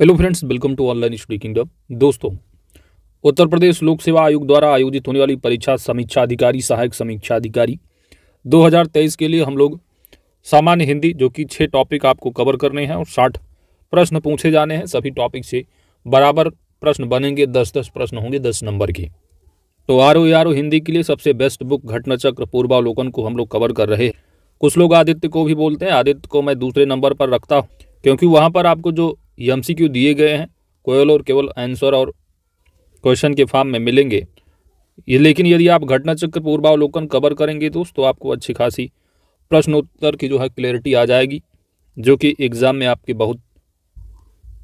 hello friends welcome to online study kingdom दोस्तों उत्तर प्रदेश लोक सेवा आयोग द्वारा आयोजित होने वाली परीक्षा समीक्षा अधिकारी सहायक समीक्षा अधिकारी 2023 के लिए हम लोग सामान्य हिंदी जो कि छः टॉपिक आपको कवर करने हैं और साठ प्रश्न पूछे जाने हैं सभी टॉपिक से बराबर प्रश्न बनेंगे दस दस प्रश्न होंगे दस नंबर के तो आर ओ हिंदी के लिए सबसे बेस्ट बुक घटना चक्र पूर्वावलोकन को हम लोग कवर कर रहे हैं कुछ लोग आदित्य को भी बोलते हैं आदित्य को मैं दूसरे नंबर पर रखता हूँ क्योंकि वहाँ पर आपको जो ये एम दिए गए हैं कोयल और केवल आंसर और क्वेश्चन के फॉर्म में मिलेंगे ये लेकिन यदि आप घटना चक्र पूर्वावलोकन कवर करेंगे दोस्त तो आपको अच्छी खासी प्रश्नोत्तर की जो है क्लैरिटी आ जाएगी जो कि एग्ज़ाम में आपकी बहुत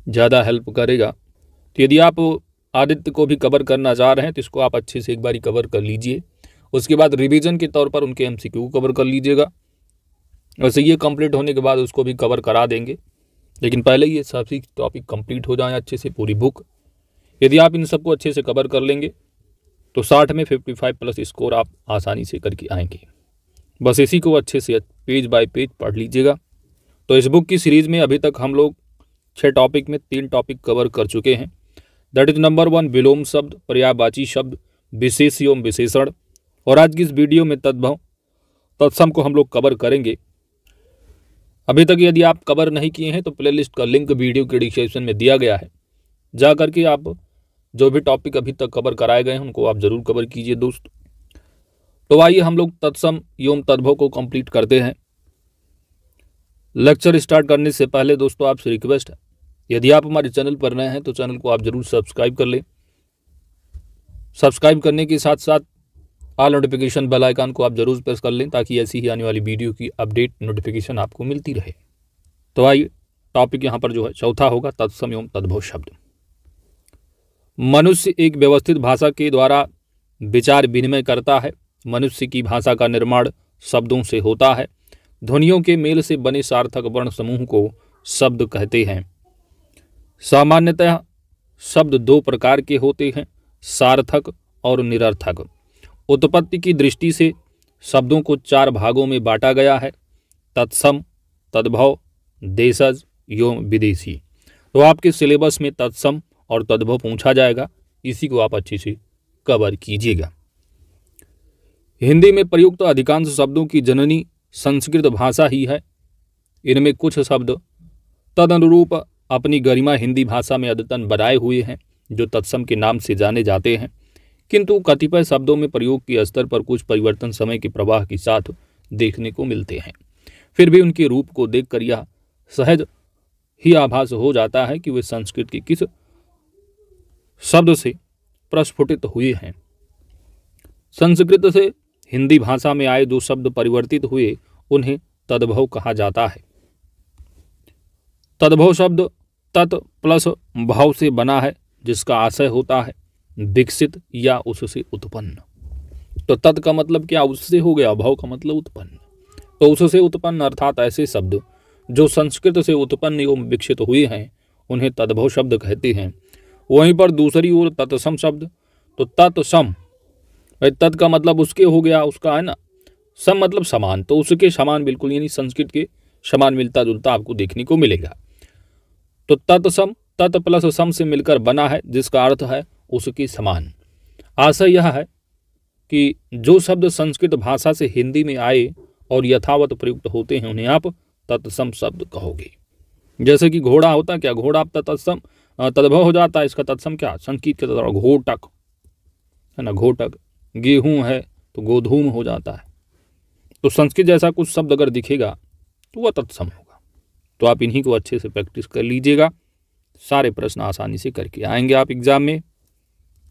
ज़्यादा हेल्प करेगा तो यदि आप आदित्य को भी कवर करना चाह रहे हैं तो इसको आप अच्छे से एक बार कवर कर लीजिए उसके बाद रिवीजन के तौर पर उनके एमसीक्यू कवर कर लीजिएगा वैसे ये कंप्लीट होने के बाद उसको भी कवर करा देंगे लेकिन पहले ये सभी टॉपिक कंप्लीट हो जाए अच्छे से पूरी बुक यदि आप इन सबको अच्छे से कवर कर लेंगे तो साठ में फिफ्टी फाइव प्लस स्कोर आप आसानी से करके आएंगे बस इसी को अच्छे से पेज बाय पेज पढ़ लीजिएगा तो इस बुक की सीरीज़ में अभी तक हम लोग छः टॉपिक में तीन टॉपिक कवर कर चुके हैं दैट इज़ नंबर वन विलोम शब्द पर्यावाची शब्द विशेष एवं विशेषण और आज की इस वीडियो में तद्भव तत्सम को हम लोग कवर करेंगे अभी तक यदि आप कवर नहीं किए हैं तो प्लेलिस्ट का लिंक वीडियो के डिस्क्रिप्शन में दिया गया है जा करके आप जो भी टॉपिक अभी तक कवर कराए गए हैं उनको आप ज़रूर कवर कीजिए दोस्त तो आइए हम लोग तत्सम एवं तद्भव को कंप्लीट करते हैं लेक्चर स्टार्ट करने से पहले दोस्तों आपसे रिक्वेस्ट है यदि आप हमारे चैनल पर नए हैं तो चैनल को आप ज़रूर सब्सक्राइब कर लें सब्सक्राइब करने के साथ साथ आल नोटिफिकेशन बेल आइकन को आप ज़रूर प्रेस कर लें ताकि ऐसी ही आने वाली वीडियो की अपडेट नोटिफिकेशन आपको मिलती रहे तो आइए टॉपिक यहाँ पर जो है चौथा होगा तत्सम एवं तद्भव शब्द मनुष्य एक व्यवस्थित भाषा के द्वारा विचार विनिमय करता है मनुष्य की भाषा का निर्माण शब्दों से होता है ध्वनियों के मेल से बने सार्थक वर्ण समूह को शब्द कहते हैं सामान्यतः शब्द दो प्रकार के होते हैं सार्थक और निरर्थक उत्पत्ति की दृष्टि से शब्दों को चार भागों में बांटा गया है तत्सम तद्भव देशज एवं विदेशी तो आपके सिलेबस में तत्सम और तद्भव पूछा जाएगा इसी को आप अच्छे से कवर कीजिएगा हिंदी में प्रयुक्त अधिकांश शब्दों की जननी संस्कृत भाषा ही है इनमें कुछ शब्द तदनुरूप अपनी गरिमा हिंदी भाषा में अद्यतन बनाए हुए हैं जो तत्सम के नाम से जाने जाते हैं किंतु कतिपय शब्दों में प्रयोग के स्तर पर कुछ परिवर्तन समय के प्रवाह के साथ देखने को मिलते हैं फिर भी उनके रूप को देखकर यह सहज ही आभास हो जाता है कि वे संस्कृत के किस शब्द से प्रस्फुटित हुए हैं संस्कृत से हिंदी भाषा में आए जो शब्द परिवर्तित हुए उन्हें तद्भव कहा जाता है तद्भव शब्द तत् प्लस भाव से बना है जिसका आशय होता है दीक्षित या उससे उत्पन्न तो तत् का मतलब क्या उससे हो गया अभाव का मतलब उत्पन्न तो उससे उत्पन्न अर्थात ऐसे शब्द जो संस्कृत से उत्पन्न एवं विकसित हुए हैं उन्हें तद्भव शब्द कहते हैं वहीं पर दूसरी ओर तत्सम शब्द तो तत्सम तत् का मतलब उसके हो गया उसका है ना सम मतलब समान तो उसके समान बिल्कुल यानी संस्कृत के समान मिलता जुलता आपको देखने को मिलेगा तो तत्सम तत् प्लस सम से मिलकर बना है जिसका अर्थ है उसके समान आशय यह है कि जो शब्द संस्कृत भाषा से हिंदी में आए और यथावत प्रयुक्त होते हैं उन्हें आप तत्सम शब्द कहोगे जैसे कि घोड़ा होता क्या घोड़ा आप तत्सम तद्भव हो जाता है इसका तत्सम क्या संकीत के तत्व घोटक है ना घोटक गेहूं है तो गोधूम हो जाता है तो संस्कृत जैसा कुछ शब्द अगर दिखेगा तो वह तत्सम होगा तो आप इन्हीं को अच्छे से प्रैक्टिस कर लीजिएगा सारे प्रश्न आसानी से करके आएंगे आप एग्ज़ाम में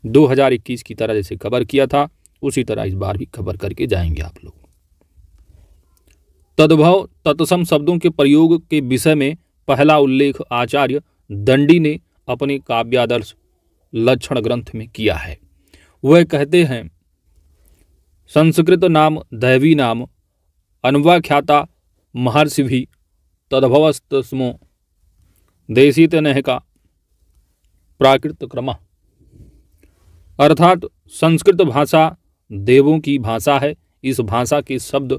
2021 की तरह जैसे कवर किया था उसी तरह इस बार भी कवर करके जाएंगे आप लोग तद्भव तत्सम शब्दों के प्रयोग के विषय में पहला उल्लेख आचार्य दंडी ने अपने काव्यादर्श लक्षण ग्रंथ में किया है वह कहते हैं संस्कृत नाम दैवी नाम अनवाख्याता महर्षि भी तद्भवस्तमो देशी तह का प्राकृत क्रम अर्थात संस्कृत भाषा देवों की भाषा है इस भाषा के शब्द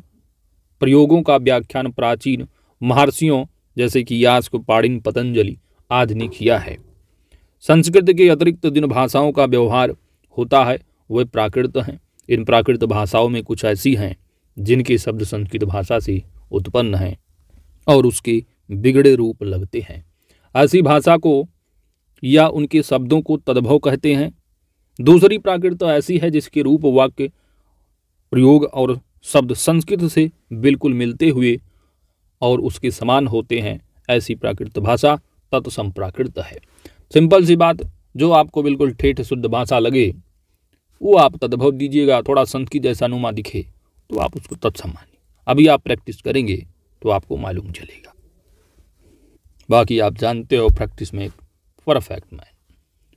प्रयोगों का व्याख्यान प्राचीन महर्षियों जैसे कि यास्क पाणिन पतंजलि आदि ने किया है संस्कृत के अतिरिक्त जिन भाषाओं का व्यवहार होता है वे प्राकृत हैं इन प्राकृत भाषाओं में कुछ ऐसी हैं जिनके शब्द संस्कृत भाषा से उत्पन्न हैं और उसके बिगड़े रूप लगते हैं ऐसी भाषा को या उनके शब्दों को तद्भव कहते हैं दूसरी प्राकृत ऐसी है जिसके रूप वाक्य प्रयोग और शब्द संस्कृत से बिल्कुल मिलते हुए और उसके समान होते हैं ऐसी प्राकृत भाषा तत्सम प्राकृत है सिंपल सी बात जो आपको बिल्कुल ठेठ शुद्ध भाषा लगे वो आप तद्भव दीजिएगा थोड़ा संस्कृत जैसा नुमा दिखे तो आप उसको तत्सम मानिए अभी आप प्रैक्टिस करेंगे तो आपको मालूम चलेगा बाकी आप जानते हो प्रैक्टिस में परफेक्ट मैन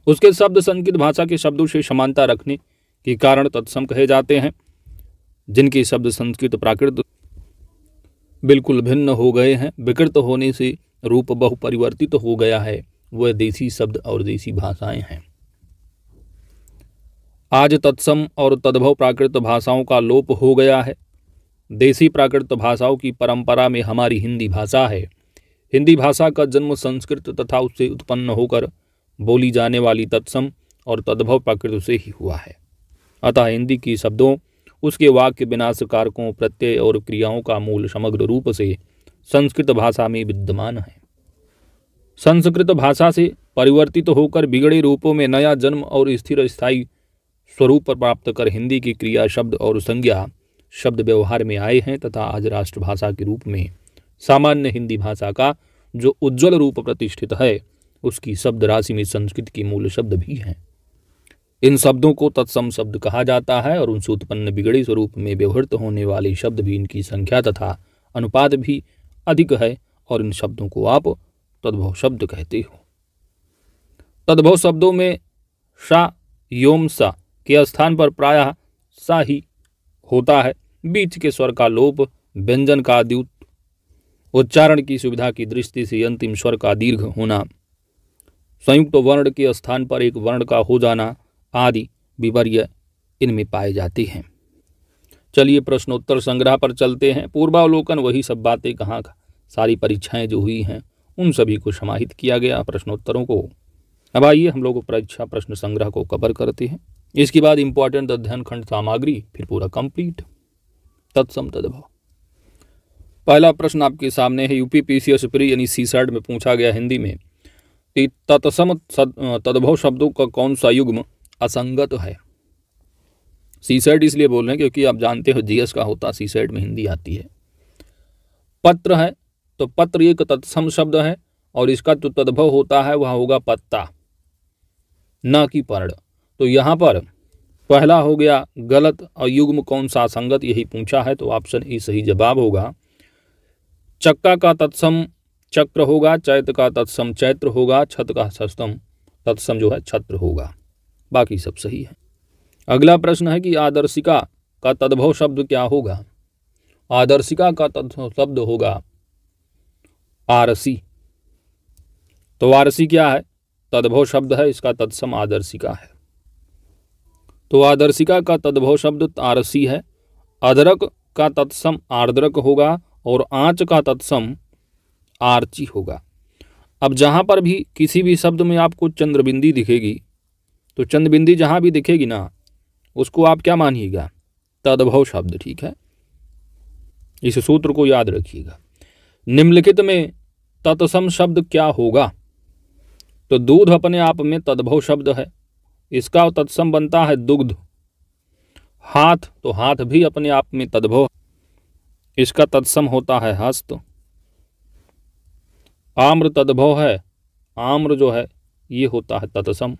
उसके शब्द संस्कृत भाषा के शब्दों से समानता रखने के कारण तत्सम कहे जाते हैं जिनके शब्द संस्कृत प्राकृत बिल्कुल भिन्न हो गए हैं विकृत होने से रूप बहुपरिवर्तित तो हो गया है वह देसी शब्द और देसी भाषाएं हैं आज तत्सम और तद्भव प्राकृत भाषाओं का लोप हो गया है देसी प्राकृत भाषाओं की परंपरा में हमारी हिंदी भाषा है हिंदी भाषा का जन्म संस्कृत तथा उससे उत्पन्न होकर बोली जाने वाली तत्सम और तद्भव प्रकृति से ही हुआ है अतः हिंदी की शब्दों उसके वाक्य विनाश कारकों प्रत्यय और क्रियाओं का मूल समग्र रूप से संस्कृत भाषा में विद्यमान है संस्कृत भाषा से परिवर्तित तो होकर बिगड़े रूपों में नया जन्म और स्थिर स्थायी स्वरूप प्राप्त कर हिंदी की क्रिया शब्द और संज्ञा शब्द व्यवहार में आए हैं तथा आज राष्ट्रभाषा के रूप में सामान्य हिंदी भाषा का जो उज्जवल रूप प्रतिष्ठित है उसकी शब्द राशि में संस्कृत की मूल शब्द भी हैं इन शब्दों को तत्सम शब्द कहा जाता है और उनसे उत्पन्न बिगड़े स्वरूप में व्यवहृत होने वाले शब्द भी इनकी संख्या तथा अनुपात भी अधिक है और इन शब्दों को आप तद्भव शब्द कहते हो तद्भव शब्दों में शाह योम सा के स्थान पर प्रायः सा ही होता है बीच के स्वर का लोप व्यंजन का द्युत उच्चारण की सुविधा की दृष्टि से अंतिम स्वर का दीर्घ होना संयुक्त वर्ण के स्थान पर एक वर्ण का हो जाना आदि विपर्य इनमें पाए जाते हैं चलिए प्रश्नोत्तर संग्रह पर चलते हैं पूर्वावलोकन वही सब बातें कहाँ सारी परीक्षाएं जो हुई हैं उन सभी को समाहित किया गया प्रश्नोत्तरों को अब आइए हम लोग परीक्षा प्रश्न संग्रह को कवर करते हैं इसके बाद इंपॉर्टेंट अध्ययन खंड सामग्री फिर पूरा कंप्लीट तत्सम तदभाव पहला प्रश्न आपके सामने है यूपी पी सी प्री यानी सीसर्ड में पूछा गया हिंदी में तत्सम तद्भव शब्दों का कौन सा युग्म असंगत है सी सेट इसलिए बोल रहे हैं क्योंकि आप जानते हो जीएस का होता सी सेट में हिंदी आती है पत्र है तो पत्र एक तत्सम शब्द है और इसका जो तद्भव होता है वह होगा पत्ता न कि पर्ण तो यहाँ पर पहला हो गया गलत और युग्म कौन सा संगत यही पूछा है तो ऑप्शन ई सही जवाब होगा चक्का का तत्सम चक्र होगा चैत्र का तत्सम चैत्र होगा छत का सस्तम तत्सम जो है छत्र होगा बाकी सब सही है अगला प्रश्न है कि आदर्शिका का तद्भव शब्द क्या होगा आदर्शिका का तद्भव शब्द होगा आरसी तो आरसी क्या है तद्भव शब्द है इसका तत्सम आदर्शिका है तो आदर्शिका का तद्भव शब्द आरसी है अदरक का तत्सम आर्द्रक होगा और आंच का तत्सम आर्ची होगा अब जहाँ पर भी किसी भी शब्द में आपको चंद्रबिंदी दिखेगी तो चंद्रबिंदी जहाँ भी दिखेगी ना उसको आप क्या मानिएगा तद्भव शब्द ठीक है इस सूत्र को याद रखिएगा निम्नलिखित में तत्सम शब्द क्या होगा तो दूध अपने आप में तद्भव शब्द है इसका तत्सम बनता है दुग्ध हाथ तो हाथ भी अपने आप में तद्भव इसका तत्सम होता है हस्त आम्र तद्भव है आम्र जो है ये होता है तत्सम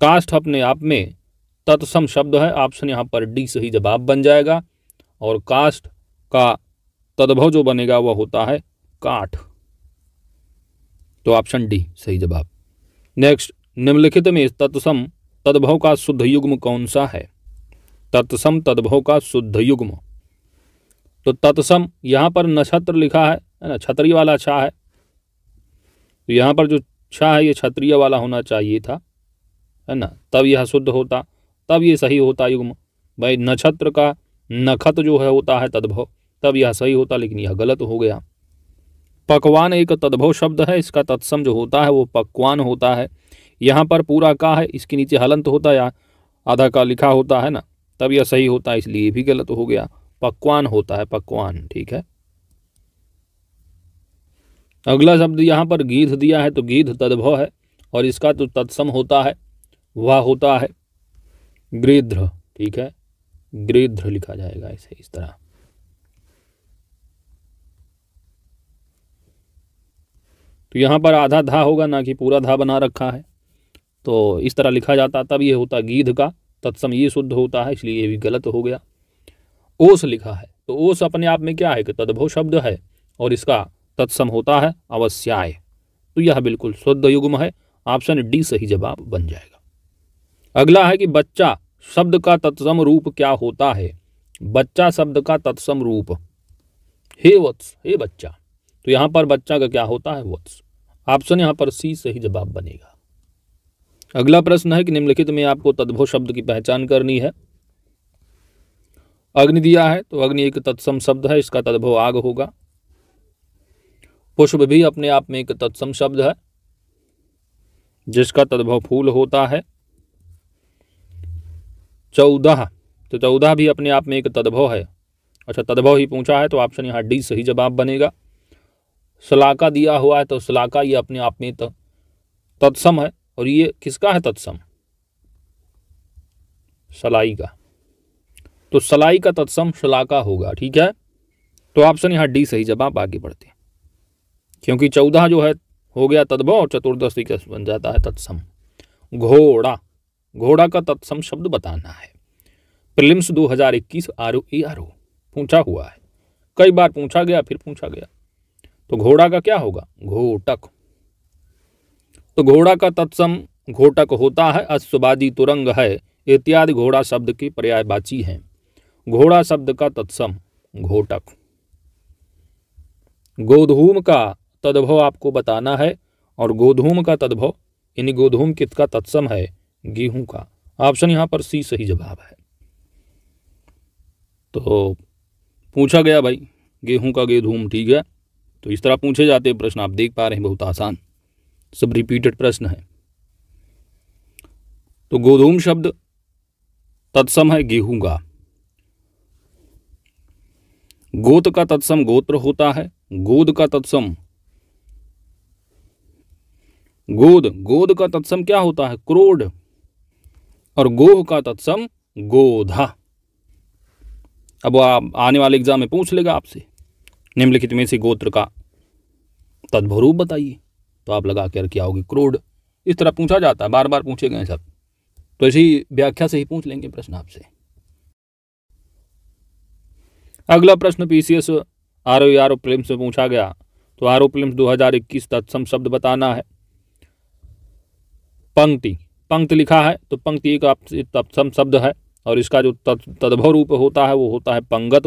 काष्ठ अपने आप में तत्सम शब्द है ऑप्शन यहाँ पर डी सही जवाब बन जाएगा और काष्ठ का तद्भव जो बनेगा वह होता है काठ तो ऑप्शन डी सही जवाब नेक्स्ट निम्नलिखित में तत्सम तद्भव का शुद्ध युग्म कौन सा है तत्सम तद्भव का शुद्ध युग्म तो तत्सम यहाँ पर नक्षत्र लिखा है ना छतरी वाला छा है तो यहाँ पर जो छा है ये क्षत्रिय वाला होना चाहिए था है ना तब यह शुद्ध होता तब ये सही होता युग्म भाई नक्षत्र का नखत जो है होता है तद्भव तब यह सही होता लेकिन यह गलत हो गया पकवान एक तद्भव शब्द है इसका तत्सम जो होता है वो पकवान होता है यहाँ पर पूरा का है इसके नीचे हलंत होता या आधा का लिखा होता है ना तब यह सही होता है इसलिए भी गलत हो गया पकवान होता है पकवान ठीक है अगला शब्द यहाँ पर गीध दिया है तो गीध तद्भव है और इसका तो तत्सम होता है वह होता है गृध्र ठीक है गृध्र लिखा जाएगा इसे इस तरह तो यहाँ पर आधा धा होगा ना कि पूरा धा बना रखा है तो इस तरह लिखा जाता तब ये होता गीध का तत्सम ये शुद्ध होता है इसलिए ये भी गलत हो गया ओस लिखा है तो ओस अपने आप में क्या है कि तद्भव शब्द है और इसका तत्सम होता है अवश्याय तो यह बिल्कुल शुद्ध युग्म है ऑप्शन डी सही जवाब बन जाएगा अगला है कि बच्चा शब्द का तत्सम रूप क्या होता है बच्चा शब्द का तत्सम रूप हे वत्स हे बच्चा तो यहाँ पर बच्चा का क्या होता है वत्स ऑप्शन यहाँ पर सी सही जवाब बनेगा अगला प्रश्न है कि निम्नलिखित में आपको तद्भव शब्द की पहचान करनी है अग्नि दिया है तो अग्नि एक तत्सम शब्द है इसका तद्भव आग होगा पुष्प भी अपने आप में एक तत्सम शब्द है जिसका तद्भव फूल होता है चौदह तो चौदह भी अपने आप में एक तद्भव है अच्छा तद्भव ही पूछा है तो ऑप्शन यहाँ डी सही जवाब बनेगा सलाका दिया हुआ है तो सलाका ये अपने आप में तत्सम है और ये किसका है तत्सम सलाई का तो सलाई का तत्सम सलाका होगा ठीक है तो ऑप्शन यहाँ डी सही जवाब आगे बढ़ते हैं क्योंकि चौदह जो है हो गया तद्भव और चतुर्दशी का बन जाता है तत्सम घोड़ा घोड़ा का तत्सम शब्द बताना है प्रिलिम्स 2021 आर ई आर पूछा हुआ है कई बार पूछा गया फिर पूछा गया तो घोड़ा का क्या होगा घोटक तो घोड़ा का तत्सम घोटक होता है अश्वबाजी तुरंग है इत्यादि घोड़ा शब्द की पर्यायवाची है घोड़ा शब्द का तत्सम घोटक गोधूम का तद्भव आपको बताना है और गोधूम का तद्भव यानी गोधूम कित का तत्सम है गेहूं का ऑप्शन यहाँ पर सी सही जवाब है तो पूछा गया भाई गेहूं का गेधूम ठीक है तो इस तरह पूछे जाते प्रश्न आप देख पा रहे हैं बहुत आसान सब रिपीटेड प्रश्न है तो गोधूम शब्द तत्सम है गेहूं का गोत का तत्सम गोत्र होता है गोद का तत्सम गोद गोद का तत्सम क्या होता है क्रोड और गोह का तत्सम गोधा अब आप आने वाले एग्जाम में पूछ लेगा आपसे निम्नलिखित में से गोत्र का तद्भरूप बताइए तो आप लगा के क्या होगी क्रोड इस तरह पूछा जाता है बार बार पूछे गए सब तो इसी व्याख्या से ही पूछ लेंगे प्रश्न आपसे अगला प्रश्न पीसीएस आरओ आरओ प्रेम में पूछा गया तो आरओ हजार इक्कीस तत्सम शब्द बताना है पंक्ति पंक्ति लिखा है तो पंक्ति एक आप तत्सम शब्द है और इसका जो तद्भव रूप होता है वो होता है पंगत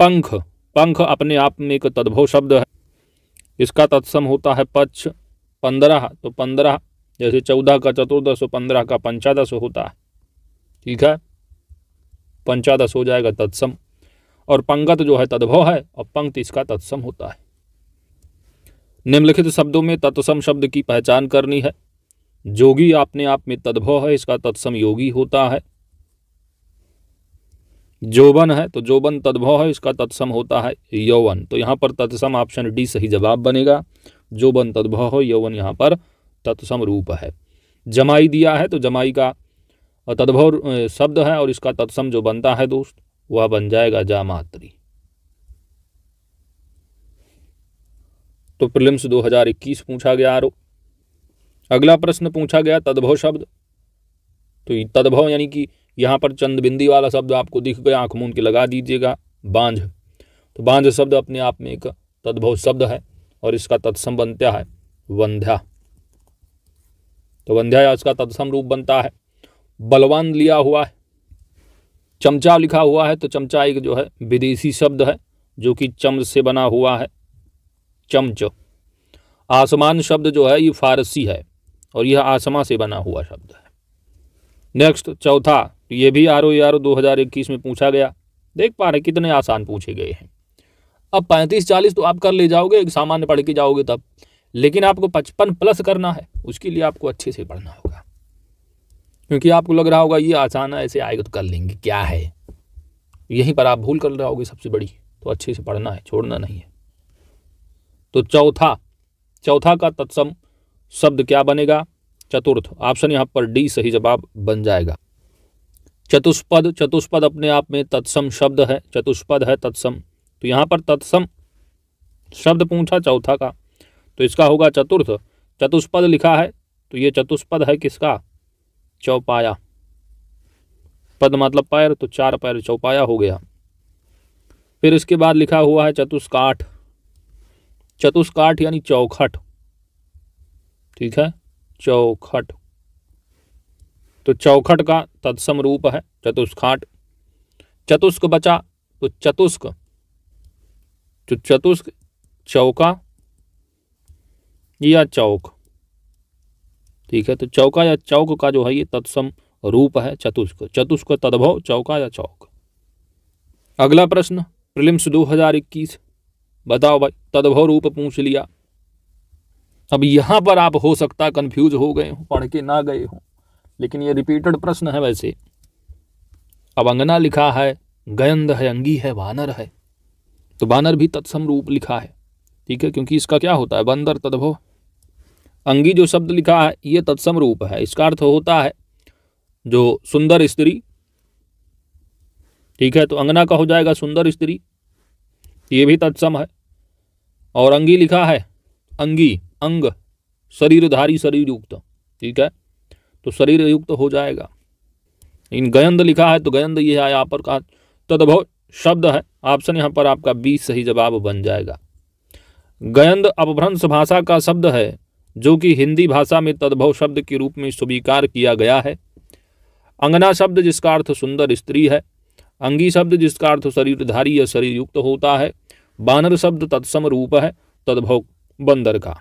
पंख पंख अपने आप में एक तद्भव शब्द है इसका तत्सम होता है पक्ष पंद्रह तो पंद्रह जैसे चौदह का चतुर्दश और तो पंद्रह का पंचादश होता है ठीक है पंचादश हो जाएगा तत्सम और पंगत जो है तद्भव है और पंक्ति इसका तत्सम होता है निम्नलिखित शब्दों में तत्सम शब्द की पहचान करनी है जोगी अपने आप में तद्भव है इसका तत्सम योगी होता है जोबन है तो जोबन तद्भव है इसका तत्सम होता है यौवन तो यहाँ पर तत्सम ऑप्शन डी सही जवाब बनेगा जोबन तद्भव यौवन यहाँ पर तत्सम रूप है जमाई दिया है तो जमाई का तद्भव शब्द है और इसका तत्सम जो बनता है दोस्त वह बन जाएगा जामात्री तो प्रिलिम्स 2021 पूछा गया आरोप अगला प्रश्न पूछा गया तद्भव शब्द तो तद्भव यानी कि यहाँ पर चंद बिंदी वाला शब्द आपको दिख गया आंख मून के लगा दीजिएगा बांझ तो बांझ शब्द अपने आप में एक तद्भव शब्द है और इसका तत्सम बनता है वंध्या तो वंध्या इसका तत्सम रूप बनता है बलवान लिया हुआ है चमचा लिखा हुआ है तो चमचा एक जो है विदेशी शब्द है जो कि चम से बना हुआ है चमच आसमान शब्द जो है ये फारसी है और यह आसमा से बना हुआ शब्द है नेक्स्ट चौथा तो ये भी आर ओ आर ओ इक्कीस में पूछा गया देख पा रहे कितने आसान पूछे गए हैं अब पैंतीस चालीस तो आप कर ले जाओगे सामान्य पढ़ के जाओगे तब लेकिन आपको पचपन प्लस करना है उसके लिए आपको अच्छे से पढ़ना होगा क्योंकि आपको लग रहा होगा ये आसान है ऐसे आएगा तो कर लेंगे क्या है यहीं पर आप भूल कर रहोगे सबसे बड़ी तो अच्छे से पढ़ना है छोड़ना नहीं है तो चौथा चौथा का तत्सम शब्द क्या बनेगा चतुर्थ ऑप्शन यहाँ पर डी सही जवाब बन जाएगा चतुष्पद चतुष्पद अपने आप में तत्सम शब्द है चतुष्पद है तत्सम तो यहाँ पर तत्सम शब्द पूछा चौथा का तो इसका होगा चतुर्थ चतुष्पद लिखा है तो ये चतुष्पद है किसका चौपाया पद मतलब पैर तो चार पैर चौपाया हो गया फिर इसके बाद लिखा हुआ है चतुष्काठ चतुष्काठ यानी चौखट ठीक है चौखट तो चौखट का तत्सम रूप है चतुष्खाट चतुष्क बचा तो चतुष्क तो चतुष्क चौका या चौक ठीक है तो चौका या चौक का जो है ये तत्सम रूप है चतुष्क चतुष्क तद्भव चौका या चौक अगला प्रश्न प्रिलिम्स 2021 बताओ भाई तद्भव रूप पूछ लिया अब यहाँ पर आप हो सकता कंफ्यूज हो गए हो पढ़ के ना गए हो लेकिन ये रिपीटेड प्रश्न है वैसे अब अंगना लिखा है गयंद है अंगी है वानर है तो वानर भी तत्सम रूप लिखा है ठीक है क्योंकि इसका क्या होता है बंदर तद्भव अंगी जो शब्द लिखा है ये तत्सम रूप है इसका अर्थ होता है जो सुंदर स्त्री ठीक है तो अंगना का हो जाएगा सुंदर स्त्री ये भी तत्सम है और अंगी लिखा है अंगी अंग शरीरधारी शरीर युक्त ठीक है तो शरीर युक्त हो जाएगा इन गयंद लिखा है तो गयंद ये है यहाँ पर कहा तदभव शब्द है ऑप्शन यहाँ पर आपका बी सही जवाब बन जाएगा गयंद अपभ्रंश भाषा का शब्द है जो कि हिंदी भाषा में तद्भव शब्द के रूप में स्वीकार किया गया है अंगना शब्द जिसका अर्थ सुंदर स्त्री है अंगी शब्द जिसका अर्थ शरीरधारी या शरीर युक्त होता है बानर शब्द तत्सम रूप है तद्भव बंदर का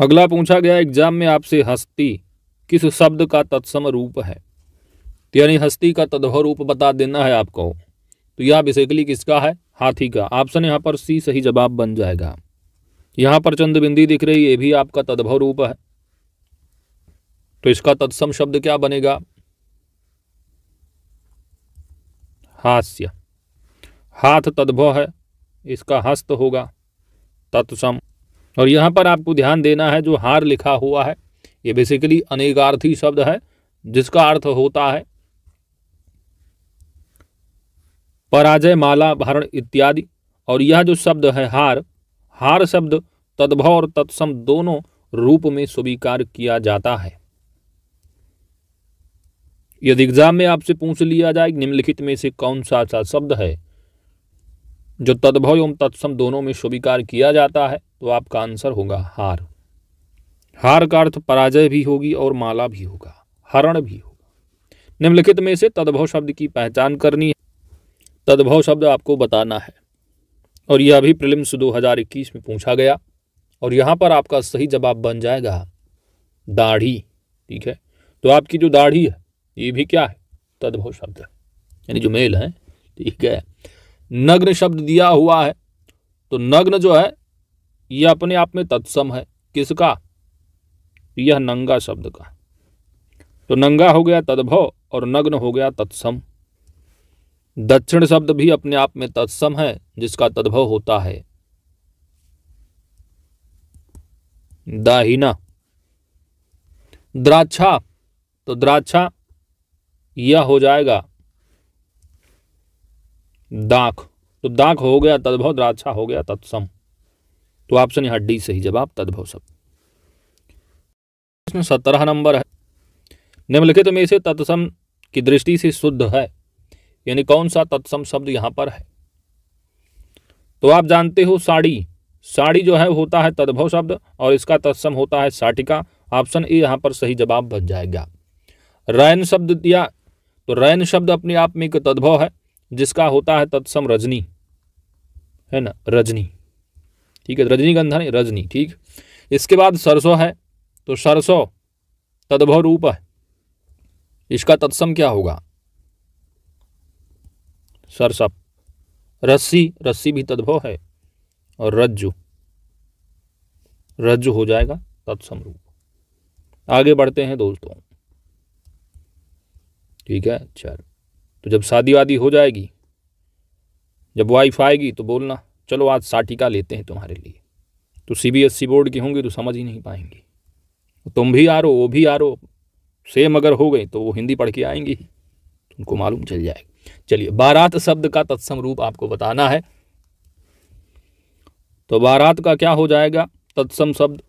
अगला पूछा गया एग्जाम में आपसे हस्ती किस शब्द का तत्सम रूप है तो यानी हस्ती का तद्भव रूप बता देना है आपको तो यह बेसिकली किसका है हाथी का ऑप्शन यहाँ पर सी सही जवाब बन जाएगा यहाँ पर चंद्रबिंदी दिख रही ये भी आपका तद्भव रूप है तो इसका तत्सम शब्द क्या बनेगा हास्य हाथ तद्भव है इसका हस्त होगा तत्सम और यहाँ पर आपको ध्यान देना है जो हार लिखा हुआ है ये बेसिकली अनेकार्थी शब्द है जिसका अर्थ होता है पराजय माला भरण इत्यादि और यह जो शब्द है हार हार शब्द तद्भव और तत्सम दोनों रूप में स्वीकार किया जाता है यदि एग्जाम में आपसे पूछ लिया जाए निम्नलिखित में से कौन सा सा शब्द है जो तद्भव एवं तत्सम दोनों में स्वीकार किया जाता है तो आपका आंसर होगा हार हार का अर्थ पराजय भी होगी और माला भी होगा हरण भी होगा निम्नलिखित में से तद्भव शब्द की पहचान करनी है तद्भव शब्द आपको बताना है और यह भी प्रिलिम्स 2021 में पूछा गया और यहां पर आपका सही जवाब बन जाएगा दाढ़ी ठीक है तो आपकी जो दाढ़ी है ये भी क्या है तद्भव शब्द यानी जो मेल है ठीक है नग्न शब्द दिया हुआ है तो नग्न जो है यह अपने आप में तत्सम है किसका यह नंगा शब्द का तो नंगा हो गया तद्भव और नग्न हो गया तत्सम दक्षिण शब्द भी अपने आप में तत्सम है जिसका तद्भव होता है दाहिना द्राक्षा तो द्राक्षा यह हो जाएगा दाख तो दाख हो गया तद्भव द्राक्षा हो गया तत्सम तो ऑप्शन यहाँ डी सही जवाब तद्भव शब्द प्रश्न सत्रह नंबर है निम्नलिखित तो में से तत्सम की दृष्टि से शुद्ध है यानी कौन सा तत्सम शब्द यहाँ पर है तो आप जानते हो साड़ी साड़ी जो है होता है तद्भव शब्द और इसका तत्सम होता है साटिका ऑप्शन ए यहाँ पर सही जवाब बन जाएगा रैन शब्द दिया तो रैन शब्द अपने आप में एक तद्भव है जिसका होता है तत्सम रजनी है ना रजनी ठीक है रजनीगंधा नहीं रजनी ठीक इसके बाद सरसों है तो सरसों तद्भव रूप है इसका तत्सम क्या होगा सरसप रस्सी रस्सी भी तद्भव है और रज्जु रज्जु हो जाएगा तत्सम रूप आगे बढ़ते हैं दोस्तों ठीक है चल तो जब शादी वादी हो जाएगी जब वाइफ आएगी तो बोलना चलो आज साठिका लेते हैं तुम्हारे लिए तो सीबीएसई बोर्ड की होंगी तो समझ ही नहीं पाएंगी तो तुम भी आ रो वो भी आ रो सेम अगर हो गई तो वो हिंदी पढ़ के आएंगी तो उनको मालूम चल जाएगा चलिए बारात शब्द का तत्सम रूप आपको बताना है तो बारात का क्या हो जाएगा तत्सम शब्द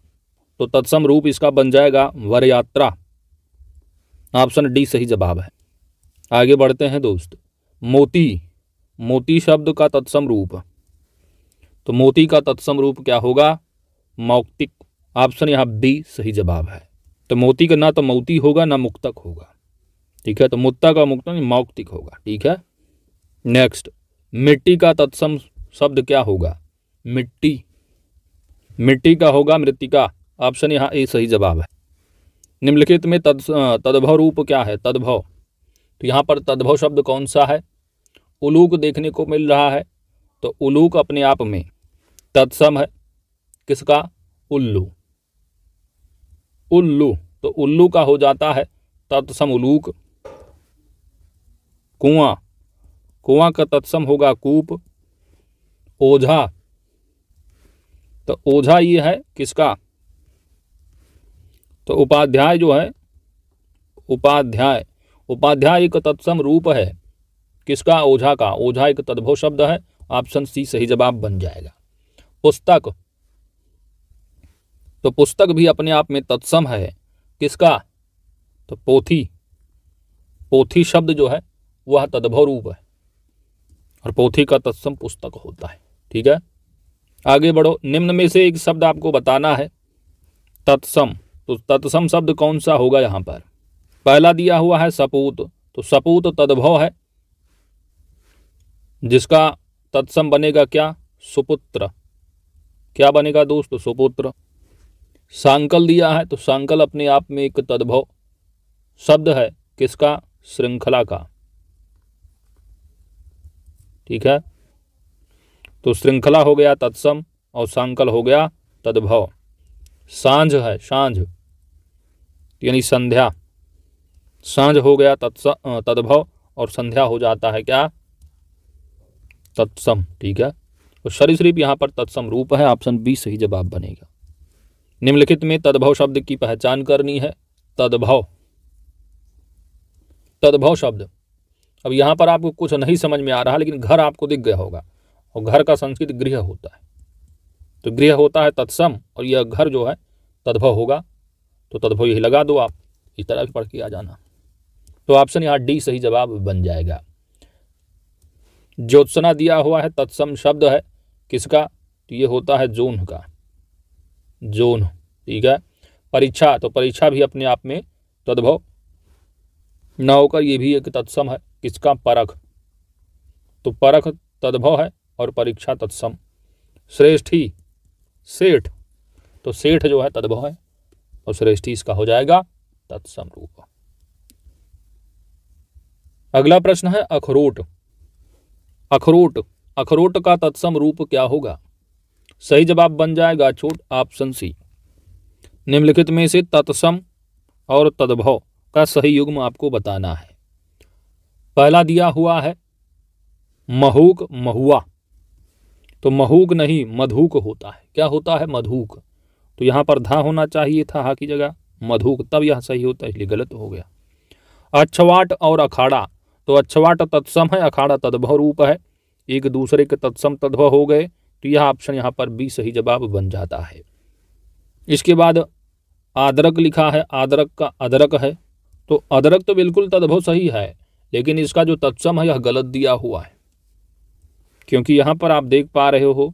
तो तत्सम रूप इसका बन जाएगा वर यात्रा ऑप्शन डी सही जवाब है आगे बढ़ते हैं दोस्त मोती मोती शब्द का तत्सम रूप तो मोती का तत्सम रूप क्या होगा मौक्तिक ऑप्शन यहाँ बी सही जवाब है तो मोती का ना तो मोती होगा ना मुक्तक होगा ठीक है तो मुत्ता का मुक्तक मौक्तिक होगा ठीक है नेक्स्ट मिट्टी का तत्सम शब्द क्या होगा मिट्टी मिट्टी का होगा मृतिका ऑप्शन यहाँ ए सही जवाब है निम्नलिखित में तद तद्भव रूप क्या है तद्भव तो यहाँ पर तद्भव शब्द कौन सा है उलूक देखने को मिल रहा है तो उलूक अपने आप में तत्सम है किसका उल्लू उल्लू तो उल्लू का हो जाता है तत्सम उलूक कुआ कुआं का तत्सम होगा कूप ओझा तो ओझा ये है किसका तो उपाध्याय जो है उपाध्याय उपाध्याय एक तत्सम रूप है किसका ओझा का ओझा एक तद्भव शब्द है ऑप्शन सी सही जवाब बन जाएगा पुस्तक तो पुस्तक भी अपने आप में तत्सम है किसका तो पोथी पोथी शब्द जो है वह तद्भव रूप है और पोथी का तत्सम पुस्तक होता है ठीक है आगे बढ़ो निम्न में से एक शब्द आपको बताना है तत्सम तो तत्सम शब्द कौन सा होगा यहां पर पहला दिया हुआ है सपूत तो सपूत तद्भव है जिसका तत्सम बनेगा क्या सुपुत्र क्या बनेगा दोस्त सुपुत्र सांकल दिया है तो सांकल अपने आप में एक तद्भव शब्द है किसका श्रृंखला का ठीक है तो श्रृंखला हो गया तत्सम और सांकल हो गया तद्भव सांझ है सांझ यानी संध्या सांझ हो गया तत्स तद्भव और संध्या हो जाता है क्या तत्सम ठीक है तो श्रीप यहाँ पर तत्सम रूप है ऑप्शन बी सही जवाब बनेगा निम्नलिखित में तद्भव शब्द की पहचान करनी है तद्भव तद्भव शब्द अब यहाँ पर आपको कुछ नहीं समझ में आ रहा लेकिन घर आपको दिख गया होगा और घर का संस्कृत गृह होता है तो गृह होता है तत्सम और यह घर जो है तद्भव होगा तो तद्भव यही लगा दो आप इस तरह भी पढ़ के आ जाना तो ऑप्शन यहाँ डी सही जवाब बन जाएगा ज्योत्सना दिया हुआ है तत्सम शब्द है किसका तो ये होता है जोन का जोन ठीक है परीक्षा तो परीक्षा भी अपने आप में तद्भव न होकर ये भी एक तत्सम है किसका परख तो परख तद्भव है और परीक्षा तत्सम श्रेष्ठी सेठ तो सेठ जो है तद्भव है और श्रेष्ठी इसका हो जाएगा तत्सम रूप अगला प्रश्न है अखरोट अखरोट अखरोट का तत्सम रूप क्या होगा सही जवाब बन जाएगा छोट ऑप्शन सी निम्नलिखित में से तत्सम और तद्भव का सही युग्म आपको बताना है पहला दिया हुआ है महूक महुआ तो महूक नहीं मधुक होता है क्या होता है मधुक तो यहां पर धा होना चाहिए था हा की जगह मधुक तब यह सही होता है इसलिए गलत हो गया अच्छवाट और अखाड़ा तो अच्छवाट तत्सम है अखाड़ा तद्भव रूप है एक दूसरे के तत्सम तद्भव हो गए तो यह ऑप्शन यहाँ पर बी सही जवाब बन जाता है इसके बाद आदरक लिखा है आदरक का अदरक है तो अदरक तो बिल्कुल तद्भव सही है लेकिन इसका जो तत्सम है यह गलत दिया हुआ है क्योंकि यहाँ पर आप देख पा रहे हो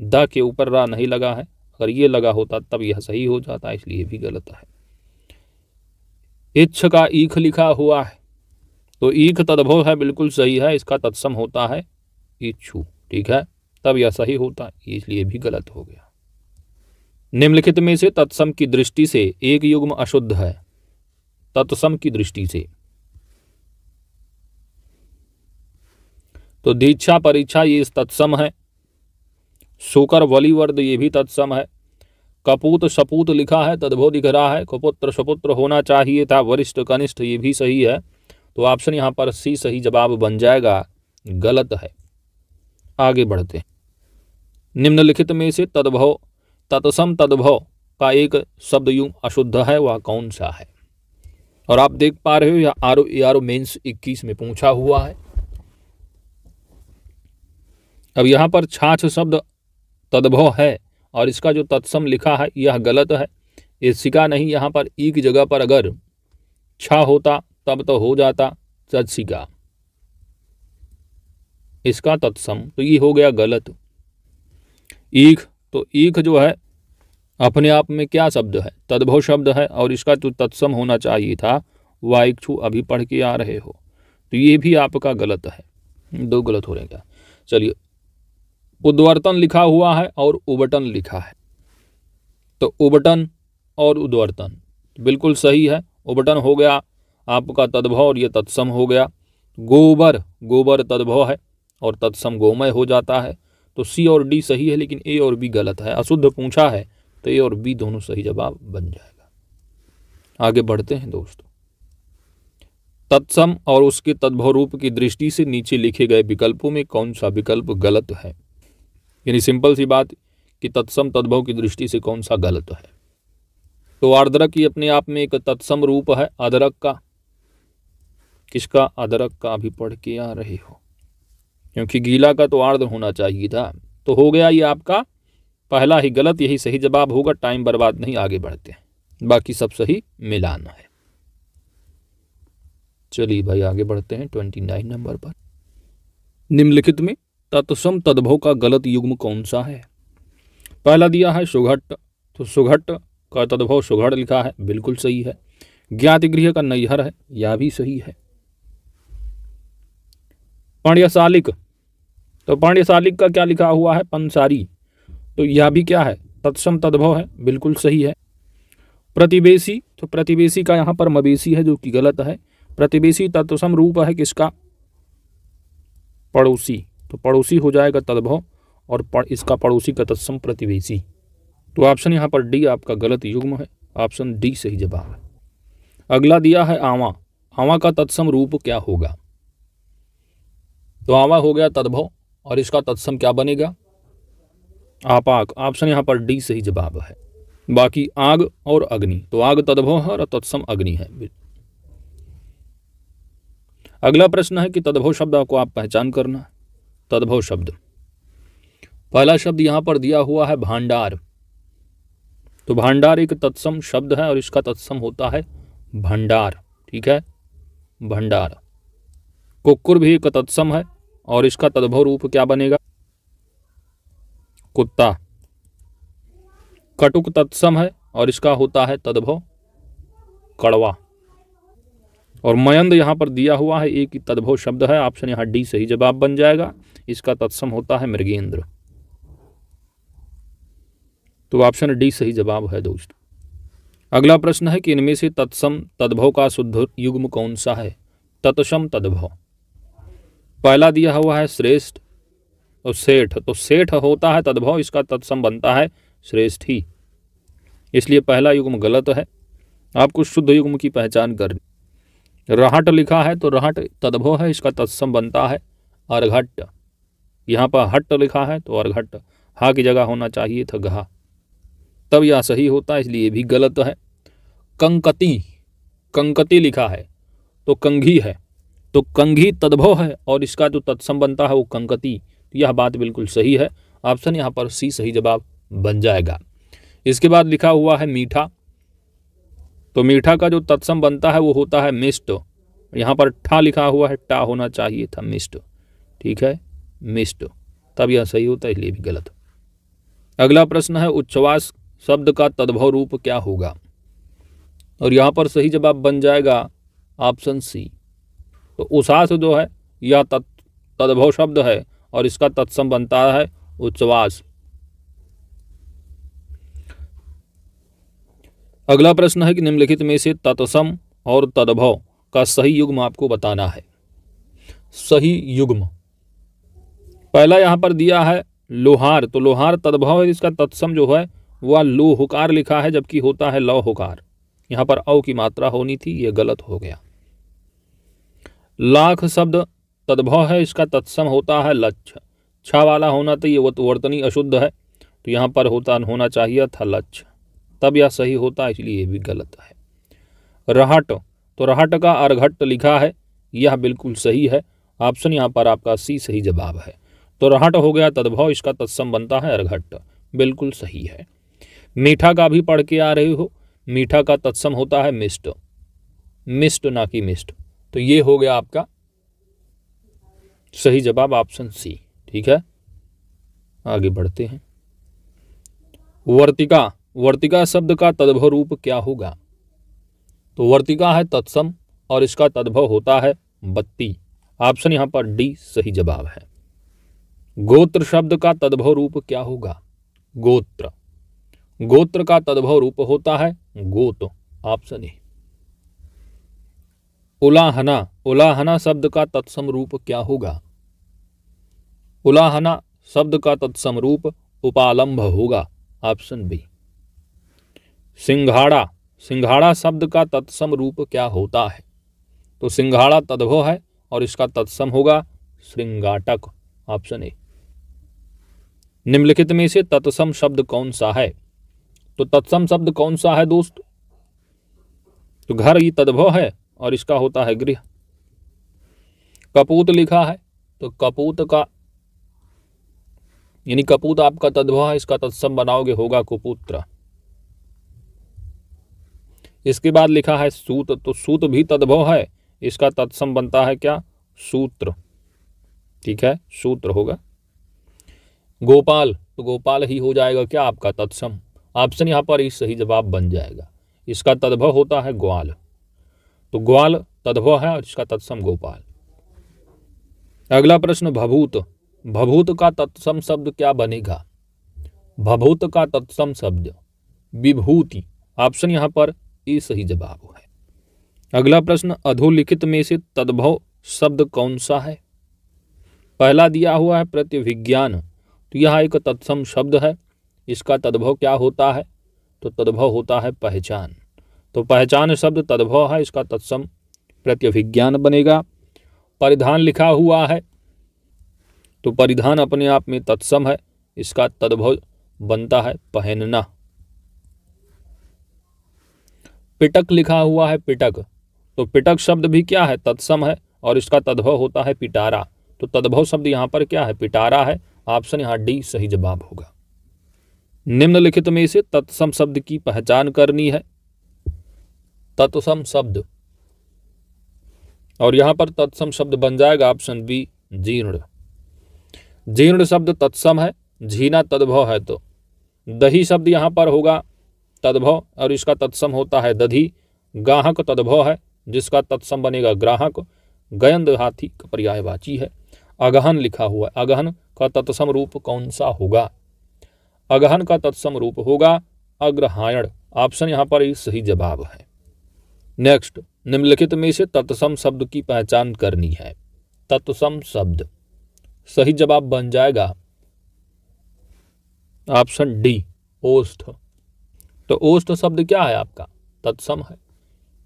द के ऊपर रा नहीं लगा है अगर ये लगा होता तब यह सही हो जाता इसलिए भी गलत है इच्छ का ईख लिखा हुआ है तो ईख तद्भव है बिल्कुल सही है इसका तत्सम होता है इच्छु ठीक है तब यह सही होता इसलिए भी गलत हो गया निम्नलिखित में से तत्सम की दृष्टि से एक युग्म अशुद्ध है तत्सम की दृष्टि से तो दीक्षा परीक्षा ये तत्सम है शुकर वलिवर्द ये भी तत्सम है कपूत सपूत लिखा है तद्भो दिख रहा है कुपुत्र सपुत्र होना चाहिए था वरिष्ठ कनिष्ठ ये भी सही है तो ऑप्शन यहाँ पर सी सही जवाब बन जाएगा गलत है आगे बढ़ते निम्नलिखित में से तद्भव तत्सम तद्भव का एक शब्द यूं अशुद्ध है वह कौन सा है और आप देख पा रहे हो यह आर आर मेन्स इक्कीस में पूछा हुआ है अब यहाँ पर छाछ शब्द तद्भव है और इसका जो तत्सम लिखा है यह गलत है ये सिका नहीं यहाँ पर एक जगह पर अगर छा होता तब तो हो जाता चचिका इसका तत्सम तो ये हो गया गलत ईख तो ईख जो है अपने आप में क्या शब्द है तद्भव शब्द है और इसका तो तत्सम होना चाहिए था वाइक्षु अभी पढ़ के आ रहे हो तो ये भी आपका गलत है दो गलत हो रहे क्या चलिए उद्वर्तन लिखा हुआ है और उबटन लिखा है तो उबटन और उद्वर्तन बिल्कुल सही है उबटन हो गया आपका तद्भव और ये तत्सम हो गया गोबर गोबर तद्भव है और तत्सम गोमय हो जाता है तो सी और डी सही है लेकिन ए और बी गलत है अशुद्ध पूछा है तो ए और बी दोनों सही जवाब बन जाएगा आगे बढ़ते हैं दोस्तों तत्सम और उसके तद्भव रूप की दृष्टि से नीचे लिखे गए विकल्पों में कौन सा विकल्प गलत है यानी सिंपल सी बात कि तत्सम तद्भव की दृष्टि से कौन सा गलत है तो आर्द्रक ही अपने आप में एक तत्सम रूप है अदरक का किसका अदरक का भी पढ़ के आ रहे हो क्योंकि गीला का तो आर्द्र होना चाहिए था तो हो गया ये आपका पहला ही गलत यही सही जवाब होगा टाइम बर्बाद नहीं आगे बढ़ते बाकी सब सही मिलाना है चलिए भाई आगे बढ़ते हैं ट्वेंटी नाइन नंबर पर निम्नलिखित में तत्सम तद्भव का गलत युग्म कौन सा है पहला दिया है सुघट तो सुघट का तद्भव सुघट लिखा है बिल्कुल सही है ज्ञात गृह का नैहर है यह भी सही है पाण्यसालिक तो पाण्यसालिक का क्या लिखा हुआ है पंसारी तो यह भी क्या है तत्सम तद्भव है बिल्कुल सही है प्रतिवेशी तो प्रतिवेशी का यहाँ पर मवेशी है जो कि गलत है प्रतिवेशी तत्सम रूप है किसका पड़ोसी तो पड़ोसी हो जाएगा तद्भव और पड़, इसका पड़ोसी का तत्सम प्रतिवेशी तो ऑप्शन यहाँ पर डी आपका गलत युग्म है ऑप्शन डी सही जवाब है अगला दिया है आवा आवा का तत्सम रूप क्या होगा तो आवा हो गया तद्भव और इसका तत्सम क्या बनेगा आपाक ऑप्शन यहाँ पर डी सही जवाब है बाकी आग और अग्नि तो आग तद्भव है और तत्सम अग्नि है अगला प्रश्न है कि तद्भव शब्द को आप पहचान करना तद्भव शब्द पहला शब्द यहाँ पर दिया हुआ है भंडार तो भंडार एक तत्सम शब्द है और इसका तत्सम होता है भंडार ठीक है भंडार कुकुर भी एक तत्सम है और इसका तद्भव रूप क्या बनेगा कुत्ता कटुक तत्सम है और इसका होता है तद्भव कड़वा और मयंद यहाँ पर दिया हुआ है एक तद्भव शब्द है ऑप्शन यहाँ डी सही जवाब बन जाएगा इसका तत्सम होता है मृगेंद्र तो ऑप्शन डी सही जवाब है दोस्त अगला प्रश्न है कि इनमें से तत्सम तद्भव का शुद्ध युग्म कौन सा है तत्सम तद्भव पहला दिया हुआ है श्रेष्ठ और तो सेठ तो सेठ होता है तद्भव इसका तत्सम बनता है श्रेष्ठ ही इसलिए पहला युग्म गलत है आपको शुद्ध युग्म की पहचान करनी राहट लिखा है तो राहट तद्भव है इसका तत्सम बनता है अर्घट यहाँ पर हट्ट लिखा है तो अर्घट हा की जगह होना चाहिए था घा तब यह सही होता है इसलिए भी गलत है कंकति कंकति लिखा है तो कंघी है तो कंघी तद्भव है और इसका जो तत्सम बनता है वो कंकती तो यह बात बिल्कुल सही है ऑप्शन यहाँ पर सी सही जवाब बन जाएगा इसके बाद लिखा हुआ है मीठा तो मीठा का जो तत्सम बनता है वो होता है मिस्ट यहाँ पर ठा लिखा हुआ है टा होना चाहिए था मिस्ट ठीक है मिस्ट तब यह सही होता है इसलिए भी गलत अगला प्रश्न है उच्छ्वास शब्द का तद्भव रूप क्या होगा और यहाँ पर सही जवाब बन जाएगा ऑप्शन सी तो उसास जो है यह तत् तद्भव शब्द है और इसका तत्सम बनता है उच्छ्वास अगला प्रश्न है कि निम्नलिखित में से तत्सम और तद्भव का सही युग्म आपको बताना है सही युग्म पहला यहां पर दिया है लोहार तो लोहार तद्भव है इसका तत्सम जो है वह लोहुकार लिखा है जबकि होता है लौहुकार यहां पर अव की मात्रा होनी थी यह गलत हो गया लाख शब्द तद्भव है इसका तत्सम होता है लक्ष्य छा वाला होना तो ये वो वर्तनी अशुद्ध है तो यहाँ पर होता होना चाहिए था लक्ष्य तब यह सही होता इसलिए ये भी गलत है रहाट तो रहाट का अर्घट लिखा है यह बिल्कुल सही है ऑप्शन यहाँ पर आपका सी सही जवाब है तो रहाट हो गया तद्भव इसका तत्सम बनता है अर्घट बिल्कुल सही है मीठा का भी पढ़ के आ रहे हो मीठा का तत्सम होता है मिस्ट मिस्ट ना कि मिस्ट तो ये हो गया आपका सही जवाब ऑप्शन सी ठीक है आगे बढ़ते हैं वर्तिका वर्तिका शब्द का तद्भव रूप क्या होगा तो वर्तिका है तत्सम और इसका तद्भव होता है बत्ती ऑप्शन यहां पर डी सही जवाब है गोत्र शब्द का तद्भव रूप क्या होगा गोत्र गोत्र का तद्भव रूप होता है गोत ऑप्शन ए उलाहना उलाहना शब्द का तत्सम रूप क्या होगा उलाहना शब्द का तत्सम रूप उपालंभ होगा ऑप्शन बी सिंघाड़ा सिंघाड़ा शब्द का तत्सम रूप क्या होता है तो सिंघाड़ा तद्भव है और इसका तत्सम होगा श्रृंगाटक ऑप्शन ए निम्नलिखित में से तत्सम शब्द कौन सा है तो तत्सम शब्द कौन सा है दोस्त तो घर ये तद्भव है और इसका होता है गृह कपूत लिखा है तो कपूत का यानी कपूत आपका तद्भव है इसका तत्सम बनाओगे होगा कुपुत्र इसके बाद लिखा है सूत तो सूत भी तद्भव है इसका तत्सम बनता है क्या सूत्र ठीक है सूत्र होगा गोपाल तो गोपाल ही हो जाएगा क्या आपका तत्सम ऑप्शन यहां पर ही सही जवाब बन जाएगा इसका तद्भव होता है ग्वाल तो ग्वाल तद्भव है और इसका तत्सम गोपाल अगला प्रश्न भभूत भभूत का तत्सम शब्द क्या बनेगा भभूत का तत्सम शब्द विभूति ऑप्शन यहाँ पर ए सही जवाब है अगला प्रश्न अधोलिखित में से तद्भव शब्द कौन सा है पहला दिया हुआ है प्रतिविज्ञान तो यह एक तत्सम शब्द है इसका तद्भव क्या होता है तो तद्भव होता है पहचान तो पहचान शब्द तद्भव है इसका तत्सम प्रत्यभिज्ञान बनेगा परिधान लिखा हुआ है तो परिधान अपने आप में तत्सम है इसका तद्भव बनता है पहनना पिटक लिखा हुआ है पिटक तो पिटक शब्द भी क्या है तत्सम है और इसका तद्भव होता है पिटारा तो तद्भव शब्द यहाँ पर क्या है पिटारा है ऑप्शन यहाँ डी सही जवाब होगा निम्नलिखित में से तत्सम शब्द की पहचान करनी है तत्सम शब्द और यहाँ पर तत्सम शब्द बन जाएगा ऑप्शन बी जीर्ण जीर्ण शब्द तत्सम है झीना तद्भव है तो दही शब्द यहाँ पर होगा तद्भव और इसका तत्सम होता है दधी ग्राहक तद्भव है जिसका तत्सम बनेगा ग्राहक गयंद हाथी का पर्यायवाची है अगहन लिखा हुआ है अगहन का तत्सम रूप कौन सा होगा अगहन का तत्सम रूप होगा अग्रहायण ऑप्शन यहाँ पर सही जवाब है नेक्स्ट निम्नलिखित में से तत्सम शब्द की पहचान करनी है तत्सम शब्द सही जवाब बन जाएगा ऑप्शन डी ओष्ठ तो ओस्ट शब्द क्या है आपका तत्सम है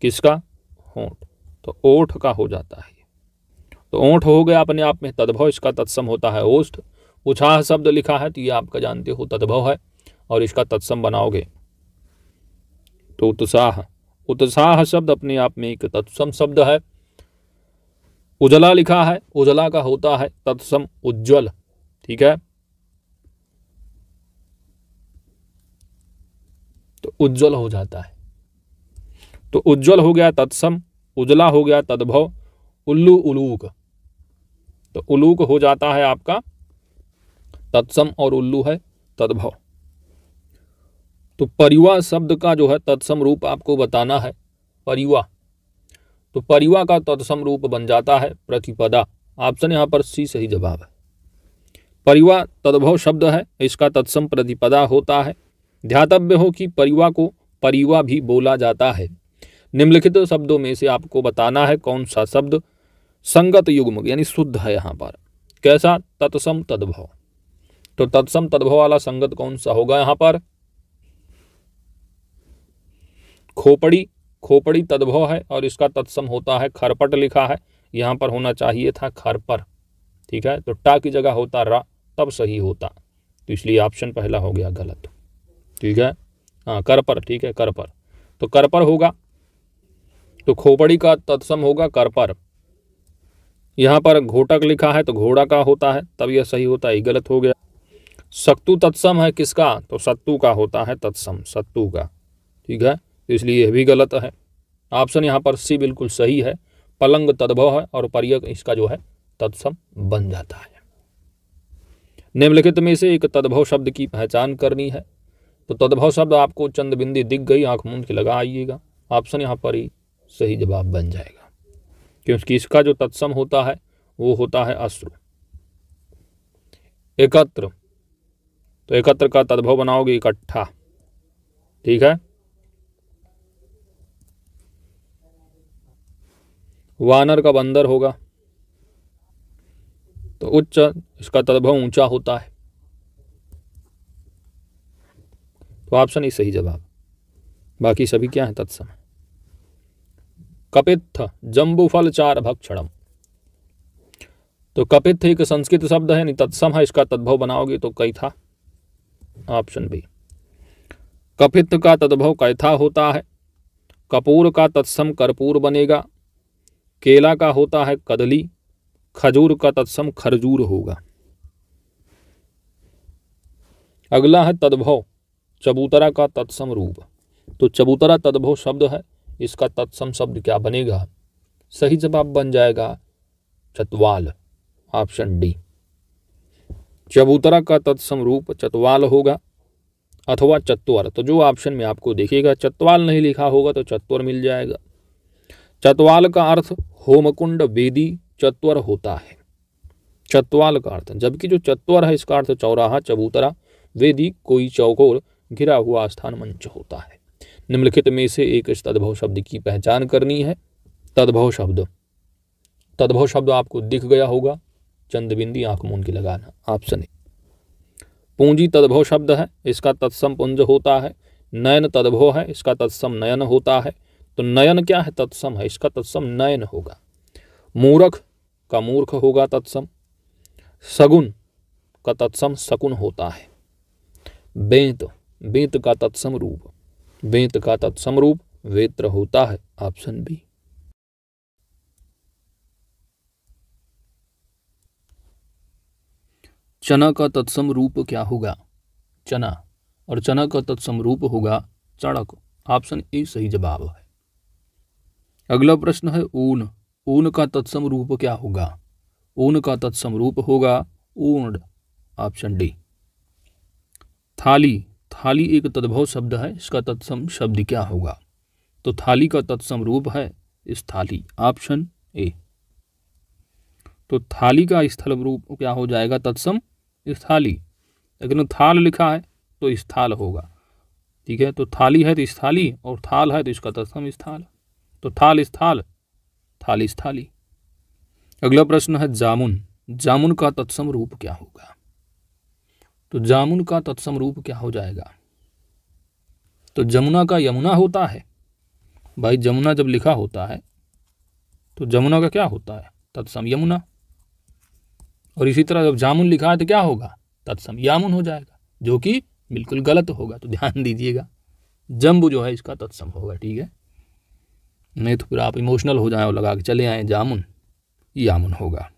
किसका होंठ तो ओठ का हो जाता है तो ओठ हो गया अपने आप में तद्भव इसका तत्सम होता है ओष्ठ उछाह शब्द लिखा है तो ये आपका जानते हो तद्भव है और इसका तत्सम बनाओगे तो उत्साह उत्साह शब्द अपने आप में एक तत्सम शब्द है उजला लिखा है उजला का होता है तत्सम उज्जवल ठीक है तो उज्जवल हो जाता है तो उज्जवल हो गया तत्सम उजला हो गया तद्भव उल्लू उलूक तो उलूक हो जाता है आपका तत्सम और उल्लू है तद्भव तो परिवा शब्द का जो है तत्सम रूप आपको बताना है परिवा तो परिवा का तत्सम रूप बन जाता है प्रतिपदा ऑप्शन यहाँ पर सी सही जवाब है परिवा तद्भव शब्द है इसका तत्सम प्रतिपदा होता है ध्यातव्य हो कि परिवा को परिवा भी बोला जाता है निम्नलिखित शब्दों में से आपको बताना है कौन सा शब्द संगत युग्म यानी शुद्ध है यहाँ पर कैसा तत्सम तद्भव तो तत्सम तद्भव वाला संगत कौन सा होगा यहाँ पर खोपड़ी खोपड़ी तद्भव है और इसका तत्सम होता है खरपट लिखा है यहाँ पर होना चाहिए था खरपर ठीक है तो टा की जगह होता रा तब सही होता तो इसलिए ऑप्शन पहला हो गया गलत ठीक है हाँ कर पर ठीक है कर पर तो कर पर होगा तो खोपड़ी का तत्सम होगा कर पर यहाँ पर घोटक लिखा है तो घोड़ा का होता है तब यह सही होता है गलत हो गया सत्तू तत्सम है किसका तो सत्तू का होता है तत्सम सत्तू का ठीक है इसलिए यह भी गलत है ऑप्शन यहाँ पर सी बिल्कुल सही है पलंग तद्भव है और पर्यक इसका जो है तत्सम बन जाता है निम्नलिखित में से एक तद्भव शब्द की पहचान करनी है तो तद्भव शब्द आपको चंद बिंदी दिख गई आंख मूंद के लगा आइएगा ऑप्शन यहाँ पर ही सही जवाब बन जाएगा क्योंकि इसका जो तत्सम होता है वो होता है अश्रु एकत्र तो एकत्र का तद्भव बनाओगे इकट्ठा ठीक है वानर का बंदर होगा तो उच्च इसका तद्भव ऊंचा होता है तो ऑप्शन ई सही जवाब बाकी सभी क्या है तत्सम कपित्थ जम्बूफल चार भक्षणम तो कपित्थ एक संस्कृत शब्द है नहीं तत्सम है इसका तद्भव बनाओगे तो कई था ऑप्शन बी कपित्थ का तद्भव कैथा होता है कपूर का तत्सम कर्पूर बनेगा केला का होता है कदली खजूर का तत्सम खरजूर होगा अगला है तद्भव चबूतरा का तत्सम रूप तो चबूतरा तद्भव शब्द है इसका तत्सम शब्द क्या बनेगा सही जवाब बन जाएगा चतवाल ऑप्शन डी चबूतरा का तत्सम रूप चतवाल होगा अथवा चत्वर तो जो ऑप्शन में आपको देखिएगा चतवाल नहीं लिखा होगा तो चत्वर मिल जाएगा चतवाल का अर्थ होमकुंड वेदी चत्वर होता है चत्वाल का अर्थ जबकि जो चत्वर है इसका अर्थ चौराहा चबूतरा वेदी कोई चौकोर घिरा हुआ स्थान मंच होता है निम्नलिखित में से एक इस तद्भव शब्द की पहचान करनी है तद्भव शब्द तद्भव शब्द आपको दिख गया होगा चंदबिंदी आंख मून की लगाना आप सने पूंजी तद्भव शब्द है इसका तत्सम पुंज होता है नयन तद्भव है इसका तत्सम नयन होता है तो नयन क्या है तत्सम है इसका तत्सम नयन होगा मूरख का मूर्ख होगा तत्सम सगुन का तत्सम सकुन होता है बेंत बेंत का तत्सम रूप बेंत का तत्सम रूप वेत्र होता है ऑप्शन बी चना का तत्सम रूप क्या होगा चना और चना का तत्सम रूप होगा चणक ऑप्शन ए सही जवाब है अगला प्रश्न है ऊन ऊन का तत्सम रूप क्या होगा ऊन का तत्सम रूप होगा ऊन ऑप्शन डी थाली थाली एक तद्भव शब्द है इसका तत्सम शब्द क्या होगा तो थाली का तत्सम रूप है इस थाली ऑप्शन ए तो थाली का स्थल रूप क्या हो जाएगा तत्सम स्थाली लेकिन थाल लिखा है तो स्थाल होगा ठीक है तो थाली है तो स्थाली और थाल है तो इसका तत्सम स्थाल तो थाल इस थाल थाल इस थाली अगला प्रश्न है जामुन जामुन का तत्सम रूप क्या होगा तो जामुन का तत्सम रूप क्या हो जाएगा तो जमुना का यमुना होता है भाई जमुना जब लिखा होता है तो जमुना का क्या होता है तत्सम यमुना और इसी तरह जब जामुन लिखा है तो क्या होगा तत्सम यामुन हो जाएगा जो कि बिल्कुल गलत होगा तो ध्यान दीजिएगा जम्बू जो है इसका तत्सम होगा ठीक है नहीं तो फिर आप इमोशनल हो जाएं और लगा के चले आएँ जामुन यामुन होगा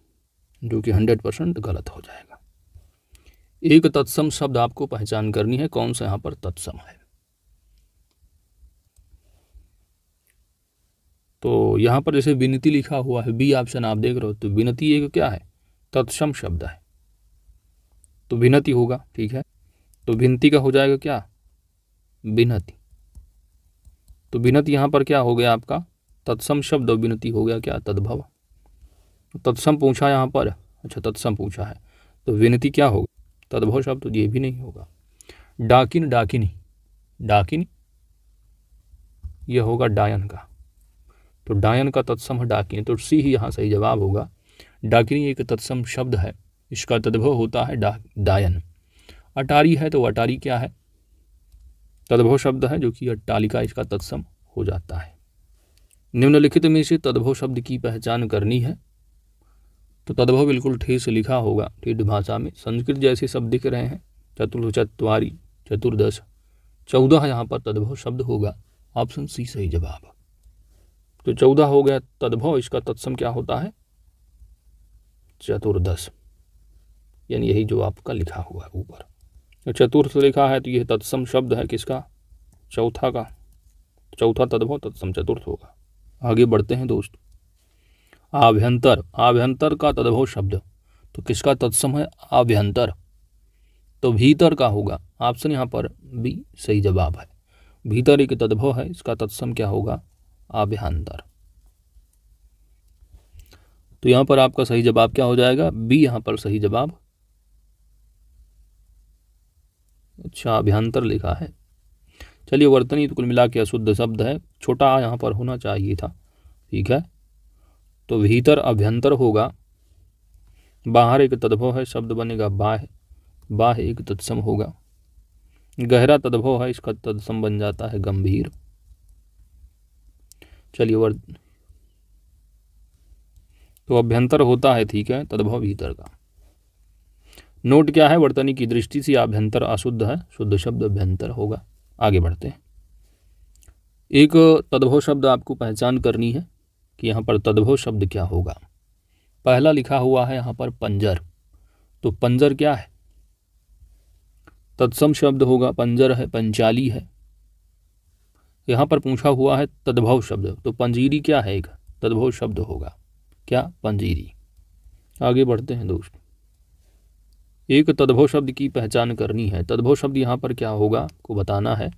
जो कि हंड्रेड परसेंट गलत हो जाएगा एक तत्सम शब्द आपको पहचान करनी है कौन सा यहाँ पर तत्सम है तो यहाँ पर जैसे विनती लिखा हुआ है बी ऑप्शन आप देख रहे हो तो विनती एक क्या है तत्सम शब्द है तो विनती होगा ठीक है तो विनती का हो जाएगा क्या विनती तो विनत यहाँ पर क्या हो गया आपका तत्सम शब्द और विनती हो गया क्या तद्भव तत्सम पूछा यहाँ पर अच्छा तत्सम पूछा है तो विनती क्या होगा तद्भव शब्द तो ये भी नहीं होगा डाकिन डाकिनी डाकिनी यह होगा डायन का तो डायन का तत्सम है डाकिन तो सी ही यहाँ सही जवाब होगा डाकिनी एक तत्सम शब्द है इसका तद्भव होता है डा डायन अटारी है तो अटारी क्या है तद्भव शब्द है जो कि अट्टालिका इसका तत्सम हो जाता है निम्नलिखित में से तद्भव शब्द की पहचान करनी है तो तद्भव बिल्कुल ठेस लिखा होगा ठेठ भाषा में संस्कृत जैसे शब्द दिख रहे हैं चतुर्थ चतवारी चतुर्दश चौदह यहाँ पर तद्भव शब्द होगा ऑप्शन सी सही जवाब तो चौदह हो गया तद्भव इसका तत्सम क्या होता है चतुर्दश यानी यही जो आपका लिखा हुआ है ऊपर चतुर्थ लिखा है तो यह तत्सम शब्द है किसका चौथा का चौथा तद्भव तत्सम चतुर्थ होगा आगे बढ़ते हैं दोस्त आभ्यंतर आभ्यंतर का तद्भव शब्द तो किसका तत्सम है आभ्यंतर तो भीतर का होगा ऑप्शन यहाँ पर बी सही जवाब है भीतर एक तद्भव है इसका तत्सम क्या होगा आभ्यंतर तो यहाँ पर आपका सही जवाब क्या हो जाएगा बी यहाँ पर सही जवाब अच्छा अभ्यंतर लिखा है चलिए वर्तनी तो कुल मिला के अशुद्ध शब्द है छोटा यहाँ पर होना चाहिए था ठीक है तो भीतर अभ्यंतर होगा बाहर एक तद्भव है शब्द बनेगा बाह बाह एक तत्सम होगा गहरा तद्भव है इसका तत्सम बन जाता है गंभीर चलिए वर्त तो अभ्यंतर होता है ठीक है तद्भव भीतर का नोट क्या है वर्तनी की दृष्टि से आभ्यंतर अशुद्ध है शुद्ध शब्द अभ्यंतर होगा आगे बढ़ते हैं एक तद्भव शब्द आपको पहचान करनी है कि यहाँ पर तद्भव शब्द क्या होगा पहला लिखा हुआ है यहाँ पर पंजर तो पंजर क्या है तत्सम शब्द होगा पंजर है पंचाली है यहाँ पर पूछा हुआ है तद्भव शब्द तो पंजीरी क्या है एक तद्भव शब्द होगा क्या पंजीरी आगे बढ़ते हैं दोस्त एक तद्भव शब्द की पहचान करनी है तद्भव शब्द यहाँ पर क्या होगा आपको बताना है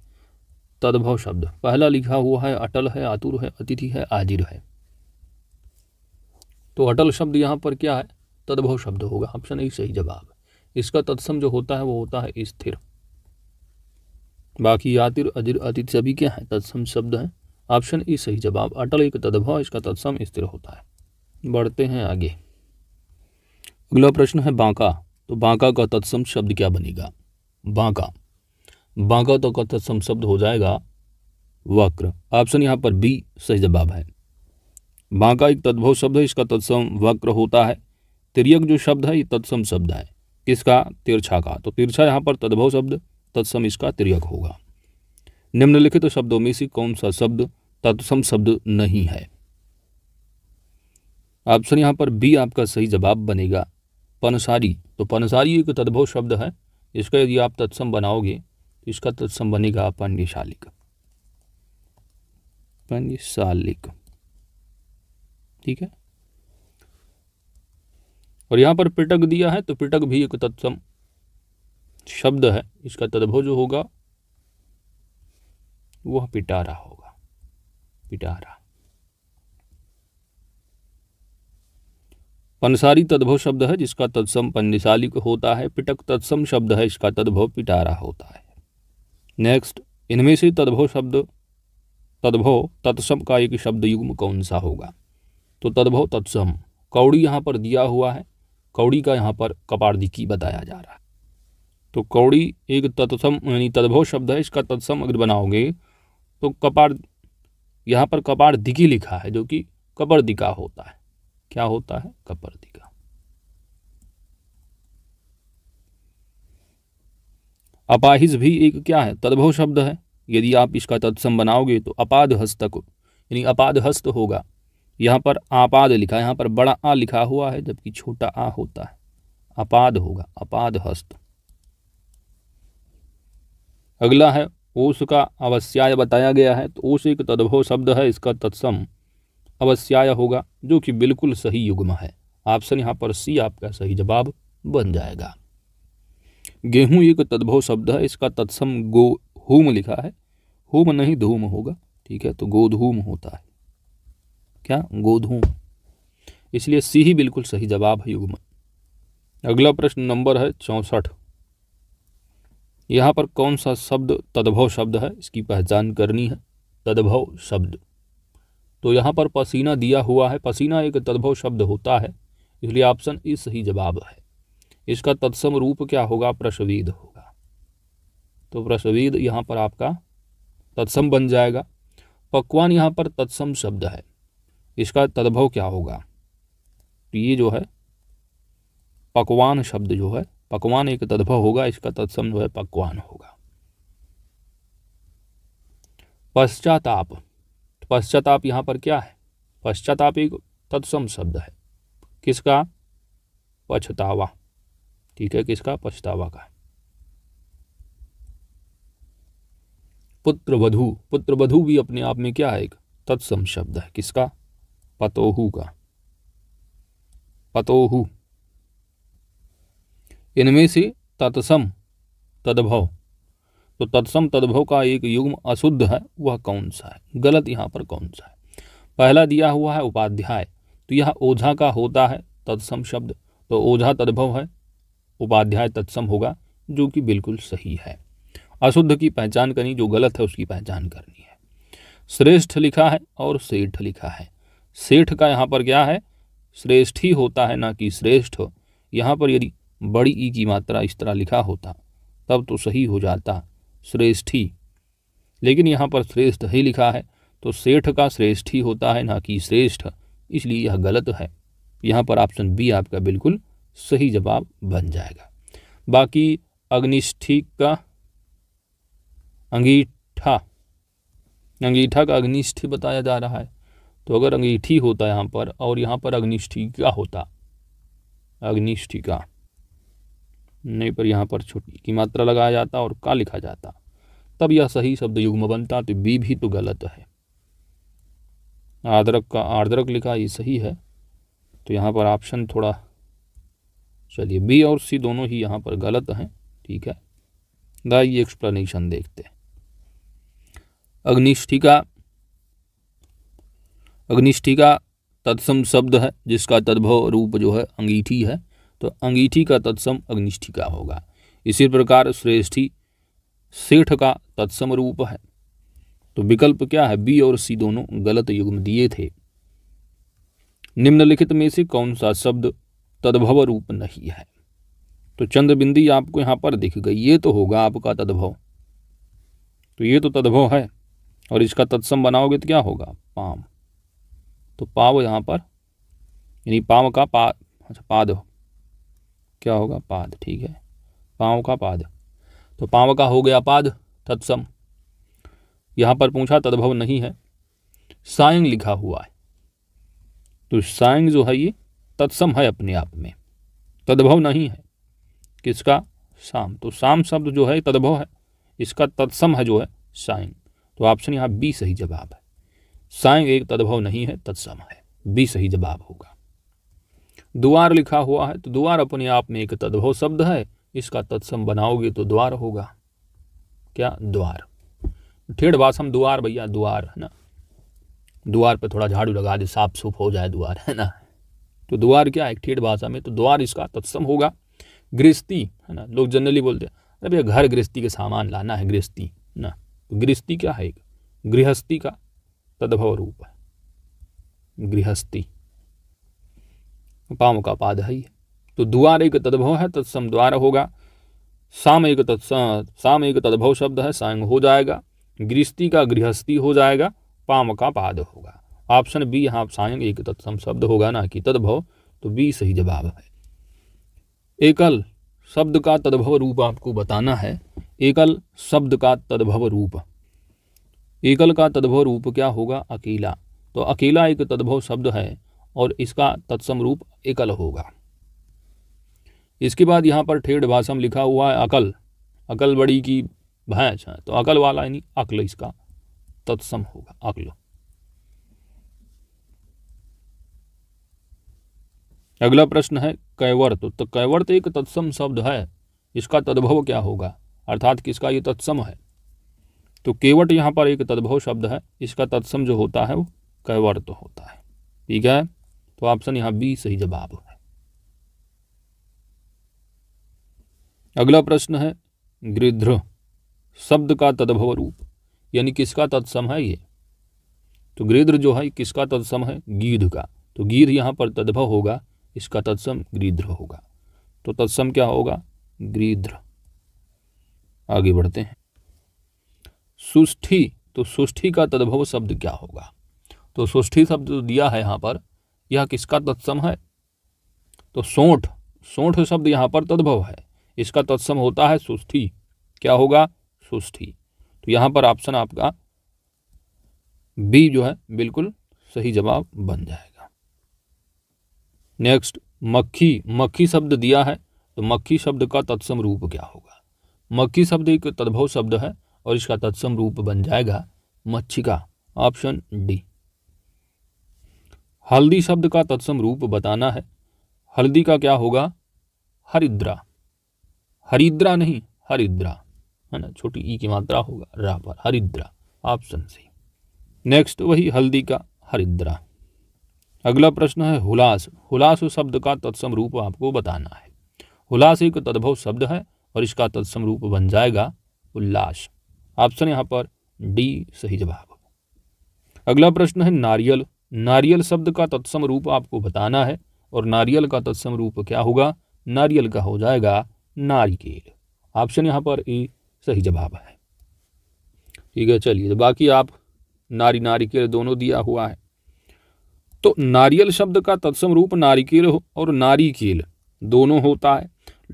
तद्भव शब्द पहला लिखा हुआ है अटल है आतुर है अतिथि है आजिर है तो अटल शब्द यहाँ पर क्या है तद्भव शब्द होगा ऑप्शन ए सही जवाब इसका तत्सम जो होता है वो होता है स्थिर बाकी आतिर अजिर अतिथि सभी क्या है तत्सम शब्द हैं ऑप्शन ई सही जवाब अटल एक तद्भव इसका तत्सम स्थिर होता है बढ़ते हैं आगे अगला प्रश्न है बांका तो बांका का तत्सम शब्द क्या बनेगा बांका बांका तो का तत्सम शब्द हो जाएगा वक्र ऑप्शन यहाँ पर बी सही जवाब है बांका एक तद्भव शब्द है इसका तत्सम वक्र होता है तिरक जो शब्द है ये तत्सम शब्द है किसका तिरछा का तो तिरछा यहाँ पर तद्भव शब्द तत्सम इसका तिरक होगा निम्नलिखित तो शब्दों में से कौन सा शब्द तत्सम शब्द नहीं है ऑप्शन यहाँ पर बी आपका सही जवाब बनेगा पनसारी तो पनसारी एक तद्भव शब्द है इसका यदि आप तत्सम बनाओगे तो इसका तत्सम बनेगा पांड्यशालिक पांड्यशालिक ठीक है और यहाँ पर पिटक दिया है तो पिटक भी एक तत्सम शब्द है इसका तद्भव जो होगा वह पिटारा होगा पिटारा पंसारी तद्भव शब्द है जिसका तत्सम पन्निशाली होता है पिटक तत्सम शब्द है इसका तद्भव पिटारा होता है नेक्स्ट इनमें से तद्भव शब्द तद्भव तत्सम का एक शब्द युग्म कौन सा होगा तो तद्भव तत्सम कौड़ी यहाँ पर दिया हुआ है कौड़ी का यहाँ पर कपार्दिकी बताया जा रहा है तो कौड़ी एक तत्सम यानी तद्भव शब्द है इसका तत्सम अगर बनाओगे तो कपार यहाँ पर कपार्दिकी लिखा है जो कि कपरदिका दिका होता है क्या होता है कपर्दिका अपाहिज भी एक क्या है तद्भव शब्द है यदि आप इसका तत्सम बनाओगे तो अपाद हस्तक यानी अपाद हस्त होगा यहां पर आपाद लिखा यहां पर बड़ा आ लिखा हुआ है जबकि छोटा आ होता है अपाद होगा अपाद हस्त अगला है ओस का अवस्याय बताया गया है तो ओस एक तद्भव शब्द है इसका तत्सम अवस्याय होगा जो कि बिल्कुल सही युग्म है ऑप्शन यहाँ पर सी आपका सही जवाब बन जाएगा गेहूं एक तद्भव शब्द है इसका तत्सम गो हुम लिखा है हुम नहीं धूम होगा ठीक है तो गोधूम होता है क्या गोधूम इसलिए सी ही बिल्कुल सही जवाब है युग्म अगला प्रश्न नंबर है चौंसठ यहाँ पर कौन सा शब्द तद्भव शब्द है इसकी पहचान करनी है तद्भव शब्द तो यहाँ पर पसीना दिया हुआ है पसीना एक तद्भव शब्द होता है इसलिए ऑप्शन इस सही जवाब है इसका तत्सम रूप क्या होगा प्रसवीद होगा तो प्रसवीद यहाँ पर आपका तत्सम बन जाएगा पकवान यहाँ पर तत्सम शब्द है इसका तद्भव क्या होगा तो ये जो है पकवान शब्द जो है पकवान एक तद्भव होगा इसका तत्सम जो है पकवान होगा पश्चाताप पश्चाताप यहाँ पर क्या है पश्चाताप एक तत्सम शब्द है किसका पछतावा ठीक है किसका पछतावा का पुत्रवधु पुत्रवधु भी अपने आप में क्या है एक तत्सम शब्द है किसका पतोहु का पतोहु इनमें से तत्सम तद्भव तो तत्सम तद्भव का एक युग्म अशुद्ध है वह कौन सा है गलत यहाँ पर कौन सा है पहला दिया हुआ है उपाध्याय तो यह ओझा का होता है तत्सम शब्द तो ओझा तद्भव है उपाध्याय तत्सम होगा जो कि बिल्कुल सही है अशुद्ध की पहचान करनी जो गलत है उसकी पहचान करनी है श्रेष्ठ लिखा है और सेठ लिखा है सेठ का यहाँ पर क्या है श्रेष्ठ ही होता है ना कि श्रेष्ठ यहाँ पर यदि बड़ी ई की मात्रा इस तरह लिखा होता तब तो सही हो जाता श्रेष्ठी लेकिन यहाँ पर श्रेष्ठ ही लिखा है तो सेठ का श्रेष्ठी होता है ना कि श्रेष्ठ इसलिए यह गलत है यहाँ पर ऑप्शन बी आपका बिल्कुल सही जवाब बन जाएगा बाकी अग्निष्ठी का अंगीठा अंगीठा का अग्निष्ठी बताया जा रहा है तो अगर अंगीठी होता यहाँ पर और यहाँ पर अग्निष्ठी क्या होता अग्निष्ठी का नहीं पर यहाँ पर छोटी की मात्रा लगाया जाता और का लिखा जाता तब यह सही शब्द युग्म बनता तो बी भी तो गलत है आर्द्रक का आर्द्रक लिखा ये सही है तो यहाँ पर ऑप्शन थोड़ा चलिए बी और सी दोनों ही यहाँ पर गलत हैं ठीक है दाइए एक्सप्लेनेशन देखते हैं अग्निष्ठिका अग्निष्ठिका तत्सम शब्द है जिसका तद्भव रूप जो है अंगीठी है तो अंगीठी का तत्सम अग्निष्ठी का होगा इसी प्रकार श्रेष्ठी सेठ का तत्सम रूप है तो विकल्प क्या है बी और सी दोनों गलत युग्म दिए थे निम्नलिखित में से कौन सा शब्द तद्भव रूप नहीं है तो चंद्रबिंदी आपको यहां पर दिख गई ये तो होगा आपका तद्भव तो ये तो तद्भव है और इसका तत्सम बनाओगे तो क्या होगा पाम तो पाव यहां पर यानी पाव का पा अच्छा पाद क्या होगा पाद ठीक है पाँव का पाद तो पाँव का हो गया पाद तत्सम यहाँ पर पूछा तद्भव नहीं है सायंग लिखा हुआ है तो सायंग जो है ये तत्सम है अपने आप में तद्भव नहीं है किसका साम तो साम शब्द जो है तद्भव है इसका तत्सम है जो है सायंग तो ऑप्शन यहाँ बी सही जवाब है सायंग एक तद्भव नहीं है तत्सम है बी सही जवाब होगा द्वार लिखा हुआ है तो द्वार अपने आप में एक तद्भव शब्द है इसका तत्सम बनाओगे तो द्वार होगा क्या द्वार ठेठ भाषा में द्वार भैया द्वार है ना द्वार पर थोड़ा झाड़ू लगा दे साफ सुफ हो जाए द्वार है ना तो द्वार क्या है ठेठ भाषा में तो द्वार इसका तत्सम होगा गृहस्थी है ना लोग जनरली बोलते हैं अरे भैया घर गृहस्थी के सामान लाना है गृहस्थी ना तो गृहस्थी क्या है गृहस्थी का तद्भव रूप है गृहस्थी पाम का पाद है तो द्वार एक तद्भव है तत्सम द्वार होगा साम एक तत्स साम एक तद्भव शब्द है सांग हो जाएगा गृहस्थी का गृहस्थी हो जाएगा पाम का पाद होगा ऑप्शन बी यहाँ सायंग एक तत्सम शब्द होगा ना कि तद्भव तो बी सही जवाब है एकल शब्द का तद्भव रूप आपको बताना है एकल शब्द का तद्भव रूप एकल का तद्भव रूप क्या होगा अकेला तो अकेला एक तद्भव शब्द है और इसका तत्सम रूप एकल होगा इसके बाद यहाँ पर ठेठ भाषम लिखा हुआ है अकल अकल बड़ी की भैंस है तो अकल वाला यानी अकल इसका तत्सम होगा अकल अगला प्रश्न है कैवर्त तो कैवर्त एक तत्सम शब्द है इसका तद्भव क्या होगा अर्थात किसका ये तत्सम है तो केवट यहाँ पर एक तद्भव शब्द है इसका तत्सम जो होता है वो कैवर्त होता है ठीक है तो ऑप्शन यहां बी सही जवाब है अगला प्रश्न है गृध्र शब्द का तद्भव रूप यानी किसका तत्सम है ये तो गृध्र जो है किसका तत्सम है गीध का तो गीध यहां पर तद्भव होगा इसका तत्सम गृध्र होगा तो तत्सम क्या होगा गृध्र आगे बढ़ते हैं सुष्ठी तो सुष्ठी का तद्भव शब्द क्या होगा तो सुष्ठी शब्द तो दिया है यहां पर यह किसका तत्सम है तो सोठ सोठ शब्द यहाँ पर तद्भव है इसका तत्सम होता है सुस्थी क्या होगा सुस्थी तो यहाँ पर ऑप्शन आपका बी जो है बिल्कुल सही जवाब बन जाएगा नेक्स्ट मक्खी मक्खी शब्द दिया है तो मक्खी शब्द का तत्सम रूप क्या होगा मक्खी शब्द एक तद्भव शब्द है और इसका तत्सम रूप बन जाएगा मच्छिका ऑप्शन डी हल्दी शब्द का तत्सम रूप बताना है हल्दी का क्या होगा हरिद्रा हरिद्रा नहीं हरिद्रा है ना छोटी ई की मात्रा होगा रा पर हरिद्रा ऑप्शन सी नेक्स्ट वही हल्दी का हरिद्रा अगला प्रश्न है हुलास हुलास शब्द का तत्सम रूप आपको बताना है हुलास एक तद्भव शब्द है और इसका तत्सम रूप बन जाएगा उल्लास ऑप्शन यहाँ पर डी सही जवाब अगला प्रश्न है नारियल नारियल शब्द का तत्सम रूप आपको बताना है और नारियल का तत्सम रूप क्या होगा नारियल का हो जाएगा नारिकेल ऑप्शन यहाँ पर ए सही जवाब है ठीक है चलिए तो बाकी आप नारी नारिकेल दोनों दिया हुआ है तो नारियल शब्द का तत्सम रूप नारिकेल और नारिकेल दोनों होता है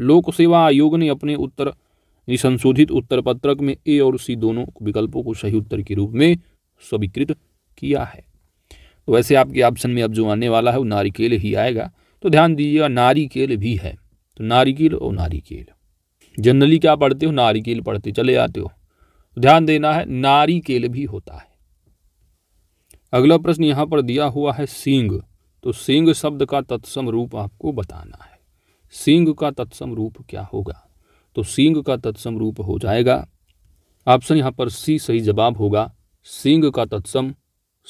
लोक सेवा आयोग ने अपने उत्तर संशोधित उत्तर पत्रक में ए और सी दोनों विकल्पों को सही उत्तर के रूप में स्वीकृत किया है तो वैसे आपके ऑप्शन में अब जो आने वाला है वो नारिकेल ही आएगा तो ध्यान दीजिएगा नारिकेल भी है तो नारिकेल और नारिकेल जनरली क्या पढ़ते हो नारिकेल पढ़ते चले आते हो तो ध्यान देना है नारिकेल भी होता है अगला प्रश्न यहाँ पर दिया हुआ है सिंह तो सिंह शब्द का तत्सम रूप आपको बताना है सिंह का तत्सम रूप क्या होगा तो सिंह का तत्सम रूप हो जाएगा ऑप्शन यहाँ पर सी सही जवाब होगा सिंह का तत्सम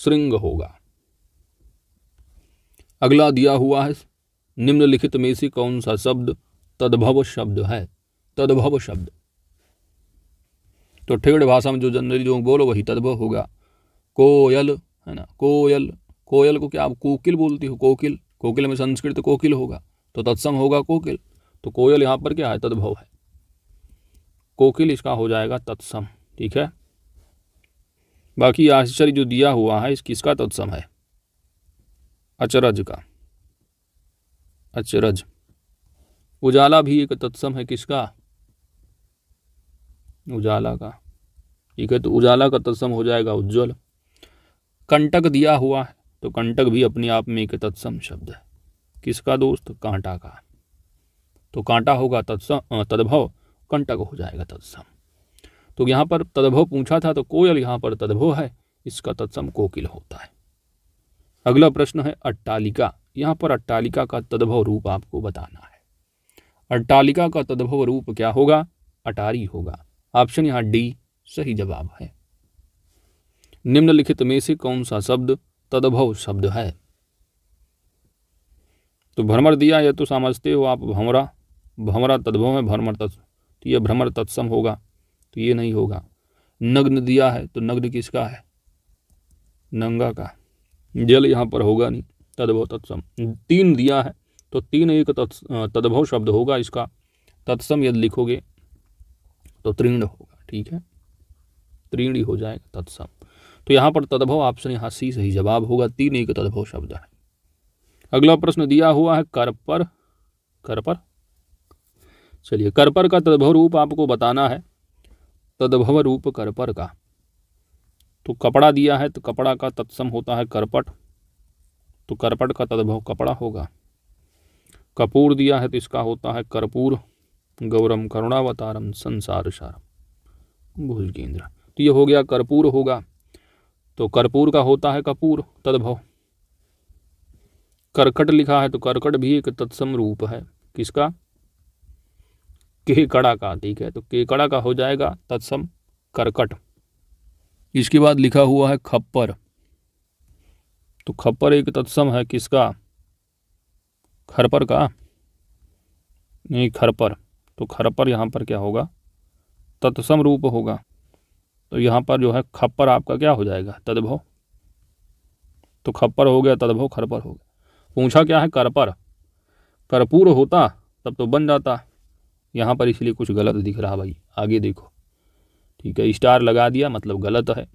श्रृंग होगा अगला दिया हुआ है निम्नलिखित में से कौन सा शब्द तद्भव शब्द है तद्भव शब्द तो ठेड़ भाषा में जो जनरली जो बोलो वही तद्भव होगा कोयल है ना कोयल कोयल को क्या आप कोकिल बोलती हो कोकिल कोकिल में संस्कृत कोकिल होगा तो तत्सम होगा कोकिल तो कोयल यहाँ पर क्या है तद्भव है कोकिल इसका हो जाएगा तत्सम ठीक है बाकी आश्चर्य जो दिया हुआ है इस किसका तत्सम है अचरज का अचरज उजाला भी एक तत्सम है किसका उजाला का ठीक है तो उजाला का तत्सम हो जाएगा उज्जवल कंटक दिया हुआ है तो कंटक भी अपने आप में एक तत्सम शब्द है किसका दोस्त कांटा का तो कांटा होगा तत्सम तद्भव कंटक हो जाएगा तत्सम तो यहाँ पर तद्भव पूछा था तो कोयल यहाँ पर तद्भव है इसका तत्सम कोकिल होता है अगला प्रश्न है अट्टालिका यहाँ पर अट्टालिका का तद्भव रूप आपको बताना है अट्टालिका का तद्भव रूप क्या होगा अटारी होगा ऑप्शन यहाँ डी सही जवाब है निम्नलिखित में से कौन सा शब्द तद्भव शब्द है तो भ्रमर दिया यह तो समझते हो आप भ्रमरा भ्रमरा तद्भव है भ्रमर तत् तो यह भ्रमर तत्सम होगा तो ये नहीं होगा नग्न दिया है तो नग्न किसका है नंगा का जल यहाँ पर होगा नहीं तद्भव तत्सम तीन दिया है तो तीन एक तद्भव शब्द होगा इसका तत्सम यदि लिखोगे तो त्रीण होगा ठीक है त्रीणी हो जाएगा तत्सम तो यहाँ पर तद्भव ऑप्शन यहाँ सी सही जवाब होगा तीन एक तद्भव शब्द है अगला प्रश्न दिया हुआ है कर पर कर पर चलिए पर का तद्भव रूप आपको बताना है तद्भव रूप पर का तो कपड़ा दिया है तो कपड़ा का तत्सम होता है करपट तो करपट का तद्भव कपड़ा होगा कपूर दिया है तो इसका होता है कर्पूर गौरम करुणावतारम संसार सारम भूल केन्द्र तो ये हो गया कर्पूर होगा तो कर्पूर का होता है कपूर तद्भव करकट लिखा है तो करकट भी एक तत्सम रूप है किसका केकड़ा का ठीक है तो केकड़ा का हो जाएगा तत्सम करकट इसके बाद लिखा हुआ है खप्पर तो खप्पर एक तत्सम है किसका खरपर का नहीं खरपर तो खरपर यहाँ पर क्या होगा तत्सम रूप होगा तो यहाँ पर जो है खप्पर आपका क्या हो जाएगा तद्भव तो खप्पर हो गया तद्भव खरपर हो गया पूछा क्या है करपर कर्पूर होता तब तो बन जाता यहाँ पर इसलिए कुछ गलत दिख रहा भाई आगे देखो ठीक है स्टार लगा दिया मतलब गलत है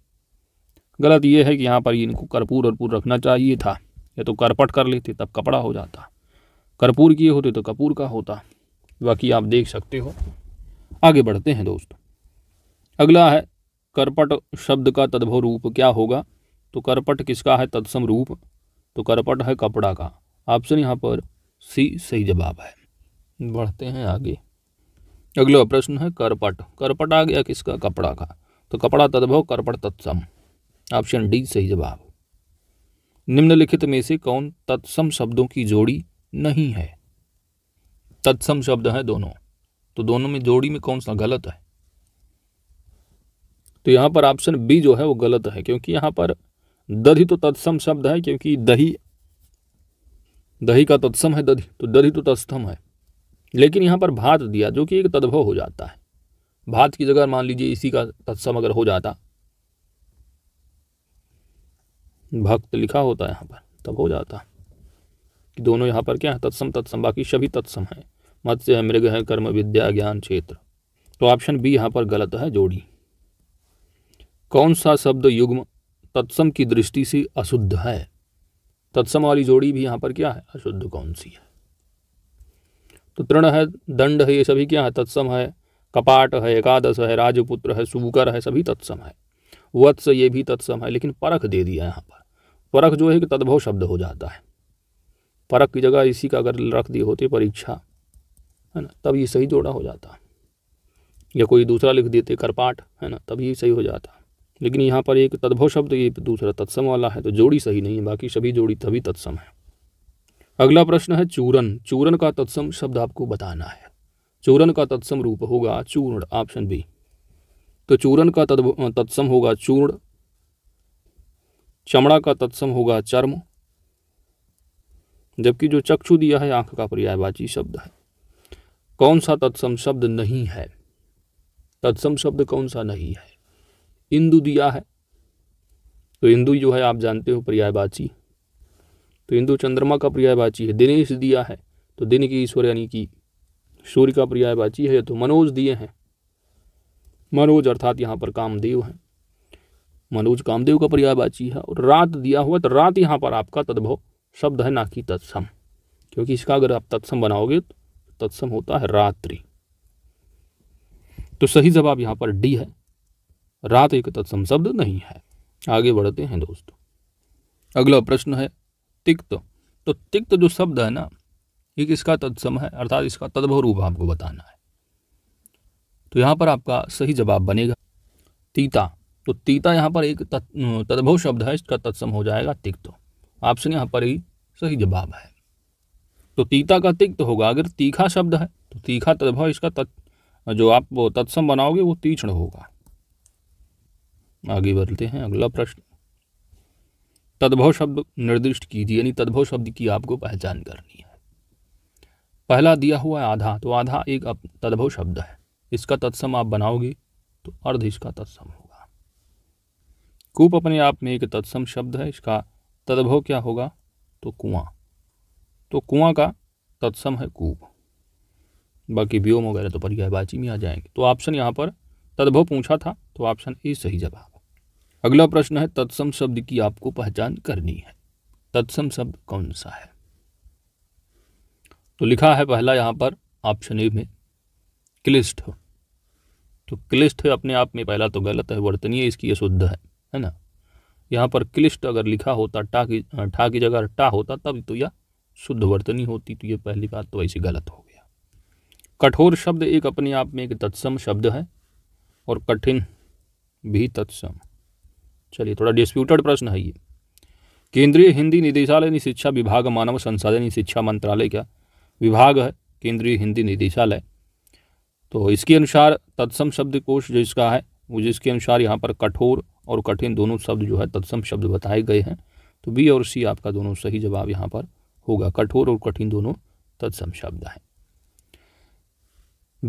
गलत ये है कि यहाँ पर इनको कर्पूर अर्पूर रखना चाहिए था या तो करपट कर लेते तब कपड़ा हो जाता कर्पूर किए होते तो कपूर का होता बाकी आप देख सकते हो आगे बढ़ते हैं दोस्त अगला है करपट शब्द का तद्भव रूप क्या होगा तो करपट किसका है तत्सम रूप तो करपट है कपड़ा का ऑप्शन यहाँ पर सी सही जवाब है बढ़ते हैं आगे अगला प्रश्न है करपट करपट आ गया किसका कपड़ा का तो कपड़ा तद्भव करपट तत्सम ऑप्शन डी सही जवाब निम्नलिखित में से कौन तत्सम शब्दों की जोड़ी नहीं है तत्सम शब्द है दोनों तो दोनों में जोड़ी में कौन सा गलत है तो यहाँ पर ऑप्शन बी जो है वो गलत है क्योंकि यहाँ पर दधि तो तत्सम शब्द है क्योंकि दही दही का तत्सम है दधि तो दधि तो तत्सम है लेकिन यहाँ पर भात दिया जो कि एक तद्भव हो जाता है भात की जगह मान लीजिए इसी का तत्सम अगर हो जाता भक्त लिखा होता है यहाँ पर तब हो जाता कि दोनों यहाँ पर क्या है तत्सम तत्सम बाकी सभी तत्सम है मत्स्य है मृग है कर्म विद्या ज्ञान क्षेत्र तो ऑप्शन बी यहाँ पर गलत है जोड़ी कौन सा शब्द युग्म तत्सम की दृष्टि से अशुद्ध है तत्सम वाली जोड़ी भी यहाँ पर क्या है अशुद्ध कौन सी है तो तृण है दंड है ये सभी क्या है तत्सम है कपाट है एकादश है राजपुत्र है सुकर है सभी तत्सम है वत्स ये भी तत्सम है लेकिन परख दे दिया यहाँ पर परख जो है कि तद्भव शब्द हो जाता है परख की जगह इसी का अगर रख दिए होते परीक्षा है ना तब ये सही जोड़ा हो जाता या कोई दूसरा लिख देते करपाट है ना तब ये सही हो जाता लेकिन यहाँ पर एक तद्भव शब्द ये दूसरा तत्सम वाला है तो जोड़ी सही नहीं है बाकी सभी जोड़ी तभी तत्सम है अगला प्रश्न है चूरन चूरन का तत्सम शब्द आपको बताना है चूरन का तत्सम रूप होगा चूर्ण ऑप्शन बी तो चूरन का तत्सम होगा चूर्ण चमड़ा का तत्सम होगा चर्म जबकि जो चक्षु दिया है आंख का पर्यायवाची शब्द है कौन सा तत्सम शब्द नहीं है तत्सम शब्द कौन सा नहीं है इंदु दिया है तो इंदु जो है आप जानते हो पर्यायवाची तो हिंदू चंद्रमा का पर्यायवाची है दिनेश दिया है तो दिन की ईश्वर यानी कि सूर्य का पर्यायवाची है तो मनोज दिए हैं मनोज अर्थात यहाँ पर कामदेव हैं मनोज कामदेव का पर्यायवाची है और रात दिया हुआ तो रात यहाँ पर आपका तद्भव शब्द है ना कि तत्सम क्योंकि इसका अगर आप तत्सम बनाओगे तो तत्सम होता है रात्रि तो सही जवाब यहाँ पर डी है रात एक तत्सम शब्द नहीं है आगे बढ़ते हैं दोस्तों अगला प्रश्न है तिक्त तो तिक्त जो शब्द है ना ये किसका तत्सम है अर्थात इसका तद्भव रूप आपको बताना है तो यहाँ पर आपका सही जवाब बनेगा तीता तो तीता यहाँ पर एक तद्भव शब्द है इसका तत्सम हो जाएगा तिक्त ऑप्शन यहाँ पर ही सही जवाब है तो तीता का तिक्त होगा अगर तीखा शब्द है तो तीखा तद्भव इसका तत् जो आप तत्सम बनाओगे वो तीक्ष्ण होगा आगे बढ़ते हैं अगला प्रश्न तद्भव शब्द निर्दिष्ट कीजिए यानी तद्भव शब्द की आपको पहचान करनी है पहला दिया हुआ है आधा तो आधा एक तद्भव शब्द है इसका तत्सम आप बनाओगे तो अर्ध इसका तत्सम होगा कूप अपने आप में एक तत्सम शब्द है इसका तद्भव क्या होगा तो कुआं तो कुआं का तत्सम है कूप बाकी व्योम वगैरह तो पर्यायवाची में आ जाएंगे तो ऑप्शन यहाँ पर तद्भव पूछा था तो ऑप्शन ए सही जवाब अगला प्रश्न है तत्सम शब्द की आपको पहचान करनी है तत्सम शब्द कौन सा है तो लिखा है पहला यहाँ पर ऑप्शन ए में क्लिष्ट तो क्लिष्ट अपने आप में पहला तो गलत है वर्तनीय इसकी अशुद्ध है है ना यहाँ पर क्लिष्ट अगर लिखा होता टा की ठा की जगह टा होता तब तो यह शुद्ध वर्तनी होती तो यह पहली बात तो ऐसे गलत हो गया कठोर शब्द एक अपने आप में एक तत्सम शब्द है और कठिन भी तत्सम चलिए थोड़ा डिस्प्यूटेड प्रश्न है ये केंद्रीय हिंदी निदेशालय ने शिक्षा विभाग मानव संसाधन शिक्षा मंत्रालय का विभाग है केंद्रीय हिंदी निदेशालय तो इसके अनुसार तत्सम शब्दकोश जो इसका है वो जिसके अनुसार यहाँ पर कठोर और कठिन दोनों शब्द जो है तत्सम शब्द बताए गए हैं तो बी और सी आपका दोनों सही जवाब यहाँ पर होगा कठोर और कठिन दोनों तत्सम शब्द हैं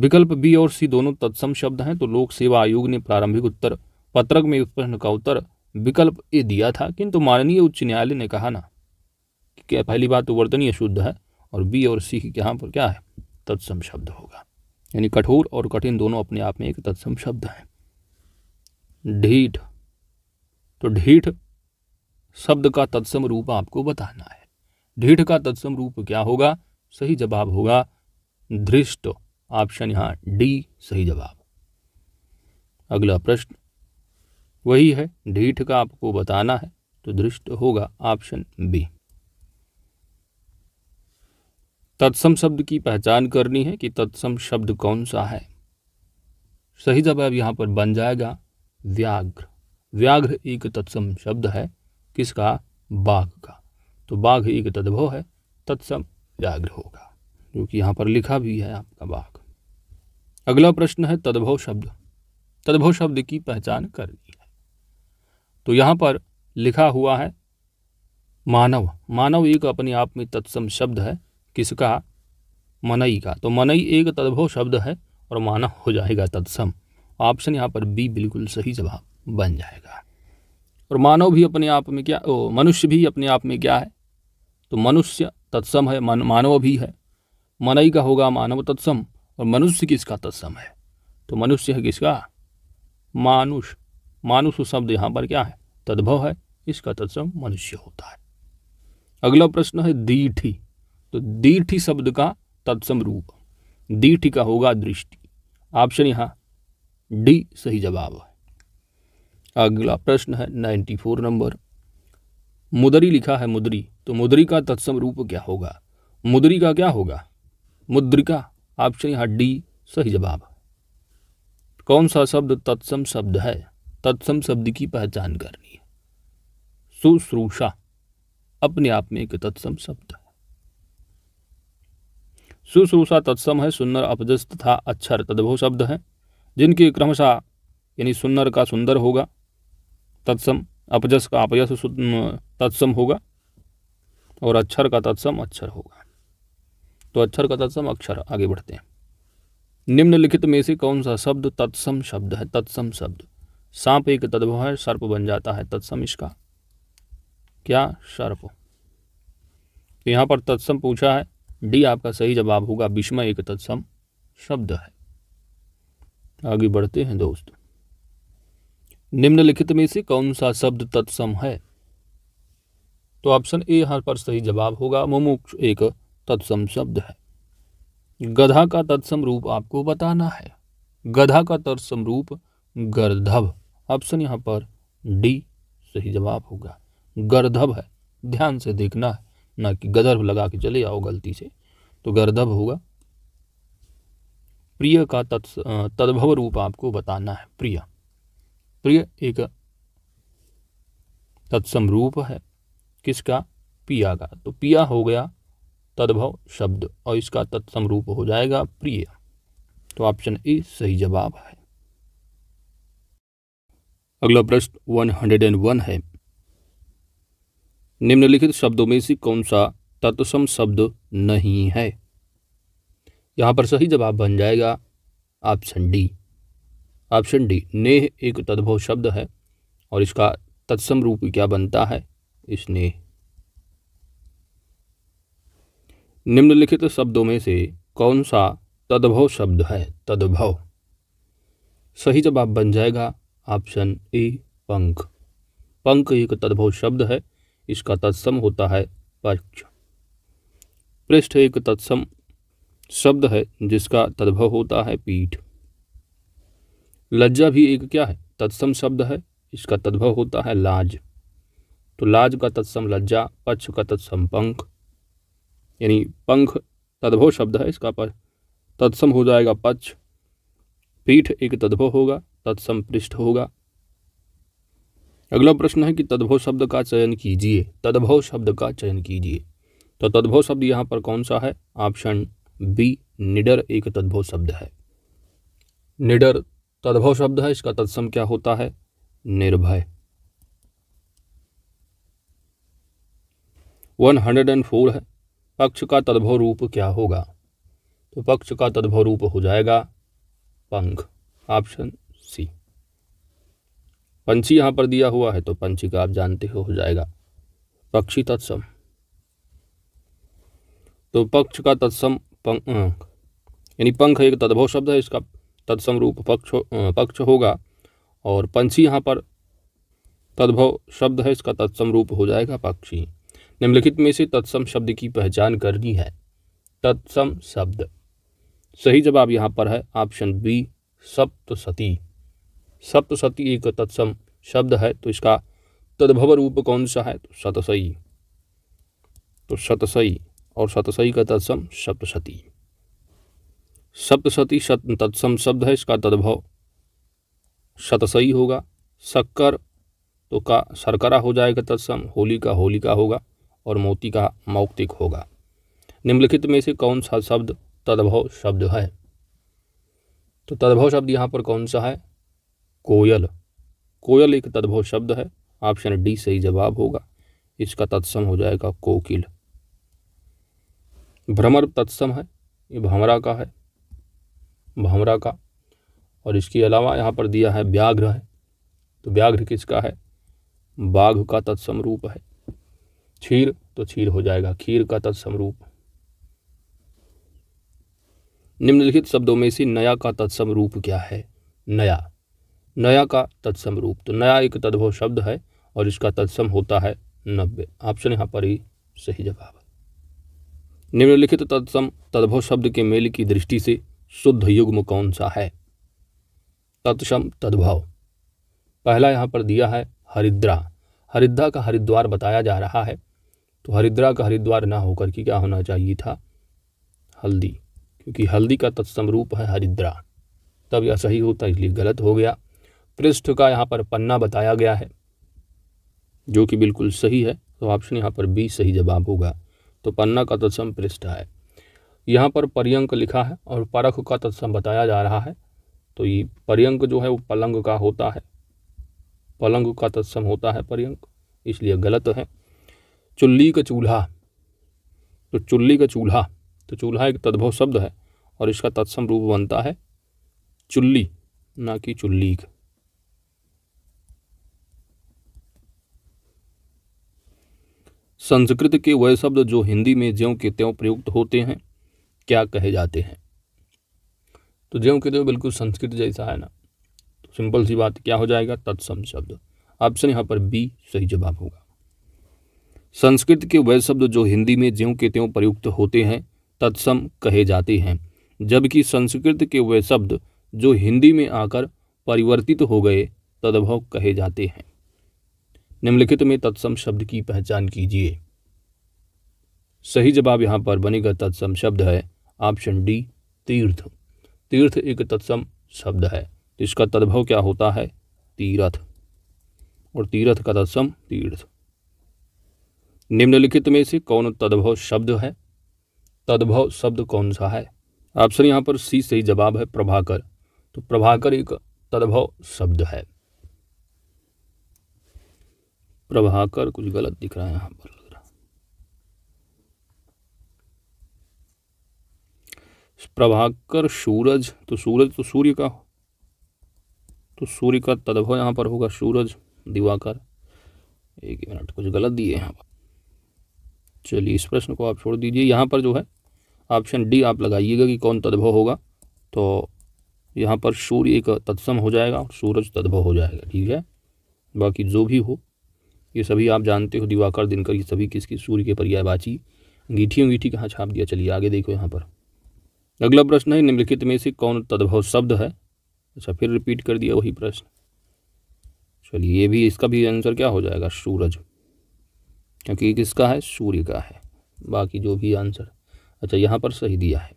विकल्प बी और सी दोनों तत्सम शब्द हैं तो लोक सेवा आयोग ने प्रारंभिक उत्तर पत्रक में उत्पन्न का उत्तर विकल्प ये दिया था किंतु माननीय उच्च न्यायालय ने कहा ना कि क्या पहली बात तो वर्तनीय शुद्ध है और बी और सी के यहाँ पर क्या है तत्सम शब्द होगा यानी कठोर और कठिन दोनों अपने आप में एक तत्सम शब्द हैं ढीठ तो ढीठ शब्द का तत्सम रूप आपको बताना है ढीठ का तत्सम रूप क्या होगा सही जवाब होगा धृष्ट ऑप्शन यहाँ डी सही जवाब अगला प्रश्न वही है ढीठ का आपको बताना है तो दृष्ट होगा ऑप्शन बी तत्सम शब्द की पहचान करनी है कि तत्सम शब्द कौन सा है सही जवाब यहाँ पर बन जाएगा व्याघ्र व्याघ्र एक तत्सम शब्द है किसका बाघ का तो बाघ एक तद्भव है तत्सम व्याघ्र होगा जो कि यहाँ पर लिखा भी है आपका बाघ अगला प्रश्न है तद्भव शब्द तद्भव शब्द की पहचान करनी तो यहाँ पर लिखा हुआ है मानव मानव एक अपने आप में तत्सम शब्द है किसका मनई का तो मनई एक तद्भव शब्द है और मानव हो जाएगा तत्सम ऑप्शन यहाँ पर बी बिल्कुल सही जवाब बन जाएगा और मानव भी अपने आप में क्या ओ, मनुष्य भी अपने आप में क्या है तो मनुष्य तत्सम है मन, मानव भी है मनई का होगा मानव तत्सम और मनुष्य किसका तत्सम है तो मनुष्य है किसका मानुष मानुष शब्द यहाँ पर क्या है तद्भव है इसका तत्सम मनुष्य होता है अगला प्रश्न है दीठी तो दीठी शब्द का तत्सम रूप दीठी का होगा दृष्टि ऑप्शन यहाँ डी सही जवाब है अगला प्रश्न है नाइन्टी फोर नंबर मुदरी लिखा है मुदरी तो मुदरी का तत्सम रूप क्या होगा मुदरी का क्या होगा मुद्रिका ऑप्शन यहाँ डी सही जवाब कौन सा शब्द तत्सम शब्द है तत्सम शब्द की पहचान करनी सुश्रूषा अपने आप में एक तत्सम शब्द है सुश्रूषा तत्सम है सुन्नर अपदस्त तथा अक्षर अच्छा तद्भव शब्द है जिनकी क्रमशः यानी सुन्नर का सुंदर होगा तत्सम अपजस का अपजस तत्सम होगा और अक्षर का तत्सम अक्षर होगा तो अक्षर का तत्सम अक्षर आगे बढ़ते हैं निम्नलिखित में से कौन सा शब्द तत्सम शब्द है तत्सम शब्द सांप एक तद्भव है सर्प बन जाता है तत्सम इसका क्या सर्प तो यहाँ पर तत्सम पूछा है डी आपका सही जवाब होगा विषम एक तत्सम शब्द है आगे बढ़ते हैं दोस्त निम्नलिखित में से कौन सा शब्द तत्सम है तो ऑप्शन ए यहाँ पर सही जवाब होगा मुमुक्ष एक तत्सम शब्द है गधा का तत्सम रूप आपको बताना है गधा का तत्सम रूप गर्धव ऑप्शन यहाँ पर डी सही जवाब होगा गर्दभ है ध्यान से देखना है ना कि गदर्भ लगा के चले आओ गलती से तो गर्दभ होगा प्रिय का तत् तद्भव रूप आपको बताना है प्रिय प्रिय एक तत्सम रूप है किसका पिया का तो पिया हो गया तद्भव शब्द और इसका तत्सम रूप हो जाएगा प्रिय तो ऑप्शन ए सही जवाब है अगला प्रश्न 101 है निम्नलिखित शब्दों में से कौन सा तत्सम शब्द नहीं है यहाँ पर सही जवाब बन जाएगा ऑप्शन डी ऑप्शन डी नेह एक तद्भव शब्द है और इसका तत्सम रूप क्या बनता है स्नेह निम्नलिखित शब्दों में से कौन सा तद्भव शब्द है तद्भव सही जवाब बन जाएगा ऑप्शन ए पंख पंख एक तद्भव शब्द है इसका तत्सम होता है पक्ष पृष्ठ एक तत्सम शब्द है जिसका तद्भव होता है पीठ लज्जा भी एक क्या है तत्सम शब्द है इसका तद्भव होता है लाज तो लाज का तत्सम लज्जा पक्ष का तत्सम पंख यानी पंख तद्भव शब्द है इसका पर तत्सम हो जाएगा पक्ष पीठ एक तद्भव होगा तत्सम पृष्ठ होगा अगला प्रश्न है कि तद्भव शब्द का चयन कीजिए तद्भव शब्द का चयन कीजिए तो तद्भव शब्द यहाँ पर कौन सा है ऑप्शन बी निडर एक तद्भव शब्द है निडर तद्भव शब्द है इसका तत्सम क्या होता है निर्भय 104 है पक्ष का तद्भव रूप क्या होगा तो पक्ष का तद्भव रूप हो जाएगा पंख ऑप्शन सी पंछी यहाँ पर दिया हुआ है तो पंछी का आप जानते हो हो जाएगा पक्षी तत्सम तो पक्ष का तत्सम पंख यानी पंख एक तद्भव शब्द है इसका तत्सम रूप पक्ष पक्ष होगा और पंछी यहाँ पर तद्भव शब्द है इसका तत्सम रूप हो जाएगा पक्षी निम्नलिखित में से तत्सम शब्द की पहचान करनी है तत्सम शब्द सही जवाब यहाँ पर है ऑप्शन बी सप्त सती सप्तसती एक तत्सम शब्द है तो इसका तद्भव रूप कौन सा है तो सतसई तो सतसई और सतसई का तत्सम सप्तसती सप्तसती सत तत्सम शब्द है इसका तद्भव सतसई होगा शक्कर तो का शर्करा हो जाएगा तत्सम होली का होलिका होगा और मोती का मौक्तिक होगा निम्नलिखित में से कौन सा शब्द तद्भव शब्द है तो तद्भव शब्द यहाँ पर कौन सा है कोयल कोयल एक तद्भव शब्द है ऑप्शन डी सही जवाब होगा इसका तत्सम हो जाएगा कोकिल भ्रमर तत्सम है ये भमरा का है भमरा का और इसके अलावा यहाँ पर दिया है व्याघ्र है तो व्याघ्र किसका है बाघ का तत्सम रूप है क्षीर तो क्षीर हो जाएगा खीर का तत्सम रूप निम्नलिखित शब्दों में से नया का तत्सम रूप क्या है नया नया का तत्सम रूप तो नया एक तद्भव शब्द है और इसका तत्सम होता है नब्बे ऑप्शन यहाँ पर ही सही जवाब है निम्नलिखित तत्सम तद्भव शब्द के मेल की दृष्टि से शुद्ध युग्म कौन सा है तत्सम तद्भव पहला यहाँ पर दिया है हरिद्रा हरिद्रा का हरिद्वार बताया जा रहा है तो हरिद्रा का हरिद्वार ना होकर के क्या होना चाहिए था हल्दी क्योंकि हल्दी का तत्सम रूप है हरिद्रा तब यह सही होता इसलिए गलत हो गया पृष्ठ का यहाँ पर पन्ना बताया गया है जो कि बिल्कुल सही है तो ऑप्शन यहाँ पर बी सही जवाब होगा तो पन्ना का तत्सम पृष्ठ है यहाँ पर पर्यंक लिखा है और परख का तत्सम बताया जा रहा है तो ये पर्यंक जो है वो पलंग का होता है पलंग का तत्सम होता है पर्यंक इसलिए गलत है चुल्ली का चूल्हा तो चुल्ली का चूल्हा तो चूल्हा एक तद्भव शब्द है और इसका तत्सम रूप बनता है चुल्ली ना कि का संस्कृत के वह शब्द जो हिंदी में ज्यों के त्यों प्रयुक्त होते हैं क्या कहे जाते हैं तो ज्यों के त्यों बिल्कुल संस्कृत जैसा है ना तो सिंपल सी बात क्या हो जाएगा तत्सम शब्द ऑप्शन यहाँ पर बी सही जवाब होगा संस्कृत के वह शब्द जो हिंदी में ज्यों के त्यों प्रयुक्त होते हैं तत्सम कहे जाते हैं जबकि संस्कृत के वह शब्द जो हिंदी में आकर परिवर्तित हो गए तद्भव कहे जाते हैं निम्नलिखित में तत्सम शब्द की पहचान कीजिए सही जवाब यहाँ पर बनेगा तत्सम शब्द है ऑप्शन डी तीर्थ तीर्थ एक तत्सम शब्द है तो इसका तद्भव क्या होता है तीरथ और तीरथ का तत्सम तीर्थ निम्नलिखित में से कौन तद्भव शब्द है तद्भव शब्द कौन सा है ऑप्शन यहाँ पर सी सही जवाब है प्रभाकर तो प्रभाकर एक तद्भव शब्द है प्रभाकर कुछ गलत दिख रहा है यहाँ पर लग रहा प्रभाकर सूरज तो सूरज तो सूर्य का हो तो सूर्य का तद्भव यहाँ पर होगा सूरज दिवाकर एक मिनट कुछ गलत दिए यहाँ पर चलिए इस प्रश्न को आप छोड़ दीजिए यहाँ पर जो है ऑप्शन डी आप लगाइएगा कि कौन तद्भव होगा तो यहाँ पर सूर्य एक तत्सम हो जाएगा और सूरज तद्भव हो जाएगा ठीक है बाकी जो भी हो ये सभी आप जानते हो दिवाकर दिनकर ये सभी किसकी सूर्य के पर्यायवाची अंगीठी अंगीठी कहाँ छाप दिया चलिए आगे देखो यहाँ पर अगला प्रश्न है निम्नलिखित में से कौन तद्भव शब्द है अच्छा फिर रिपीट कर दिया वही प्रश्न चलिए ये भी इसका भी आंसर क्या हो जाएगा सूरज क्योंकि किसका है सूर्य का है बाकी जो भी आंसर अच्छा यहाँ पर सही दिया है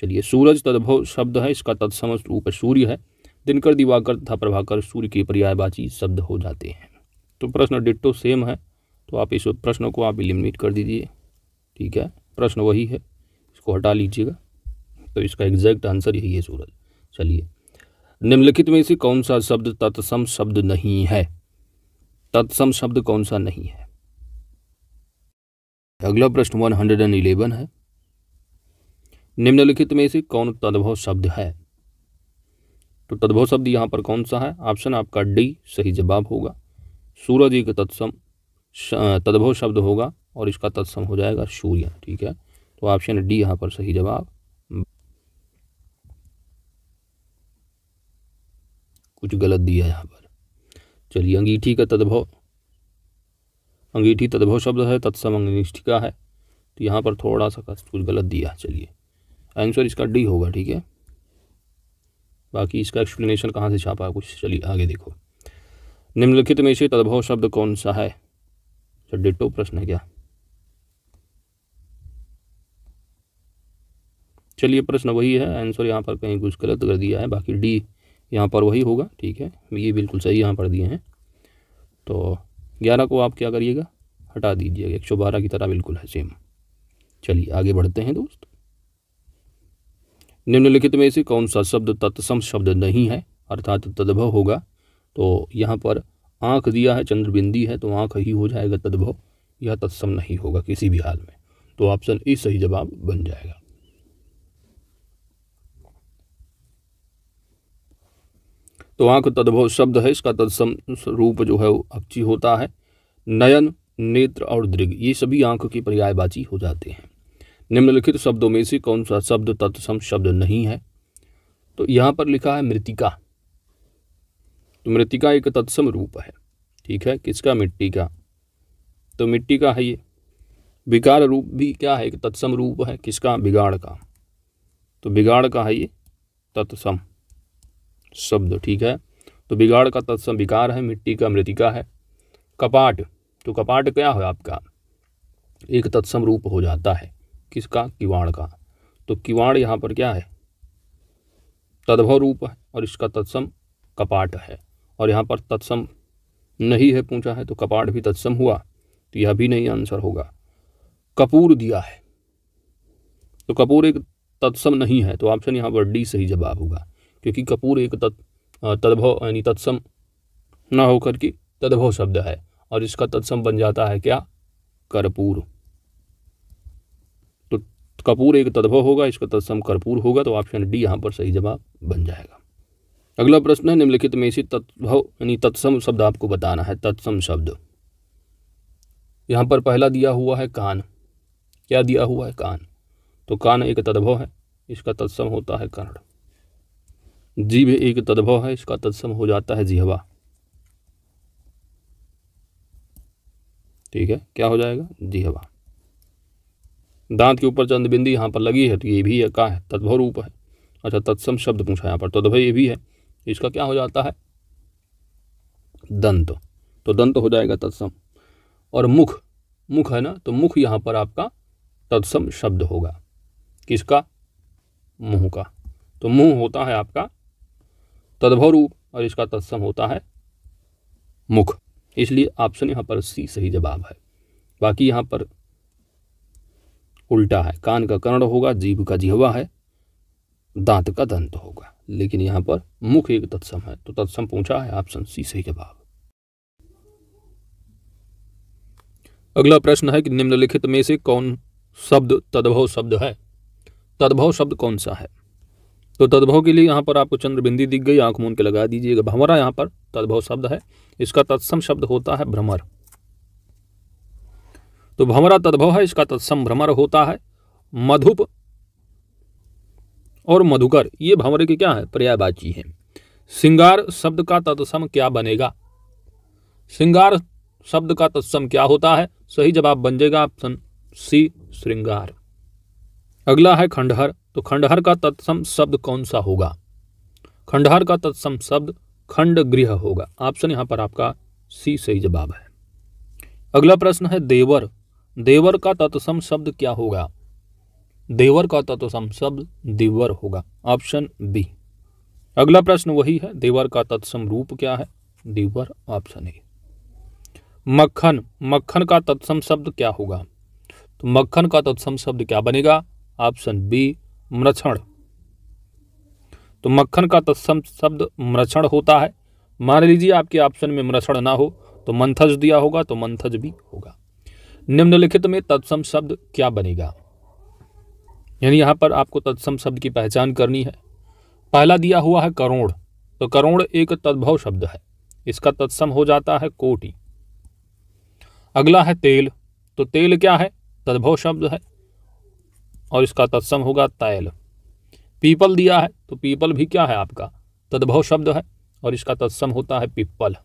चलिए सूरज तद्भव शब्द है इसका तत्सम रूप सूर्य है दिनकर दिवाकर तथा प्रभाकर सूर्य के पर्यायवाची शब्द हो जाते हैं तो प्रश्न डिट्टो सेम है तो आप इस प्रश्न को आप इलिमिनेट कर दीजिए ठीक है प्रश्न वही है इसको हटा लीजिएगा तो इसका एग्जैक्ट आंसर यही है सूरज चलिए निम्नलिखित में से कौन सा शब्द तत्सम शब्द नहीं है तत्सम शब्द कौन सा नहीं है अगला प्रश्न वन हंड्रेड एंड इलेवन है निम्नलिखित में से कौन तद्भव शब्द है तो तद्भव शब्द यहां पर कौन सा है ऑप्शन आपका डी सही जवाब होगा सूरज एक तत्सम तद्भव शब्द होगा और इसका तत्सम हो जाएगा सूर्य ठीक है तो ऑप्शन डी यहाँ पर सही जवाब कुछ गलत दिया यहाँ पर चलिए अंगीठी का तद्भव अंगीठी तद्भव शब्द है तत्सम अंगनिष्ठिका है तो यहाँ पर थोड़ा सा कुछ गलत दिया चलिए आंसर इसका डी होगा ठीक है बाकी इसका एक्सप्लेनेशन कहाँ से छापा है कुछ चलिए आगे देखो निम्नलिखित में से तद्भव शब्द कौन सा है डिटो प्रश्न है क्या चलिए प्रश्न वही है आंसर यहाँ पर कहीं कुछ गलत कर दिया है बाकी डी यहाँ पर वही होगा ठीक है ये बिल्कुल सही यहाँ पर दिए हैं तो ग्यारह को आप क्या करिएगा हटा दीजिएगा एक सौ बारह की तरह बिल्कुल है सेम चलिए आगे बढ़ते हैं दोस्त निम्नलिखित में से कौन सा शब्द तत्सम शब्द नहीं है अर्थात तद्भव होगा तो यहाँ पर आँख दिया है चंद्रबिंदी है तो आँख ही हो जाएगा तद्भव यह तत्सम नहीं होगा किसी भी हाल में तो ऑप्शन ए सही जवाब बन जाएगा तो आंख तद्भव शब्द है इसका तत्सम रूप जो है वो अक्षी होता है नयन नेत्र और दृग ये सभी आंख के पर्यायवाची हो जाते हैं निम्नलिखित शब्दों में से कौन सा शब्द तत्सम शब्द नहीं है तो यहाँ पर लिखा है मृतिका मृतिका एक तत्सम रूप है ठीक है किसका मिट्टी का तो मिट्टी का है ये विकार रूप भी क्या है एक तत्सम रूप है किसका बिगाड़ का तो बिगाड़ का है ये तत्सम शब्द ठीक है तो बिगाड़ का तत्सम विकार है मिट्टी का मृतिका है कपाट तो कपाट क्या है आपका एक तत्सम रूप हो जाता है किसका किवाड़ का तो किवाड़ यहाँ पर क्या है तद्भव रूप है और इसका तत्सम कपाट है और यहाँ पर तत्सम नहीं है पूछा है तो कपाट भी तत्सम हुआ तो यह भी नहीं आंसर होगा कपूर दिया है तो कपूर एक तत्सम नहीं है तो ऑप्शन यहाँ पर डी सही जवाब होगा क्योंकि कपूर एक तत् तद्भव यानी तत्सम न होकर के तद्भव शब्द है और इसका तत्सम बन जाता है क्या कर्पूर तो कपूर एक तद्भव होगा इसका तत्सम कर्पूर होगा तो ऑप्शन डी यहाँ पर सही जवाब बन जाएगा अगला प्रश्न है निम्नलिखित में इसी तत्भव यानी तत्सम शब्द आपको बताना है तत्सम शब्द यहाँ पर पहला दिया हुआ है कान क्या दिया हुआ है कान तो कान एक तद्भव है इसका तत्सम होता है कर्ण जीभ एक तद्भव है इसका तत्सम हो जाता है जिहवा ठीक है क्या हो जाएगा जिहवा दांत के ऊपर चंद बिंदी यहाँ पर लगी है तो ये भी है का है तद्भव रूप है अच्छा तत्सम शब्द पूछा यहाँ पर तद्भव ये भी है इसका क्या हो जाता है दंत तो दंत हो जाएगा तत्सम और मुख मुख है ना तो मुख यहाँ पर आपका तत्सम शब्द होगा किसका मुंह का तो मुंह होता है आपका तद्भव रूप और इसका तत्सम होता है मुख इसलिए ऑप्शन यहाँ पर सी सही जवाब है बाकी यहाँ पर उल्टा है कान का कर्ण होगा जीभ का जिहवा है दांत का दंत होगा लेकिन यहाँ पर मुख एक तत्सम है तो तत्सम पूछा है ऑप्शन सी सही जवाब अगला प्रश्न है कि निम्नलिखित में से कौन शब्द तद्भव शब्द है तद्भव शब्द कौन सा है तो तद्भव के लिए यहाँ पर आपको चंद्रबिंदी दिख गई आंख मून के लगा दीजिएगा भ्रमरा यहाँ पर तद्भव शब्द है इसका तत्सम शब्द होता है भ्रमर तो भ्रमरा तद्भव है इसका तत्सम भ्रमर होता है मधुप और मधुकर ये भंवरे के क्या है पर्यायवाची हैं सिंगार शब्द का तत्सम क्या बनेगा सिंगार शब्द का तत्सम क्या होता है सही जवाब बन जाएगा ऑप्शन सी श्रृंगार अगला है खंडहर तो खंडहर का तत्सम शब्द कौन सा होगा खंडहर का तत्सम शब्द खंड गृह होगा ऑप्शन यहां पर आपका सी सही जवाब है अगला प्रश्न है देवर देवर का तत्सम शब्द क्या होगा देवर का तत्व तो शब्द देवर होगा ऑप्शन बी अगला प्रश्न वही है देवर का तत्सम रूप क्या है देवर ऑप्शन ए मक्खन मक्खन का तत्सम शब्द क्या होगा तो मक्खन का तत्सम शब्द क्या बनेगा ऑप्शन बी मृक्षण तो मक्खन का तत्सम शब्द मृक्षण होता है मान लीजिए आपके ऑप्शन में मृक्षण ना हो तो मंथज दिया होगा तो मंथज भी होगा निम्नलिखित में तत्सम शब्द क्या बनेगा यानी यहाँ पर आपको तत्सम शब्द की पहचान करनी है पहला दिया हुआ है करोड़ तो करोड़ एक तद्भव शब्द है इसका तत्सम हो जाता है कोटि अगला है तेल तो तेल क्या है तद्भव शब्द है और इसका तत्सम होगा तैल पीपल दिया है तो पीपल भी क्या है आपका तद्भव शब्द है और इसका तत्सम होता है पिप्पल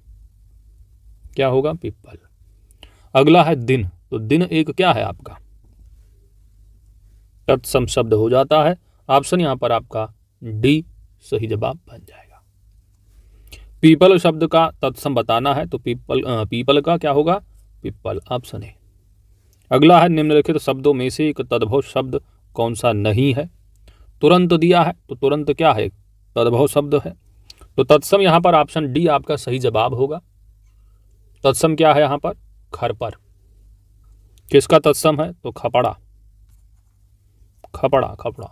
क्या होगा पिप्पल अगला है दिन तो दिन एक क्या है आपका तत्सम शब्द हो जाता है ऑप्शन यहाँ पर आपका डी सही जवाब बन जाएगा पीपल शब्द का तत्सम बताना है तो पीपल पीपल का क्या होगा पीपल ऑप्शन है अगला है निम्नलिखित शब्दों में से एक तद्भव शब्द कौन सा नहीं है तुरंत दिया है तो तुरंत क्या है तद्भव शब्द है तो तत्सम यहाँ पर ऑप्शन डी आपका सही जवाब होगा तत्सम क्या है यहां पर खर पर किसका तत्सम है तो खपड़ा खपड़ा खपड़ा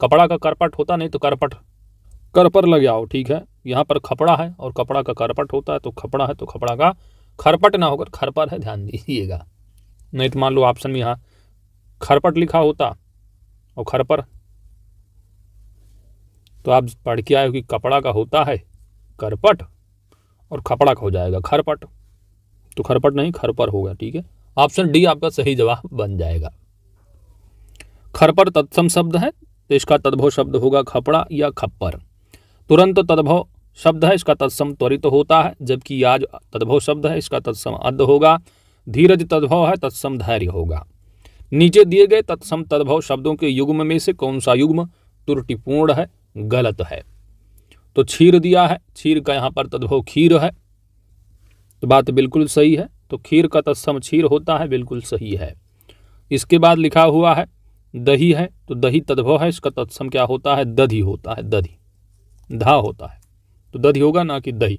कपड़ा का करपट होता नहीं तो करपट कर पर लग जाओ ठीक है यहाँ पर खपड़ा है और कपड़ा का करपट होता है तो खपड़ा है तो खपड़ा का खरपट ना होकर खरपर है ध्यान दीजिएगा नहीं तो मान लो ऑप्शन में यहाँ खरपट लिखा होता और खरपर तो आप पढ़ के आए हो कि कपड़ा का होता है करपट और खपड़ा का हो जाएगा खरपट तो खरपट नहीं खरपर होगा ठीक है ऑप्शन डी आपका सही जवाब बन जाएगा खरपर तत्सम शब्द है तो इसका तद्भव शब्द होगा खपड़ा या खप्पर तुरंत तद्भव शब्द है इसका तत्सम त्वरित तो होता है जबकि याज तद्भव शब्द है इसका तत्सम अद्ध होगा धीरज तद्भव है तत्सम धैर्य होगा नीचे दिए गए तत्सम तद्भव शब्दों के युग्म में से कौन सा युग्म त्रुटिपूर्ण है गलत है तो क्षीर दिया है क्षीर का यहाँ पर तद्भव खीर है तो बात बिल्कुल सही है तो खीर का तत्सम क्षीर होता है बिल्कुल सही है इसके बाद लिखा हुआ है दही है तो दही तद्भव है इसका तत्सम क्या होता है दधी होता है दधी धा होता है तो दधी होगा ना कि दही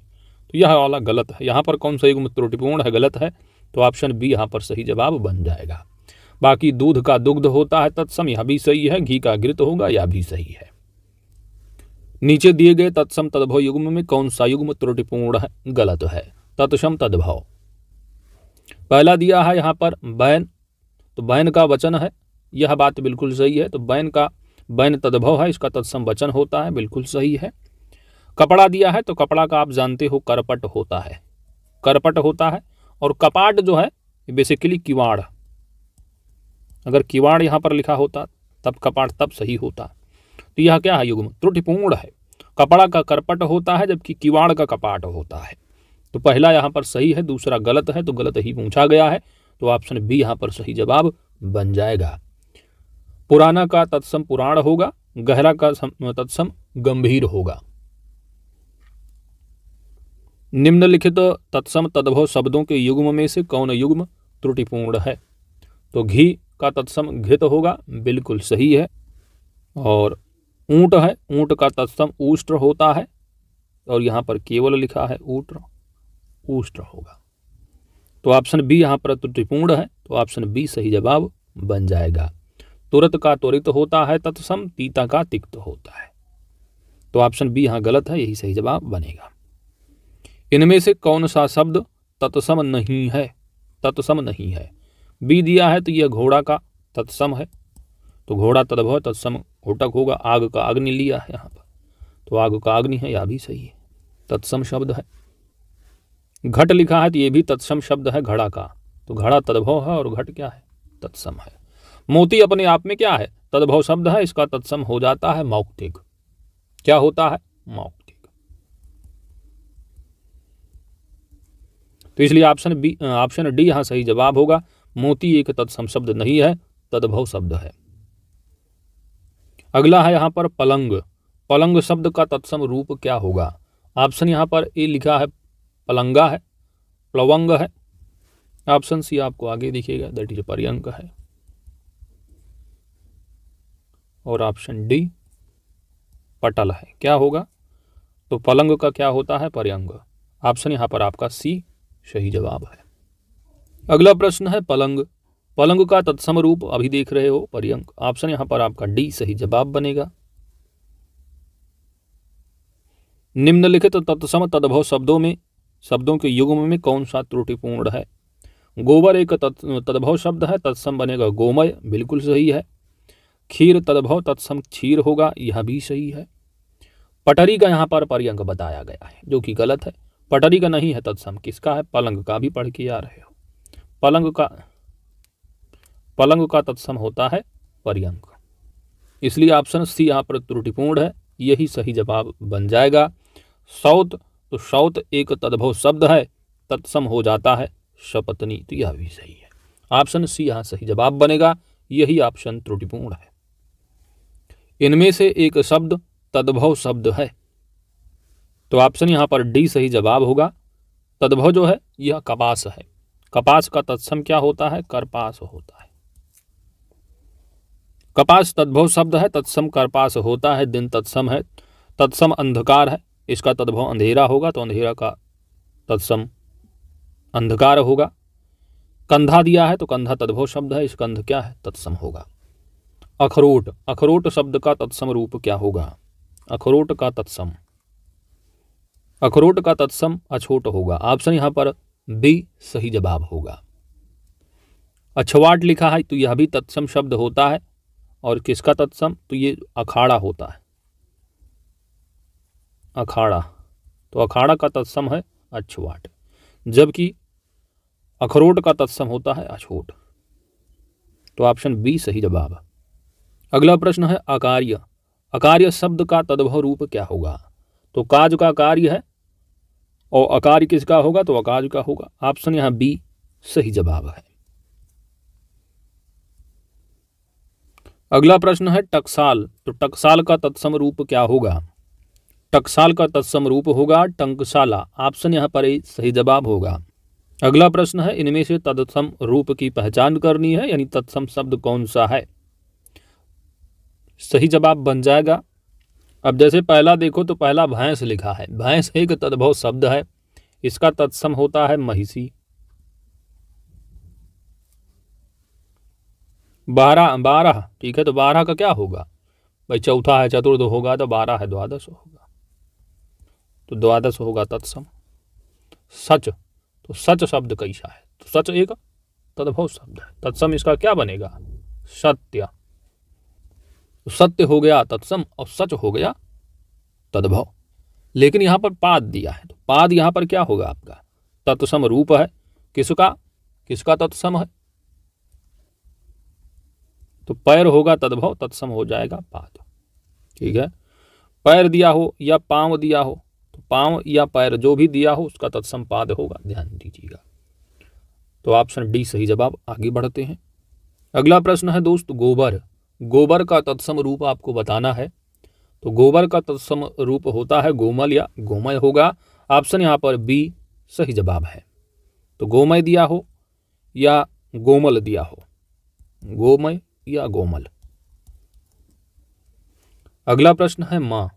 तो यह वाला गलत है यहाँ पर कौन सा युग्म त्रुटिपूर्ण है गलत है तो ऑप्शन बी यहाँ पर सही जवाब बन जाएगा बाकी दूध का दुग्ध होता है तत्सम यह भी सही है घी का घृत होगा यह भी सही है नीचे दिए गए तत्सम तद्भव युग्म में कौन सा युग्म त्रुटिपूर्ण है गलत है तत्सम तद्भव पहला दिया है यहाँ पर बैन तो बैन का वचन है यह बात बिल्कुल सही है तो बैन का बैन तद्भव है इसका तत्सम वचन होता है बिल्कुल सही है कपड़ा दिया है तो कपड़ा का आप जानते हो करपट होता है करपट होता है और कपाट जो है बेसिकली किवाड़ अगर किवाड़ यहाँ पर लिखा होता तब कपाट तब सही होता तो यह क्या है युग्म त्रुटिपूर्ण है कपड़ा का करपट होता है जबकि किवाड़ का कपाट होता है तो पहला यहाँ पर सही है दूसरा गलत है तो गलत ही पूछा गया है तो ऑप्शन बी यहाँ पर सही जवाब बन जाएगा पुराना का तत्सम पुराण होगा गहरा का तत्सम गंभीर होगा निम्नलिखित तत्सम तद्भव शब्दों के युग्म में से कौन युग्म त्रुटिपूर्ण है तो घी का तत्सम घृत होगा बिल्कुल सही है और ऊंट है ऊंट का तत्सम ऊष्ट्र होता है और यहाँ पर केवल लिखा है ऊट ऊष्ट होगा तो ऑप्शन बी यहाँ पर त्रुटिपूर्ण है तो ऑप्शन बी सही जवाब बन जाएगा तुरत का त्वरित होता है तत्सम तीता का तिक्त होता है तो ऑप्शन बी यहाँ गलत है यही सही जवाब बनेगा इनमें से कौन सा शब्द तत्सम नहीं है तत्सम नहीं है बी दिया है तो यह घोड़ा का तत्सम है तो घोड़ा तद्भव तत्सम घोटक होगा आग का अग्नि लिया है यहाँ पर तो आग का अग्नि है यह भी सही है तत्सम शब्द है घट लिखा है तो ये भी तत्सम शब्द है घड़ा का तो घड़ा तद्भव है और घट क्या है तत्सम है मोती अपने आप में क्या है तद्भव शब्द है इसका तत्सम हो जाता है मौक्तिक क्या होता है मौक्तिक तो इसलिए ऑप्शन बी ऑप्शन डी यहां सही जवाब होगा मोती एक तत्सम शब्द नहीं है तद्भव शब्द है अगला है यहां पर पलंग पलंग शब्द का तत्सम रूप क्या होगा ऑप्शन यहां पर ए लिखा है पलंगा है प्लवंग है ऑप्शन सी आपको आगे दिखेगा दैट इज पर्यंक है और ऑप्शन डी पटल है क्या होगा तो पलंग का क्या होता है पर्यंग ऑप्शन यहाँ पर आपका सी सही जवाब है अगला प्रश्न है पलंग पलंग का तत्सम रूप अभी देख रहे हो पर्यंग ऑप्शन यहाँ पर आपका डी सही जवाब बनेगा निम्नलिखित तत्सम तद्भव शब्दों में शब्दों के युग्म में कौन सा त्रुटिपूर्ण है गोबर एक तद्भव शब्द है तत्सम बनेगा गोमय बिल्कुल सही है खीर तद्भव तत्सम क्षीर होगा यह भी सही है पटरी का यहाँ पर पर्यंग बताया गया है जो कि गलत है पटरी का नहीं है तत्सम किसका है पलंग का भी पढ़ के आ रहे हो पलंग का पलंग का तत्सम होता है पर्यंग इसलिए ऑप्शन सी यहाँ पर त्रुटिपूर्ण है यही सही जवाब बन जाएगा सौत तो सौत एक तद्भव शब्द है तत्सम हो जाता है शपत्नी तो यह भी सही है ऑप्शन सी यहाँ सही जवाब बनेगा यही ऑप्शन त्रुटिपूर्ण है इनमें से एक शब्द तद्भव शब्द है तो ऑप्शन यहां पर डी सही जवाब होगा तद्भव जो है यह कपास है कपास का तत्सम क्या होता है करपास होता है कपास तद्भव शब्द है तत्सम करपास होता है दिन तत्सम है तत्सम अंधकार है इसका तद्भव अंधेरा होगा तो अंधेरा का तत्सम अंधकार होगा कंधा दिया है तो कंधा तद्भव शब्द है इस कंध क्या है तत्सम होगा अखरोट अखरोट शब्द का तत्सम रूप क्या होगा अखरोट का तत्सम अखरोट का तत्सम अछोट होगा ऑप्शन यहां पर बी सही जवाब होगा अछवाट लिखा है तो यह भी तत्सम शब्द होता है और किसका तत्सम तो ये अखाड़ा होता है अखाड़ा तो अखाड़ा का तत्सम है अछवाट जबकि अखरोट का तत्सम होता है अछोट तो ऑप्शन बी सही जवाब है अगला प्रश्न है अकार्य अकार्य शब्द का तद्भव रूप क्या होगा तो काज का कार्य है और अकार्य किसका होगा तो अकाज का होगा ऑप्शन यहाँ बी सही जवाब है अगला प्रश्न है टकसाल तो टकसाल का तत्सम रूप क्या होगा टकसाल का तत्सम रूप होगा टंकशाला ऑप्शन यहां पर सही जवाब होगा अगला प्रश्न है इनमें से तत्सम रूप की पहचान करनी है यानी तत्सम शब्द कौन सा है सही जवाब बन जाएगा अब जैसे पहला देखो तो पहला भैंस लिखा है भैंस एक तद्भव शब्द है इसका तत्सम होता है महिषी बारह बारह ठीक है तो बारह का क्या होगा भाई चौथा है चतुर्थ होगा तो बारह है द्वादश होगा तो द्वादश होगा तत्सम सच तो सच शब्द कैसा है तो सच एक तद्भव शब्द है तत्सम इसका क्या बनेगा सत्य तो सत्य हो गया तत्सम और सच हो गया तद्भव लेकिन यहाँ पर पाद दिया है तो पाद यहाँ पर क्या होगा आपका तत्सम रूप है किसका किसका तत्सम है तो पैर होगा तद्भव तत्सम हो जाएगा पाद ठीक है पैर दिया हो या पांव दिया हो तो पांव या पैर जो भी दिया हो उसका तत्सम पाद होगा ध्यान दीजिएगा तो ऑप्शन डी सही जवाब आगे बढ़ते हैं अगला प्रश्न है दोस्त गोबर गोबर का तत्सम रूप आपको बताना है तो गोबर का तत्सम रूप होता है गोमल या गोमय होगा ऑप्शन यहाँ पर बी सही जवाब है तो गोमय दिया हो या गोमल दिया हो गोमय या गोमल अगला प्रश्न है माँ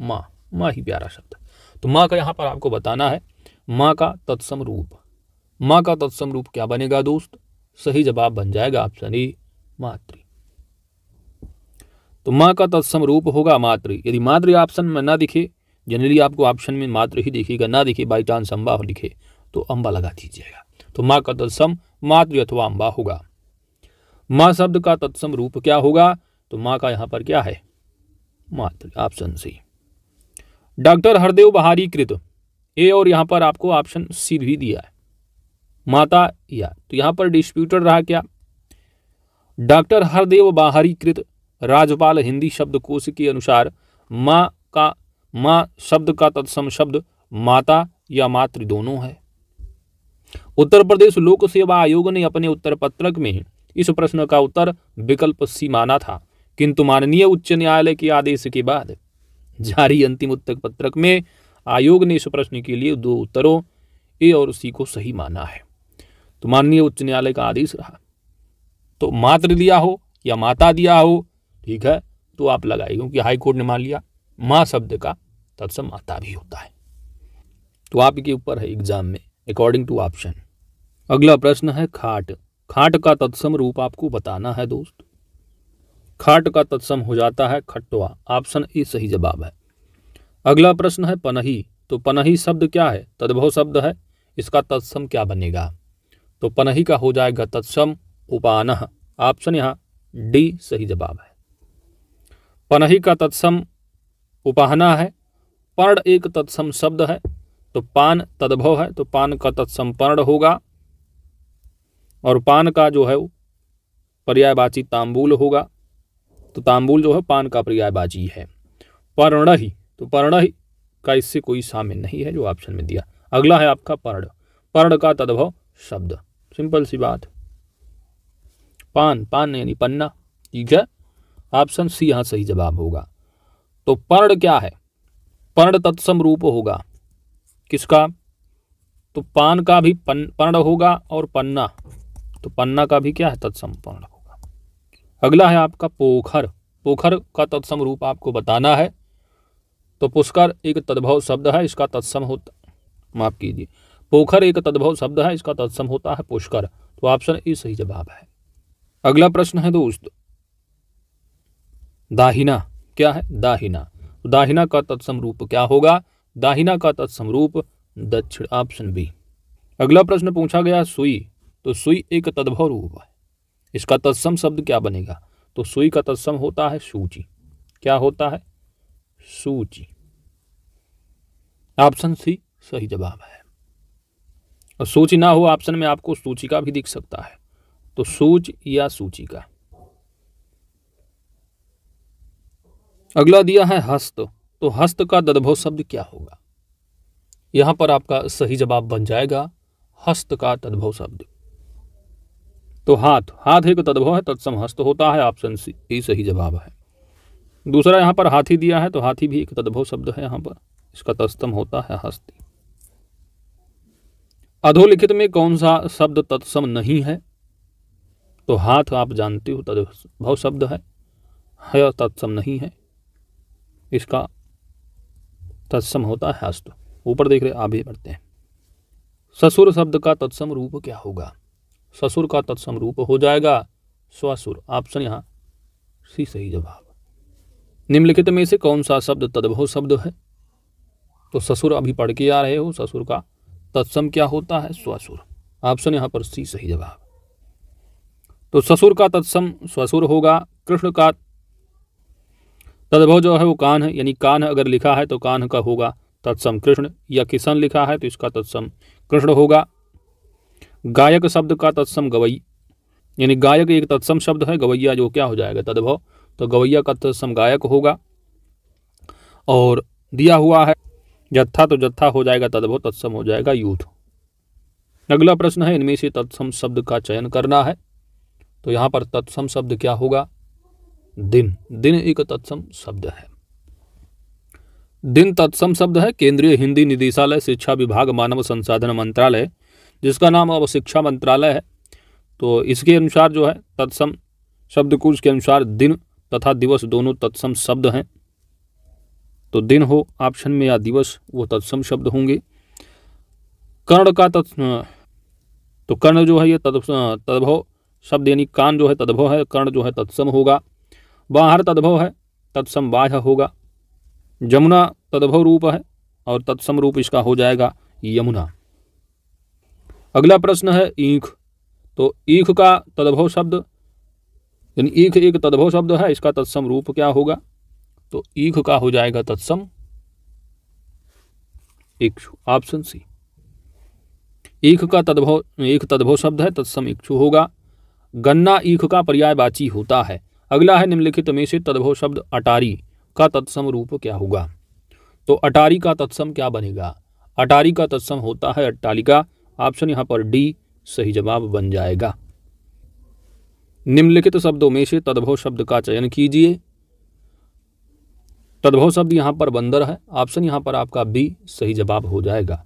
माँ माँ ही प्यारा शब्द तो माँ का यहाँ पर आपको बताना है माँ का तत्सम रूप माँ का तत्सम रूप क्या बनेगा दोस्त सही जवाब बन जाएगा ऑप्शन ए मातृ तो माँ का तत्सम रूप होगा मात्र यदि मातृ ऑप्शन में ना दिखे जनरली आपको ऑप्शन में मात्र ही दिखेगा ना दिखे बाई चांस अम्बा लिखे तो अम्बा लगा दीजिएगा तो माँ का तत्सम मातृ अथवा अम्बा होगा माँ शब्द का तत्सम रूप क्या होगा तो माँ का यहाँ पर क्या है मातृ ऑप्शन सी डॉक्टर हरदेव बहारी कृत ए और यहाँ पर आपको ऑप्शन सी भी दिया है माता या तो यहाँ पर डिस्प्यूटेड रहा क्या डॉक्टर हरदेव बाहरी कृत राज्यपाल हिंदी शब्दकोश के अनुसार माँ का माँ शब्द का तत्सम शब्द माता या मातृ दोनों है उत्तर प्रदेश लोक सेवा आयोग ने अपने उत्तर पत्रक में इस प्रश्न का उत्तर विकल्प सी माना था किंतु माननीय उच्च न्यायालय के आदेश के बाद जारी अंतिम उत्तर पत्रक में आयोग ने इस प्रश्न के लिए दो उत्तरों ए और सी को सही माना है तो माननीय उच्च न्यायालय का आदेश रहा तो मातृ दिया हो या माता दिया हो ठीक है तो आप लगाइए क्योंकि हाई कोर्ट ने मान लिया माँ शब्द का तत्सम माता भी होता है तो आपके ऊपर है एग्जाम में अकॉर्डिंग टू ऑप्शन अगला प्रश्न है खाट खाट का तत्सम रूप आपको बताना है दोस्त खाट का तत्सम हो जाता है खट्टवा ऑप्शन ए सही जवाब है अगला प्रश्न है पनही तो पनही शब्द क्या है तद्भव शब्द है इसका तत्सम क्या बनेगा तो पनही का हो जाएगा तत्सम उपान ऑप्शन यहाँ डी सही जवाब है पनही का तत्सम उपाहना है पर्ण एक तत्सम शब्द है तो पान तद्भव है तो पान का तत्सम पर्ण होगा और पान का जो है पर्यायवाची तांबूल होगा तो तांबूल जो है पान का पर्यायवाची है पर्ण ही तो पर्ण ही का इससे कोई साम्य नहीं है जो ऑप्शन में दिया अगला है आपका पर्ण पर्ण का तद्भव शब्द सिंपल सी बात पान पान यानी पन्ना ठीक है ऑप्शन सी यहाँ सही जवाब होगा तो पर्ण क्या है पर्ण तत्सम रूप होगा किसका तो पान का भी पन पर्ण होगा और पन्ना तो पन्ना का भी क्या है तत्सम पर्ण होगा अगला है आपका पोखर पोखर का तत्सम रूप आपको बताना है तो पुष्कर एक तद्भव शब्द है इसका तत्सम होता माफ कीजिए पोखर एक तद्भव शब्द है इसका तत्सम होता है पुष्कर तो ऑप्शन ए सही जवाब है अगला प्रश्न है दोस्तों दाहिना क्या है दाहिना तो दाहिना का तत्सम रूप क्या होगा दाहिना का तत्सम रूप दक्षिण ऑप्शन बी अगला प्रश्न पूछा गया सुई तो सुई एक तद्भव रूप है इसका तत्सम शब्द क्या बनेगा तो सुई का तत्सम होता है सूची क्या होता है सूची ऑप्शन सी सही जवाब है और सूची ना हो ऑप्शन में आपको सूची का भी दिख सकता है तो सूच या सूची का अगला दिया है हस्त तो हस्त का तद्भव शब्द क्या होगा यहां पर आपका सही जवाब बन जाएगा हस्त का तद्भव शब्द तो हाथ हाथ एक तद्भव है तत्सम हस्त होता है ऑप्शन सी यही सही जवाब है दूसरा यहां पर हाथी दिया है तो हाथी भी एक तद्भव शब्द है यहाँ पर इसका तत्सम होता है हस्ती अधोलिखित में कौन सा शब्द तत्सम नहीं है तो हाथ आप जानते हो तद्भव शब्द है तत्सम नहीं है इसका तत्सम होता है अस्तु ऊपर देख रहे ही पढ़ते हैं ससुर शब्द का तत्सम रूप क्या होगा ससुर का तत्सम रूप हो जाएगा स्वसुर ऑप्शन यहाँ सी सही जवाब निम्नलिखित में से कौन सा शब्द तद्भव शब्द है तो ससुर अभी पढ़ के आ रहे हो ससुर का तत्सम क्या होता है स्वसुर ऑप्शन यहाँ पर सी सही जवाब तो ससुर का तत्सम स्वसुर होगा कृष्ण का तदभव जो है वो कान है यानी कान अगर लिखा है तो कान का होगा तत्सम कृष्ण या किसन लिखा है तो इसका तत्सम कृष्ण होगा गायक शब्द का तत्सम गवई यानी गायक एक तत्सम शब्द है गवैया जो क्या हो जाएगा तदभव तो गवैया का तत्सम गायक होगा और दिया हुआ है जत्था तो जत्था हो जाएगा तदभव तत्सम हो जाएगा यूथ अगला प्रश्न है इनमें से तत्सम शब्द का चयन करना है तो यहाँ पर तत्सम शब्द क्या होगा दिन दिन एक तत्सम शब्द है दिन तत्सम शब्द है केंद्रीय हिंदी निदेशालय शिक्षा विभाग मानव संसाधन मंत्रालय जिसका नाम अब शिक्षा मंत्रालय है तो इसके अनुसार जो है तत्सम शब्दकोश के अनुसार दिन तथा दिवस दोनों तत्सम शब्द हैं तो दिन हो ऑप्शन में या दिवस वो तत्सम शब्द होंगे कर्ण का तत् तो कर्ण जो है ये तद तद्भव शब्द यानी कान जो है तद्भव है कर्ण जो है तत्सम होगा बाहर तद्भव है बाह्य होगा जमुना तद्भव रूप है और तत्सम रूप इसका हो जाएगा यमुना अगला प्रश्न है ईख तो ईख का तद्भव शब्द यानी ईख एक तद्भव शब्द है इसका तत्सम रूप क्या होगा तो ईख का हो जाएगा तत्सम इक्षु ऑप्शन सी ईख का तद्भव एक तद्भव शब्द है तत्सम इक्षु होगा गन्ना ईख का पर्यायवाची होता है अगला है निम्नलिखित में से तद्भव शब्द अटारी का तत्सम रूप क्या होगा तो अटारी का तत्सम क्या बनेगा अटारी का तत्सम होता है अट्टालिका ऑप्शन यहाँ पर डी सही जवाब बन जाएगा निम्नलिखित शब्दों में से तद्भव शब्द का चयन कीजिए तद्भव शब्द यहाँ पर बंदर है ऑप्शन यहाँ पर आपका बी सही जवाब हो जाएगा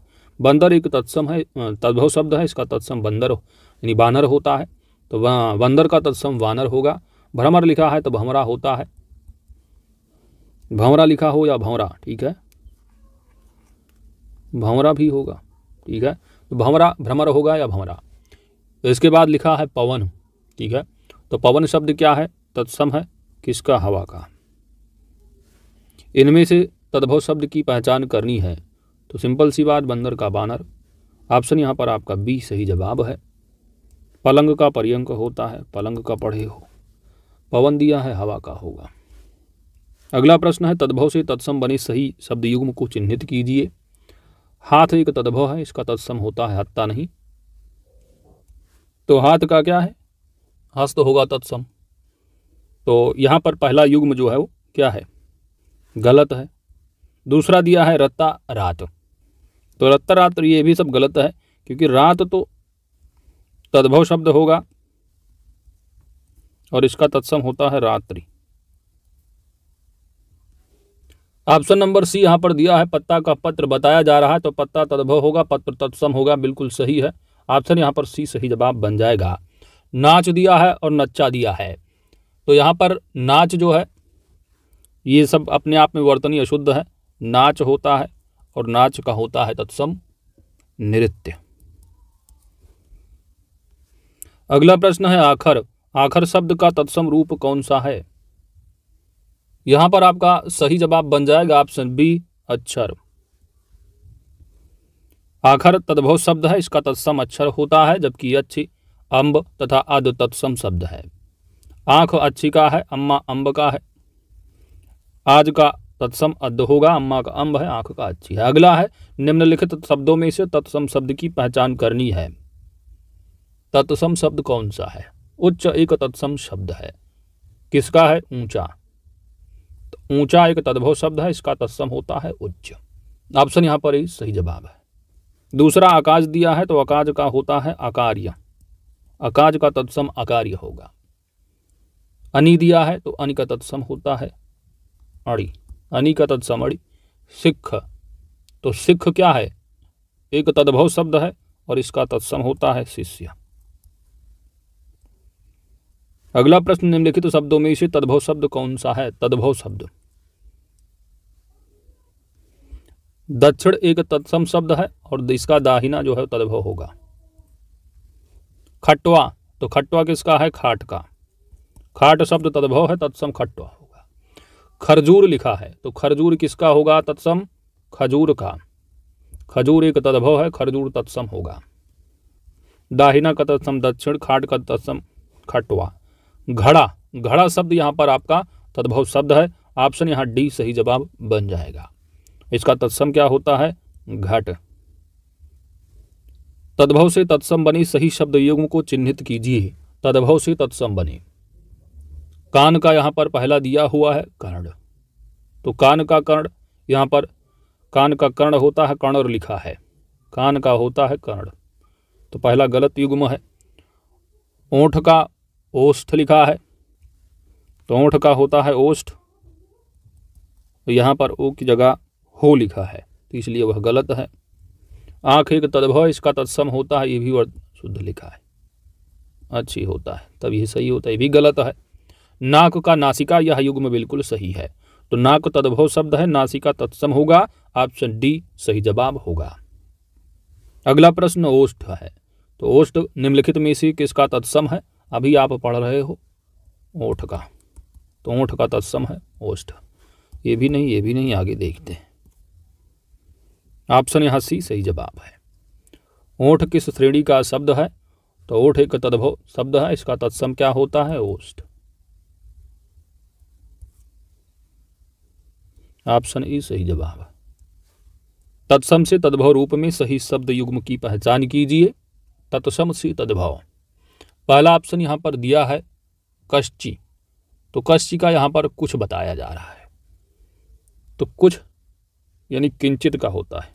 बंदर एक तत्सम है तद्भव शब्द है इसका तत्सम बंदर यानी बानर होता है तो वह बंदर का तत्सम वानर होगा भ्रमर लिखा है तो भंवरा होता है भंवरा लिखा हो या भंवरा ठीक है भंवरा भी होगा ठीक है तो भंवरा भ्रमर होगा या भंवरा तो इसके बाद लिखा है पवन ठीक है तो पवन शब्द क्या है तत्सम है किसका हवा का इनमें से तद्भव शब्द की पहचान करनी है तो सिंपल सी बात बंदर का बानर ऑप्शन यहाँ पर आपका बी सही जवाब है पलंग का पर्यंक होता है पलंग का पढ़े हो पवन दिया है हवा का होगा अगला प्रश्न है तद्भव से तत्सम बने सही शब्द युग्म को चिन्हित कीजिए हाथ एक तद्भव है इसका तत्सम होता है हत्ता नहीं तो हाथ का क्या है हस्त तो होगा तत्सम तो यहाँ पर पहला युग्म जो है वो क्या है गलत है दूसरा दिया है रत्ता रात तो रत्ता रात तो ये भी सब गलत है क्योंकि रात तो तद्भव शब्द होगा और इसका तत्सम होता है रात्रि ऑप्शन नंबर सी यहां पर दिया है पत्ता का पत्र बताया जा रहा है तो पत्ता तद्भव होगा पत्र तत्सम होगा बिल्कुल सही है ऑप्शन यहां पर सी सही जवाब बन जाएगा नाच दिया है और नच्चा दिया है तो यहां पर नाच जो है ये सब अपने आप में वर्तनी अशुद्ध है नाच होता है और नाच का होता है तत्सम नृत्य अगला प्रश्न है आखर आखर शब्द का तत्सम रूप कौन सा है यहां पर आपका सही जवाब बन जाएगा ऑप्शन बी अक्षर आखर तद्भव शब्द है इसका तत्सम अक्षर होता है जबकि अच्छी अंब तथा अध तत्सम शब्द है आंख अच्छी का है अम्मा अंब का है आज का तत्सम अध होगा अम्मा का अम्ब है आंख का अच्छी है अगला है निम्नलिखित शब्दों में से तत्सम शब्द की पहचान करनी है तत्सम शब्द कौन सा है उच्च एक तत्सम शब्द है किसका है ऊंचा तो ऊंचा एक तद्भव शब्द है इसका तत्सम होता है उच्च ऑप्शन यहां पर ही सही जवाब है दूसरा आकाश दिया है तो आकाश का होता है अकार्य आकाश का तत्सम अकार्य होगा अनि दिया है तो अनि का तत्सम होता है अड़ी अनि का तत्सम अड़ी सिख तो सिख क्या है एक तद्भव शब्द है और इसका तत्सम होता है शिष्य अगला प्रश्न निम्नलिखित तो शब्दों में इसे तद्भव शब्द कौन सा है तद्भव शब्द दक्षिण एक तत्सम शब्द है और इसका दाहिना जो है तद्भव होगा खटवा तो खटवा किसका है खाट का खाट शब्द तद्भव है तत्सम खटवा होगा खरजूर लिखा है तो खरजूर किसका होगा तत्सम खजूर का खजूर एक तद्भव है खरजूर तत्सम होगा दाहिना का तत्सम दक्षिण खाट का तत्सम खटवा घड़ा घड़ा शब्द यहाँ पर आपका तद्भव शब्द है ऑप्शन यहाँ डी सही जवाब बन जाएगा इसका तत्सम क्या होता है घट तद्भव से तत्सम बने सही शब्द युग्म को चिन्हित कीजिए तद्भव से तत्सम बने कान का यहाँ पर पहला दिया हुआ है कर्ण तो कान का कर्ण यहाँ पर कान का कर्ण होता है कर्ण और लिखा है कान का होता है कर्ण तो पहला गलत युग्म है ओंठ का ओष्ठ लिखा है तो का होता है ओष्ठ तो यहाँ पर ओ की जगह हो लिखा है तो इसलिए वह गलत है आँख एक तद्भव इसका तत्सम होता है ये भी वर्ड शुद्ध लिखा है अच्छी होता है तब यह सही होता है ये भी गलत है नाक का नासिका यह युग में बिल्कुल सही है तो नाक तद्भव शब्द है नासिका तत्सम होगा ऑप्शन डी सही जवाब होगा अगला प्रश्न ओष्ठ है तो ओष्ठ निम्नलिखित में से किसका तत्सम है अभी आप पढ़ रहे हो ओठ का तो ओठ का तत्सम है ओष्ठ ये भी नहीं ये भी नहीं आगे देखते हैं ऑप्शन यहाँ सी सही जवाब है ओठ किस श्रेणी का शब्द है तो ओठ एक तद्भव शब्द है इसका तत्सम क्या होता है ओष्ठ ऑप्शन ई सही जवाब है तत्सम से तद्भव रूप में सही शब्द युग्म की पहचान कीजिए तत्सम से तद्भव पहला ऑप्शन यहाँ पर दिया है कश्ची तो कश्ची का यहाँ पर कुछ बताया जा रहा है तो कुछ यानी किंचित का होता है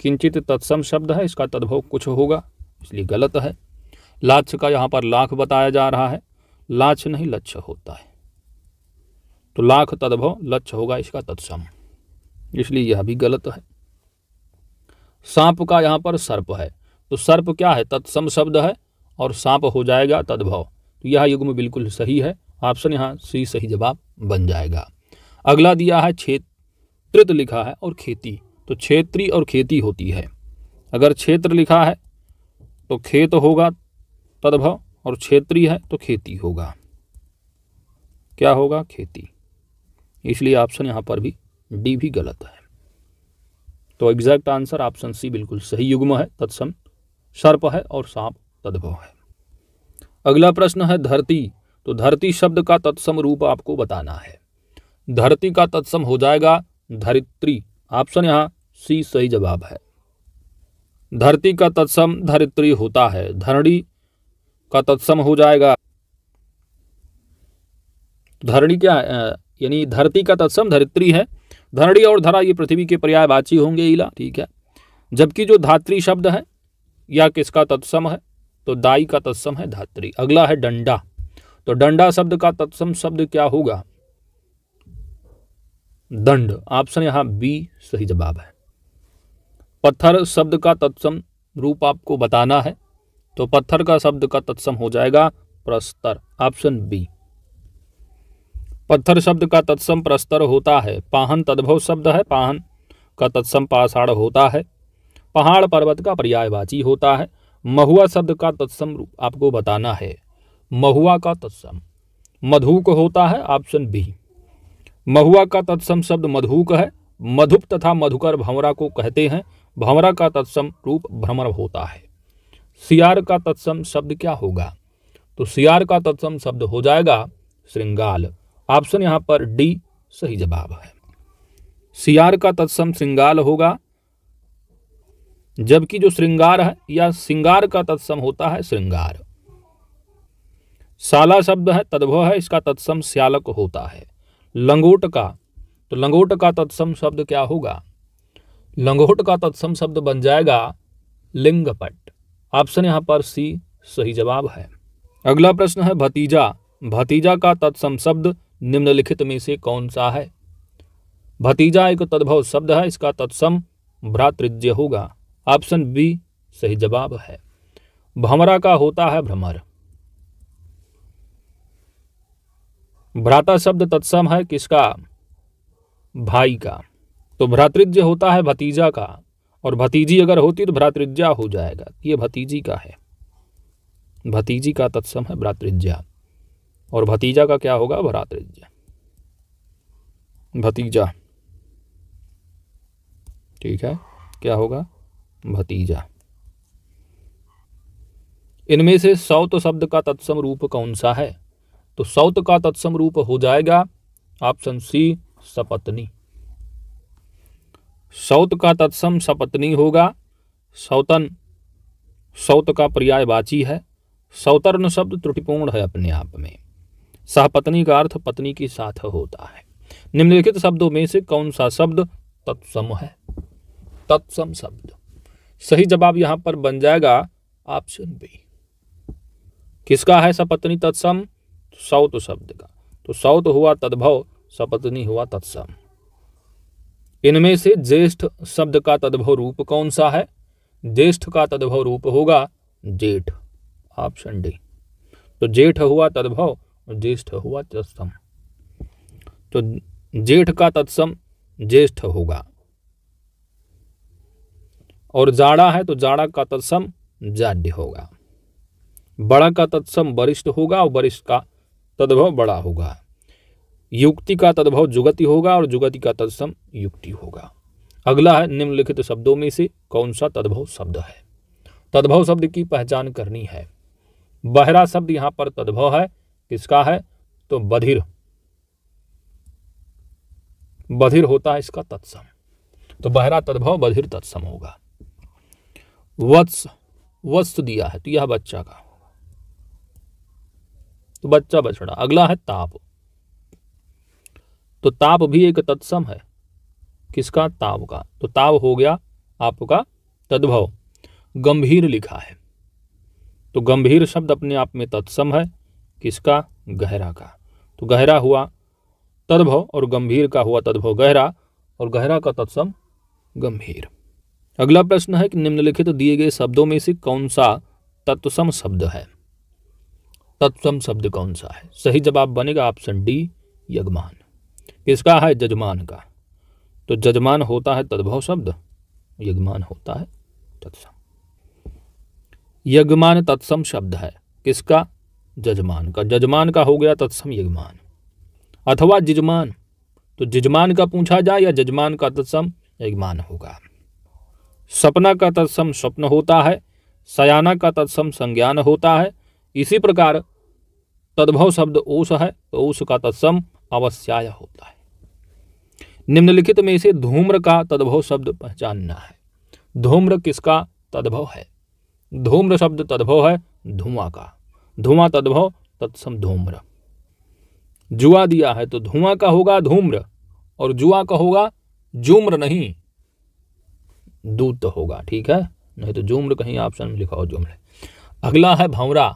किंचित तत्सम शब्द है इसका तद्भव कुछ होगा इसलिए गलत है लाक्ष का यहाँ पर लाख बताया जा रहा है लाक्ष नहीं लक्ष्य होता है तो लाख तद्भव लक्ष्य होगा इसका तत्सम इसलिए यह भी गलत है सांप का यहाँ पर सर्प है तो सर्प क्या है तत्सम शब्द है और सांप हो जाएगा तद्भव तो यह युग्म बिल्कुल सही है ऑप्शन यहाँ सी सही जवाब बन जाएगा अगला दिया है क्षेत्रित लिखा है और खेती तो क्षेत्री और खेती होती है अगर क्षेत्र लिखा है तो खेत होगा तद्भव और क्षेत्रीय है तो खेती होगा क्या होगा खेती इसलिए ऑप्शन यहाँ पर भी डी भी गलत है तो एग्जैक्ट आंसर ऑप्शन सी बिल्कुल सही युग्म है तत्सम सर्प है और सांप तद्भव है अगला प्रश्न है धरती तो धरती शब्द का तत्सम रूप आपको बताना है धरती का तत्सम हो जाएगा धरित्री ऑप्शन यहाँ सी सही जवाब है धरती का तत्सम धरित्री होता है धरणी का तत्सम हो जाएगा धरणी क्या यानी धरती का तत्सम धरित्री है धरणी और धरा ये पृथ्वी के पर्यायवाची होंगे इला ठीक है जबकि जो धात्री शब्द है या किसका तत्सम है तो दाई का तत्सम है धात्री अगला है डंडा तो डंडा शब्द का तत्सम शब्द क्या होगा दंड ऑप्शन यहां बी सही जवाब है पत्थर शब्द का तत्सम रूप आपको बताना है तो पत्थर का शब्द का तत्सम हो जाएगा प्रस्तर ऑप्शन बी पत्थर शब्द का तत्सम प्रस्तर होता है पाहन तद्भव शब्द है पाहन का तत्सम पाषाण होता है पहाड़ पर्वत का पर्यायवाची होता है महुआ शब्द का तत्सम रूप आपको बताना है महुआ का तत्सम मधुक होता है ऑप्शन बी महुआ का तत्सम शब्द मधुक है मधुप तथा मधुकर भंवरा को कहते हैं भंवरा का तत्सम रूप भ्रमर होता है सियार का तत्सम शब्द क्या होगा तो सियार का तत्सम शब्द हो जाएगा श्रृंगाल ऑप्शन यहां पर डी सही जवाब है सियार का तत्सम श्रृंगाल होगा जबकि जो श्रृंगार है या श्रृंगार का तत्सम होता है श्रृंगार साला शब्द है तद्भव है इसका तत्सम श्यालक होता है लंगोट का तो लंगोट का तत्सम शब्द क्या होगा लंगोट का तत्सम शब्द बन जाएगा लिंगपट ऑप्शन यहां पर सी सही जवाब है अगला प्रश्न है भतीजा भतीजा का तत्सम शब्द निम्नलिखित में से कौन सा है भतीजा एक तद्भव शब्द है इसका तत्सम भ्रातृज्य होगा ऑप्शन बी सही जवाब है भमरा का होता है भ्रमर भ्राता शब्द तत्सम है किसका भाई का तो भ्रातृज्य होता है भतीजा का और भतीजी अगर होती तो भ्रातृज्या हो जाएगा ये भतीजी का है भतीजी का तत्सम है भ्रातृज्या और भतीजा का क्या होगा भ्रातृज्या भतीजा ठीक है क्या होगा भतीजा इनमें से सौत शब्द का तत्सम रूप कौन सा है तो सौत का तत्सम रूप हो जाएगा ऑप्शन सी सपत्नी सौत का तत्सम सपत्नी होगा सौतन सौत का पर्याय वाची है सौतर्ण शब्द त्रुटिपूर्ण है अपने आप में सहपत्नी का अर्थ पत्नी के साथ होता है निम्नलिखित शब्दों में से कौन सा शब्द तत्सम है तत्सम शब्द सही जवाब यहां पर बन जाएगा ऑप्शन बी किसका है सपत्नी तत्सम सौत शब्द का तो सौत हुआ तद्भव सपत्नी हुआ तत्सम इनमें से ज्येष्ठ शब्द का तद्भव रूप कौन सा है ज्येष्ठ का तद्भव रूप होगा जेठ ऑप्शन डी तो जेठ हुआ तद्भव ज्येष्ठ हुआ तत्सम तो जेठ का तत्सम ज्येष्ठ होगा और जाड़ा है तो जाड़ा का तत्सम जाड्य होगा बड़ा का तत्सम वरिष्ठ होगा और वरिष्ठ का तद्भव बड़ा होगा युक्ति का तद्भव जुगति होगा और जुगति का तत्सम युक्ति होगा अगला है निम्नलिखित शब्दों में से कौन सा तद्भव शब्द है तद्भव शब्द की पहचान करनी है बहरा शब्द यहाँ पर तद्भव है किसका है तो बधिर बधिर होता है इसका तत्सम तो बहरा तद्भव बधिर तत्सम होगा वत्स वत्स तो दिया है तो यह बच्चा का होगा तो बच्चा बछड़ा अगला है ताप तो ताप भी एक तत्सम है किसका ताप का तो ताप हो गया आपका तद्भव गंभीर लिखा है तो गंभीर शब्द अपने आप में तत्सम है किसका गहरा का तो गहरा हुआ तद्भव और गंभीर का हुआ तद्भव गहरा और गहरा का तत्सम गंभीर अगला प्रश्न है कि निम्नलिखित तो दिए गए शब्दों में से कौन सा तत्सम शब्द है तत्सम शब्द कौन सा है सही जवाब बनेगा ऑप्शन डी यजमान किसका है जजमान का तो जजमान होता है तद्भव शब्द यजमान होता है तत्सम यजमान तत्सम शब्द है किसका जजमान का जजमान का हो गया तत्सम यजमान अथवा जिजमान तो जिजमान का पूछा जाए या जजमान का तत्सम यजमान होगा सपना का तत्सम स्वप्न होता है सयाना का तत्सम संज्ञान होता है इसी प्रकार तद्भव शब्द ओस है तो ओस का तत्सम अवस्याय होता है निम्नलिखित में से धूम्र का तद्भव शब्द पहचानना है धूम्र किसका तद्भव है धूम्र शब्द तद्भव है धुआं का धुआं तद्भव तत्सम धूम्र जुआ दिया है तो धुआं का होगा धूम्र और जुआ का होगा जूम्र नहीं दूत तो होगा ठीक है नहीं तो जुम्र कहीं ऑप्शन में लिखाओ जुम्र अगला है भंवरा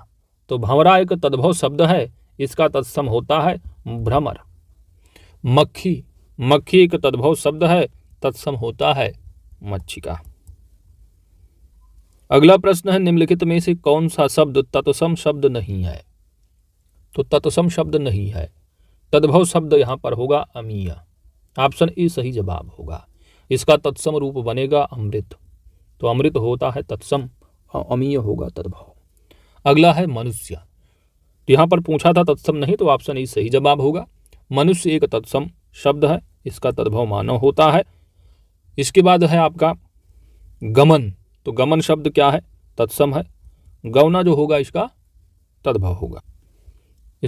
तो भंवरा एक तद्भव शब्द है इसका तत्सम होता है भ्रमर मक्खी मक्खी एक तद्भव शब्द है तत्सम होता है मच्छी का अगला प्रश्न है निम्नलिखित में से कौन सा शब्द तत्सम शब्द नहीं है तो तत्सम शब्द नहीं है तद्भव शब्द यहां पर होगा अमीया ऑप्शन ए सही जवाब होगा इसका तत्सम रूप बनेगा अमृत तो अमृत होता है तत्सम और अमीय होगा तद्भाव अगला है मनुष्य तो यहाँ पर पूछा था तत्सम नहीं तो ऑप्शन ई सही जवाब होगा मनुष्य एक तत्सम शब्द है इसका तद्भव मानव होता है इसके बाद है आपका गमन तो गमन शब्द क्या है तत्सम है गौना जो होगा इसका तद्भव होगा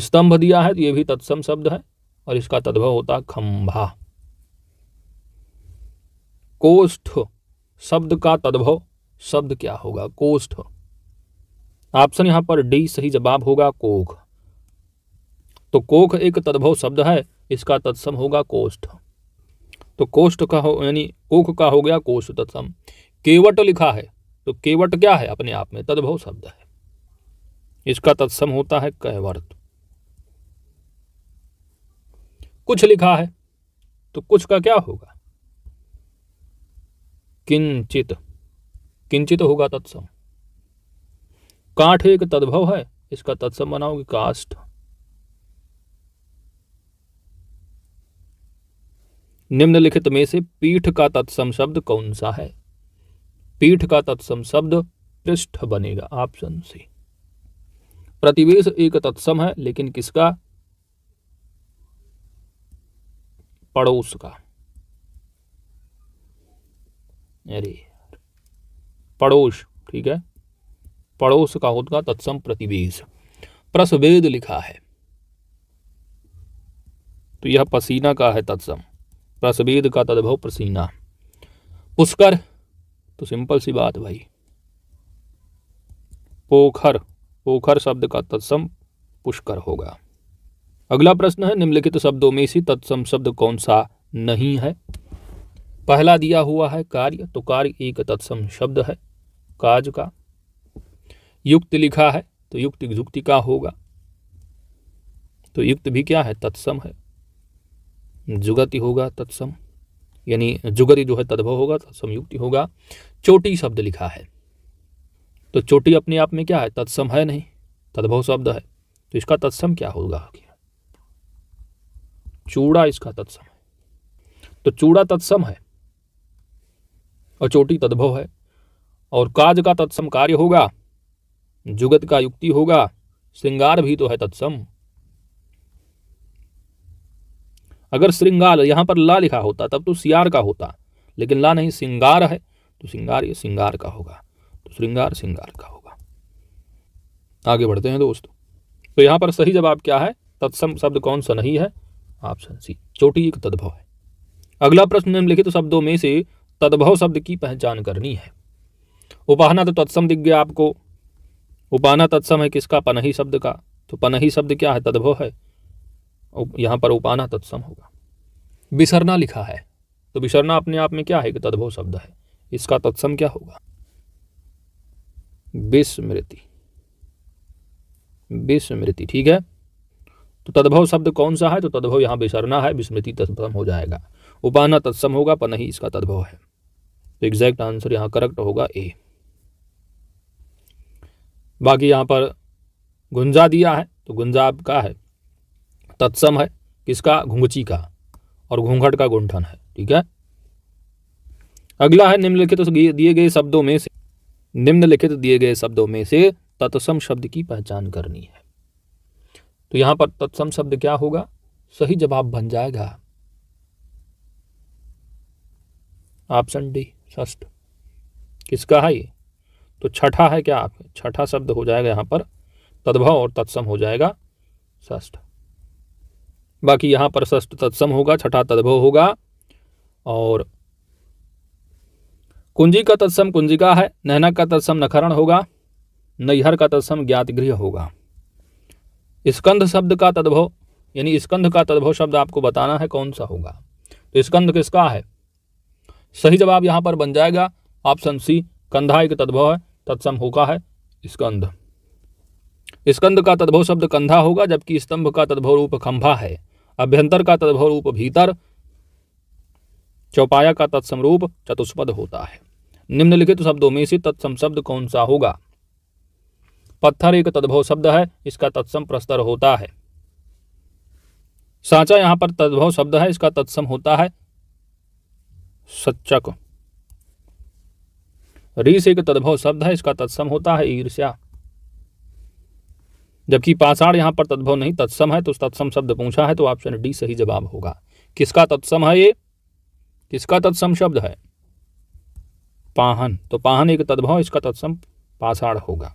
स्तंभ दिया है तो ये भी तत्सम शब्द है और इसका तद्भव होता खंभा कोष्ठ शब्द का तद्भव शब्द क्या होगा कोष्ठ ऑप्शन यहां पर डी सही जवाब होगा कोख तो कोख एक तद्भव शब्द है इसका तत्सम होगा कोष्ठ तो कोष्ठ का हो यानी कोख का हो गया कोष्ठ तत्सम केवट लिखा है तो केवट क्या है अपने आप में तद्भव शब्द है इसका तत्सम होता है कहवर्त कुछ लिखा है तो कुछ का क्या होगा किंचित किंचित होगा तत्सम काठ एक तद्भव है इसका तत्सम बनाओगे काष्ठ निम्नलिखित में से पीठ का तत्सम शब्द कौन सा है पीठ का तत्सम शब्द पृष्ठ बनेगा ऑप्शन सी प्रतिवेश एक तत्सम है लेकिन किसका पड़ोस का अरे पड़ोस ठीक है पड़ोस का होगा तत्सम प्रतिवेश प्रसवेद लिखा है तो यह पसीना का है तत्सम प्रसवेद का तद्भव पसीना पुष्कर तो सिंपल सी बात भाई पोखर पोखर शब्द का तत्सम पुष्कर होगा अगला प्रश्न है निम्नलिखित शब्दों में से तत्सम शब्द कौन सा नहीं है पहला दिया हुआ है कार्य तो कार्य एक तत्सम शब्द है काज का युक्त लिखा है तो युक्त युक्ति का होगा तो युक्त भी क्या है तत्सम है जुगति होगा तत्सम यानी जुगति जो है तद्भव होगा तत्सम युक्ति होगा चोटी शब्द लिखा है तो चोटी अपने आप में क्या है तत्सम है नहीं तद्भव शब्द है तो इसका तत्सम क्या होगा चूड़ा इसका तत्सम है तो चूड़ा तत्सम है अचोटी तद्भव है और काज का तत्सम कार्य होगा जुगत का युक्ति होगा श्रृंगार भी तो है तत्सम अगर श्रृंगार यहां पर ला लिखा होता तब तो सियार का होता लेकिन ला नहीं श्रृंगार है तो श्रृंगार ये श्रृंगार का होगा तो श्रृंगार श्रृंगार का होगा आगे बढ़ते हैं दोस्तों तो यहाँ पर सही जवाब क्या है तत्सम शब्द कौन सा नहीं है ऑप्शन सी चोटी एक तद्भव है अगला प्रश्न निम्नलिखित तो शब्दों में से तद्भव शब्द की पहचान करनी है उपाहना तो तत्सम दिख गया आपको उपाना तत्सम है किसका पनही शब्द का तो पनही शब्द क्या है तद्भव है यहाँ पर उपाना तत्सम होगा विसरना लिखा है तो विसरना अपने आप में क्या है कि तद्भव शब्द है इसका तत्सम क्या होगा विस्मृति विस्मृति ठीक है तो तद्भव शब्द कौन सा है तो तद्भव यहाँ विसरना है विस्मृति तत्सम हो जाएगा उपाना तत्सम होगा पर नहीं इसका तद्भव है तो एग्जैक्ट आंसर यहाँ करेक्ट होगा ए बाकी यहाँ पर गुंजा दिया है तो गुंजा आपका है तत्सम है किसका घुंघची का और घूंघट का गुंठन है ठीक है अगला है निम्नलिखित तो दिए गए शब्दों में से निम्नलिखित तो दिए गए शब्दों में से तत्सम शब्द की पहचान करनी है तो यहां पर तत्सम शब्द क्या होगा सही जवाब बन जाएगा ऑप्शन डी षष्ठ किसका है ये तो छठा है क्या आप छठा शब्द हो जाएगा यहाँ पर तद्भव और तत्सम हो जाएगा षष्ठ बाकी यहाँ पर षष्ठ तत्सम होगा छठा तद्भव होगा और कुंजी का तत्सम कुंजिका है नैनक का तत्सम नखरण होगा नैहर का तत्सम ज्ञात गृह होगा स्कंध शब्द का तद्भव यानी स्कंध का तद्भव शब्द आपको बताना है कौन सा होगा तो स्कंध किसका है सही जवाब यहाँ पर बन जाएगा ऑप्शन सी कंधा एक तद्भव है तत्सम होका है स्कंद स्कंद का तद्भव शब्द कंधा होगा जबकि स्तंभ का तद्भव रूप खंभा है अभ्यंतर का तद्भव रूप भीतर चौपाया का तत्सम रूप चतुष्पद होता है निम्नलिखित शब्दों में से तत्सम शब्द कौन सा होगा पत्थर एक तद्भव शब्द है इसका तत्सम प्रस्तर होता है साचा यहाँ पर तद्भव शब्द है इसका तत्सम होता है सच्चक रीस एक तद्भव शब्द है इसका तत्सम होता है ईर्ष्या जबकि पाषाण यहां पर तद्भव नहीं तत्सम है तो तत्सम शब्द पूछा है तो ऑप्शन डी सही जवाब होगा किसका तत्सम है ये किसका तत्सम शब्द है पाहन तो पाहन एक तद्भव इसका तत्सम पाषाण होगा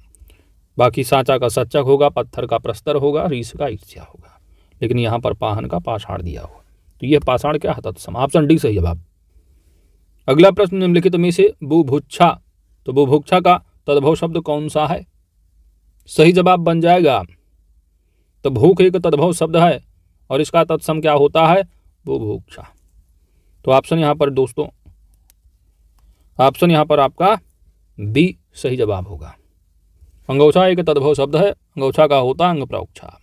बाकी साचा का सच्चक होगा पत्थर का प्रस्तर होगा रीस का ईर्ष्या होगा लेकिन यहां पर पाहन का पाषाण दिया हुआ तो यह पाषाण क्या है तत्सम ऑप्शन डी सही जवाब अगला प्रश्न निम्नलिखित में से बुभुच्छा तो बुभुक्षा का तद्भव शब्द कौन सा है सही जवाब बन जाएगा तो भूख एक तद्भव शब्द है और इसका तत्सम क्या होता है बुभुक्षा तो ऑप्शन यहाँ पर दोस्तों ऑप्शन यहां पर आपका बी सही जवाब होगा अंगोछा एक तद्भव शब्द है अंगोछा का होता है अंग प्रोक्षा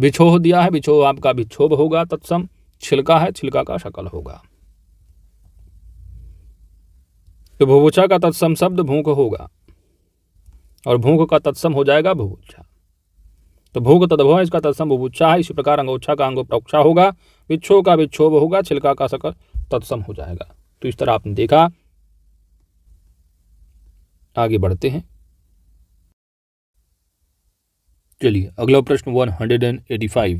बिछोह दिया है बिछोह आपका बिछोभ होगा तत्सम छिलका है छिलका का शकल होगा तो भुभुक्षा का तत्सम शब्द भूख होगा और भूख का तत्सम हो जाएगा भूभुच्छा तो भूख है इसका तत्सम भूभुच्छा है इसी प्रकार अंगोच्छा का अंगो प्रोक्षा होगा विक्षोभ का विक्षोभ होगा छिलका का सकर तत्सम हो जाएगा तो इस तरह आपने देखा आगे बढ़ते हैं चलिए अगला प्रश्न 185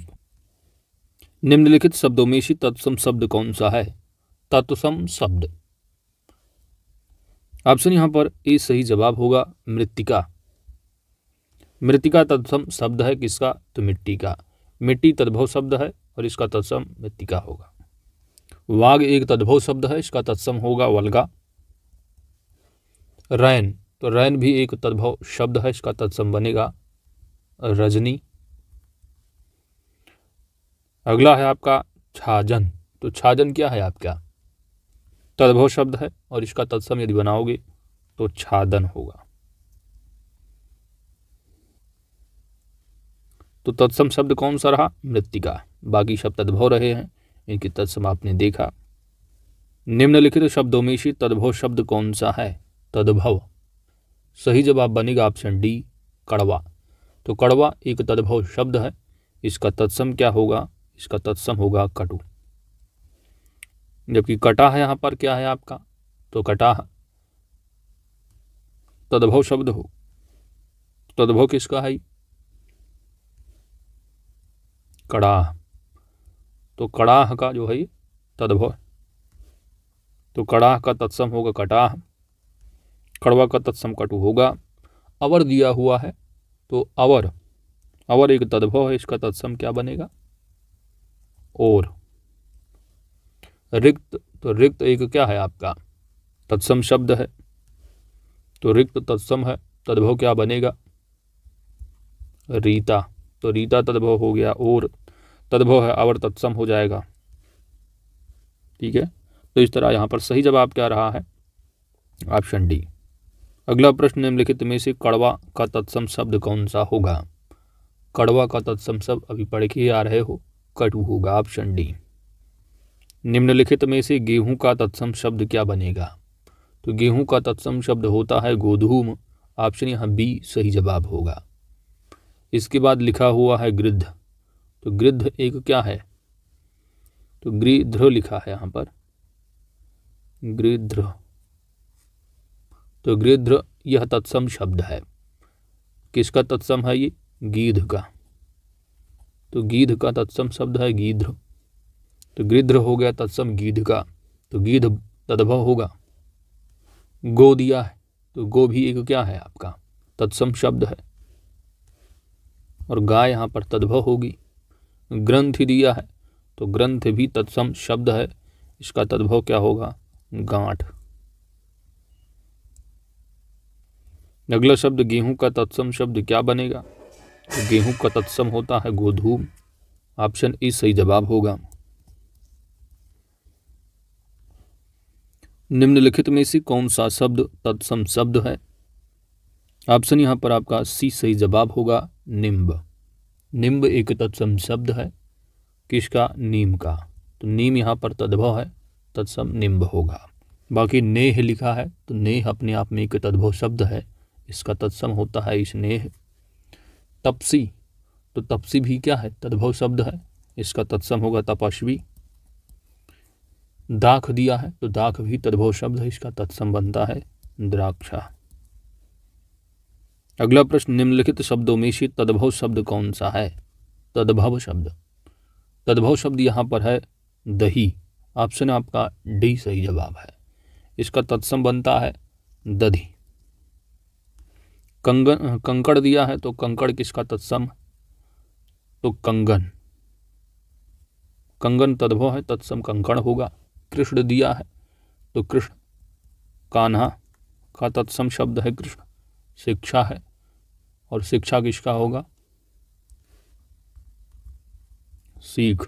निम्नलिखित शब्दों में तत्सम शब्द कौन सा है तत्सम शब्द ऑप्शन यहाँ पर ए सही जवाब होगा मृतिका मृतिका तत्सम शब्द है किसका तो मिट्टी का मिट्टी तद्भव शब्द है और इसका तत्सम मृतिका होगा वाघ एक तद्भव शब्द है इसका तत्सम होगा वलगा रैन तो रैन भी एक तद्भव शब्द है इसका तत्सम बनेगा रजनी अगला है आपका छाजन तो छाजन क्या है आपका तद्भव शब्द है और इसका तत्सम यदि बनाओगे तो छादन होगा तो तत्सम शब्द कौन सा रहा मृतिका बाकी शब्द तद्भव रहे हैं इनकी तत्सम आपने देखा निम्नलिखित शब्दों में से तद्भव शब्द कौन सा है तद्भव सही जवाब बनेगा ऑप्शन डी कड़वा तो कड़वा एक तद्भव शब्द है इसका तत्सम क्या होगा इसका तत्सम होगा कटु जबकि कटाह यहाँ पर क्या है आपका तो कटाह तद्भव शब्द हो तद्भव किसका है कड़ाह तो कड़ाह का जो है तद्भव तो कड़ाह का तत्सम होगा कटाह कड़वा का तत्सम कटु होगा अवर दिया हुआ है तो अवर अवर एक तद्भव है इसका तत्सम क्या बनेगा और रिक्त तो रिक्त एक क्या है आपका तत्सम शब्द है तो रिक्त तत्सम है तद्भव क्या बनेगा रीता तो रीता तद्भव हो गया और तद्भव है अवर तत्सम हो जाएगा ठीक है तो इस तरह यहाँ पर सही जवाब क्या रहा है ऑप्शन डी अगला प्रश्न निम्नलिखित में से कड़वा का तत्सम शब्द कौन सा होगा कड़वा का तत्सम शब्द अभी पढ़ के आ रहे हो कटु होगा ऑप्शन डी निम्नलिखित में से गेहूं का तत्सम शब्द क्या बनेगा तो गेहूं का तत्सम शब्द होता है गोधूम ऑप्शन यहाँ बी सही जवाब होगा इसके बाद लिखा हुआ है गृद्ध तो गृद्ध एक क्या है तो गृध्र लिखा है यहाँ पर गृध्र तो गृध्र यह तत्सम शब्द है किसका तत्सम है ये गीध का तो गीध का तत्सम शब्द है गीध्र तो गृध्र हो गया तत्सम गीध का तो गीध तद्भव होगा गो दिया है तो गो भी एक क्या है आपका तत्सम शब्द है और गाय यहाँ पर तद्भव होगी ग्रंथ दिया है तो ग्रंथ भी तत्सम शब्द है इसका तद्भव क्या होगा गांठ अगला शब्द गेहूं का तत्सम शब्द क्या बनेगा तो गेहूं का तत्सम होता है गोधूम ऑप्शन ए सही जवाब होगा निम्नलिखित में से कौन सा शब्द तत्सम शब्द है ऑप्शन यहाँ पर आपका सी सही जवाब होगा निम्ब निम्ब एक तत्सम शब्द है किसका नीम का तो नीम यहाँ पर तद्भव है तत्सम निम्ब होगा बाकी नेह लिखा है तो नेह अपने आप में एक तद्भव शब्द है इसका तत्सम होता है इस नेह तपसी तो तपसी भी क्या है तद्भव शब्द है इसका तत्सम होगा तपस्वी दाख दिया है तो दाख भी तद्भव शब्द है इसका तत्संबंधता है द्राक्षा अगला प्रश्न निम्नलिखित शब्दों में से तद्भव शब्द कौन सा है तद्भव शब्द तद्भव शब्द यहाँ पर है दही ऑप्शन आपका डी सही जवाब है इसका तत्सम बनता है दधी कंगन कंकड़ दिया है तो कंकड़ किसका तत्सम तो कंगन कंगन तद्भव है तत्सम कंकड़ होगा कृष्ण दिया है तो कृष्ण कान्हा का तत्सम शब्द है कृष्ण शिक्षा है और शिक्षा किसका होगा सीख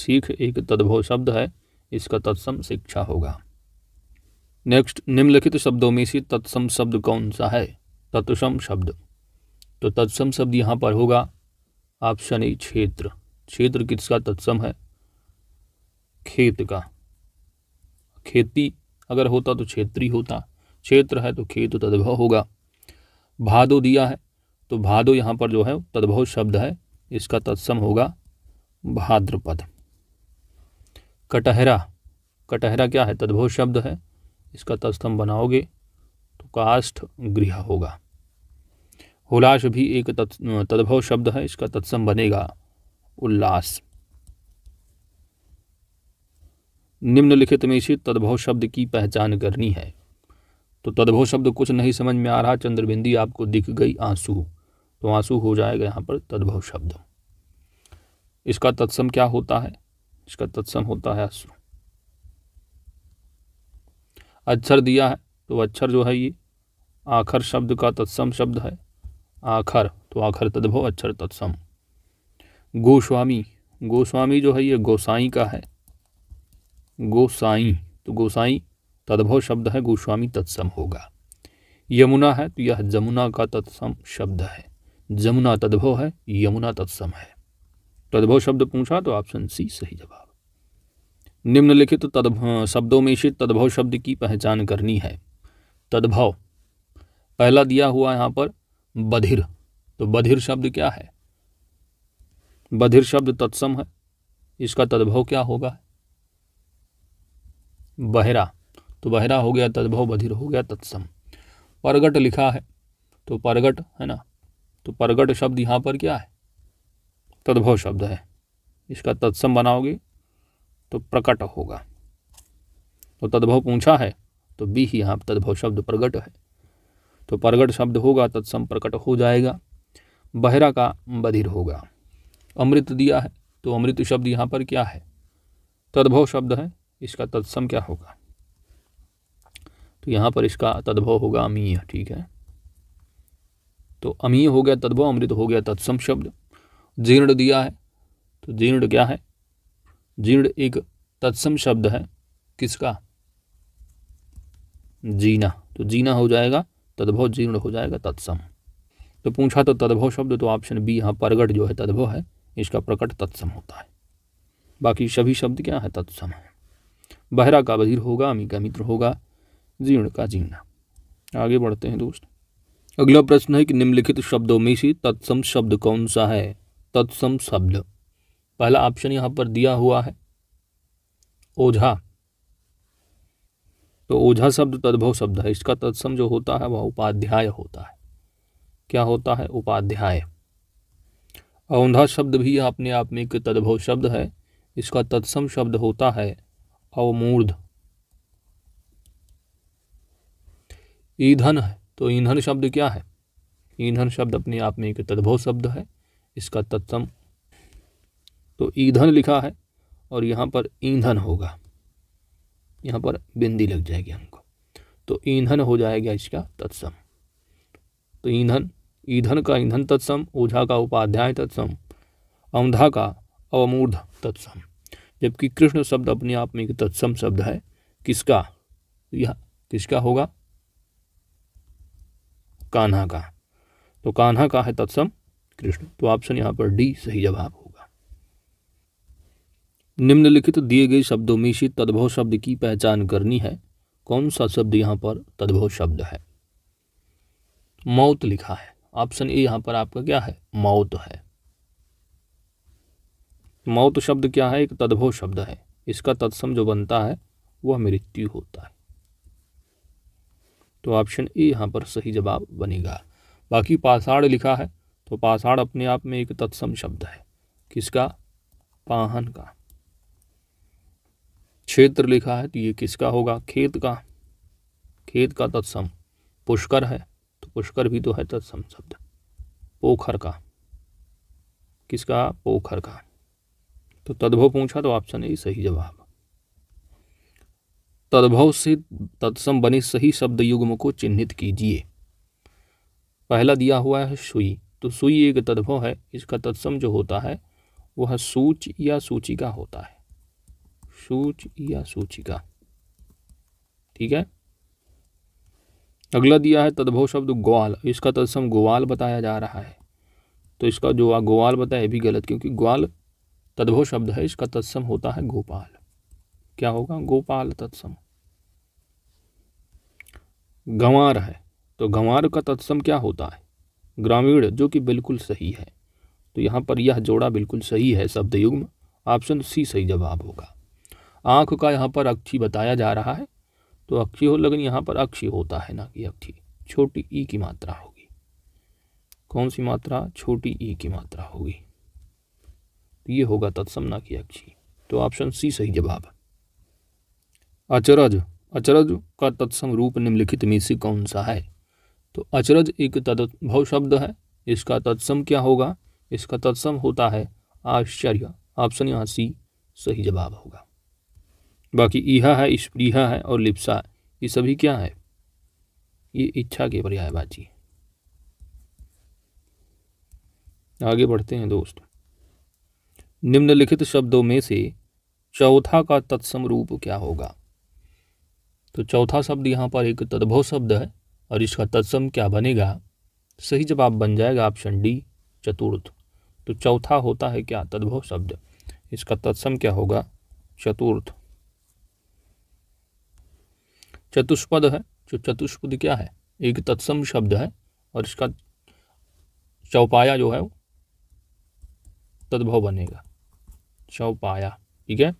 सीख एक तद्भव शब्द है इसका तत्सम शिक्षा होगा नेक्स्ट निम्नलिखित शब्दों में से तत्सम शब्द कौन सा है तत्सम शब्द तो तत्सम शब्द यहाँ पर होगा ऑप्शन ए क्षेत्र क्षेत्र किसका तत्सम है खेत का खेती अगर होता तो क्षेत्री होता क्षेत्र है तो खेत तद्भव होगा भादो दिया है तो भादो यहाँ पर जो है तद्भव शब्द है इसका तत्सम होगा भाद्रपद कटहरा कटहरा क्या है तद्भव शब्द है इसका तत्सम बनाओगे तो काष्ठ गृह होगा हुलास भी एक तद्भव शब्द है इसका तत्सम बनेगा उल्लास निम्नलिखित में से तद्भव शब्द की पहचान करनी है तो तद्भव शब्द कुछ नहीं समझ में आ रहा चंद्रबिंदी आपको दिख गई आंसू तो आंसू हो जाएगा यहाँ पर तद्भव शब्द इसका तत्सम क्या होता है इसका तत्सम होता है आंसू अक्षर दिया है तो अक्षर जो है ये आखर शब्द का तत्सम शब्द है आखर तो आखर तद्भव अक्षर तत्सम गोस्वामी गोस्वामी जो है ये गोसाई का है गोसाई तो गोसाई तद्भव शब्द है गोस्वामी तत्सम होगा यमुना है तो यह जमुना का तत्सम शब्द है जमुना तद्भव है यमुना तत्सम है तद्भव शब्द पूछा तो ऑप्शन सी सही जवाब निम्नलिखित तो शब्दों में से तद्भव शब्द की पहचान करनी है तद्भव पहला दिया हुआ यहाँ पर बधिर तो बधिर शब्द क्या है बधिर शब्द तत्सम है इसका तद्भव क्या होगा बहरा तो बहरा हो गया तद्भव बधिर हो गया तत्सम परगट लिखा है तो परगट है ना तो परगट शब्द यहाँ पर क्या है तद्भव शब्द है इसका तत्सम बनाओगे तो प्रकट होगा तो तद्भव पूछा है तो बी ही यहाँ तद्भव शब्द प्रगट है तो प्रगट शब्द होगा तत्सम प्रकट हो जाएगा बहरा का बधिर होगा अमृत दिया है तो अमृत शब्द यहाँ पर क्या है तद्भव शब्द है इसका तत्सम क्या होगा तो यहाँ पर इसका तद्भव होगा अमीय ठीक है तो अमीय हो गया तद्भव अमृत हो गया तत्सम शब्द जीर्ण दिया है तो जीर्ण क्या है जीर्ण एक तत्सम शब्द है किसका जीना तो जीना हो जाएगा तद्भव जीर्ण हो जाएगा तत्सम तो पूछा तो तद्भव शब्द तो ऑप्शन बी यहाँ प्रगट जो है तद्भव है इसका प्रकट तत्सम होता है बाकी सभी शब्द क्या है तत्सम है बहरा का बधिर होगा अमी का मित्र होगा जीर्ण का जीर्णा आगे बढ़ते हैं दोस्त अगला प्रश्न है कि निम्नलिखित शब्दों में से तत्सम शब्द कौन सा है तत्सम शब्द पहला ऑप्शन यहाँ पर दिया हुआ है ओझा तो ओझा शब्द तद्भव शब्द है इसका तत्सम जो होता है वह उपाध्याय होता है क्या होता है उपाध्याय औंधा शब्द भी अपने आप में एक तद्भव शब्द है इसका तत्सम शब्द होता है अवमूर्ध ईंधन है तो ईंधन शब्द क्या है ईंधन शब्द अपने आप में एक तद्भव शब्द है इसका तत्सम तो ईंधन लिखा है और यहाँ पर ईंधन होगा यहाँ पर बिंदी लग जाएगी हमको तो ईंधन हो जाएगा इसका तत्सम तो ईंधन ईंधन का ईंधन तत्सम ओझा का उपाध्याय तत्सम अंधा का अवमूर्ध तत्सम जबकि कृष्ण शब्द अपने आप में एक तत्सम शब्द है किसका यह किसका होगा कान्हा का तो कान्हा का है तत्सम कृष्ण तो ऑप्शन यहाँ पर डी सही जवाब होगा निम्नलिखित दिए गए शब्दों में से तद्भव शब्द की पहचान करनी है कौन सा शब्द यहाँ पर तद्भव शब्द है मौत लिखा है ऑप्शन ए यहाँ पर आपका क्या है मौत है मौत शब्द क्या है एक तद्भव शब्द है इसका तत्सम जो बनता है वह मृत्यु होता है तो ऑप्शन ए यहाँ पर सही जवाब बनेगा बाकी पाषाण लिखा है तो पाषाण अपने आप में एक तत्सम शब्द है किसका पाहन का क्षेत्र लिखा है तो ये किसका होगा खेत का खेत का तत्सम पुष्कर है तो पुष्कर भी तो है तत्सम शब्द पोखर का किसका पोखर का तो तद्भव पूछा तो ऑप्शन ए सही जवाब तद्भव से तत्सम बने सही शब्द युग्म को चिन्हित कीजिए पहला दिया हुआ है सुई तो सुई एक तद्भव है इसका तत्सम जो होता है वह सूच या सूचिका होता है सूच या सूचिका ठीक है अगला दिया है तद्भव शब्द ग्वाल इसका तत्सम ग्वाल बताया जा रहा है तो इसका जो गोवाल बताया भी गलत क्योंकि ग्वाल तद्भव शब्द है इसका तत्सम होता है गोपाल क्या होगा गोपाल तत्सम गंवार है तो गंवार का तत्सम क्या होता है ग्रामीण जो कि बिल्कुल सही है तो यहाँ पर यह जोड़ा बिल्कुल सही है शब्द युग्म ऑप्शन सी सही जवाब होगा आँख का यहाँ पर अक्षी बताया जा रहा है तो अक्षी हो लेकिन यहाँ पर अक्षी होता है ना कि अक्षी छोटी ई की मात्रा होगी कौन सी मात्रा छोटी ई की मात्रा होगी ये होगा तत्सम ना की अक्षी तो ऑप्शन सी सही जवाब अचरज अचरज का तत्सम रूप निम्नलिखित में से कौन सा है तो अचरज एक तद्भव शब्द है इसका तत्सम क्या होगा इसका तत्सम होता है आश्चर्य ऑप्शन यहाँ सी सही जवाब होगा बाकी इहा है स्प्रीहा है और लिप्सा ये सभी क्या है ये इच्छा के पर्यायवाची आगे बढ़ते हैं दोस्त निम्नलिखित शब्दों में से चौथा का तत्सम रूप क्या होगा तो चौथा शब्द यहाँ पर एक तद्भव शब्द है और इसका तत्सम क्या बनेगा सही जवाब बन जाएगा ऑप्शन डी चतुर्थ तो चौथा होता है क्या तद्भव शब्द इसका तत्सम क्या होगा चतुर्थ चतुष्पद है जो चतुष्पद क्या है एक तत्सम शब्द है और इसका चौपाया जो है तद्भव बनेगा चौपाया ठीक है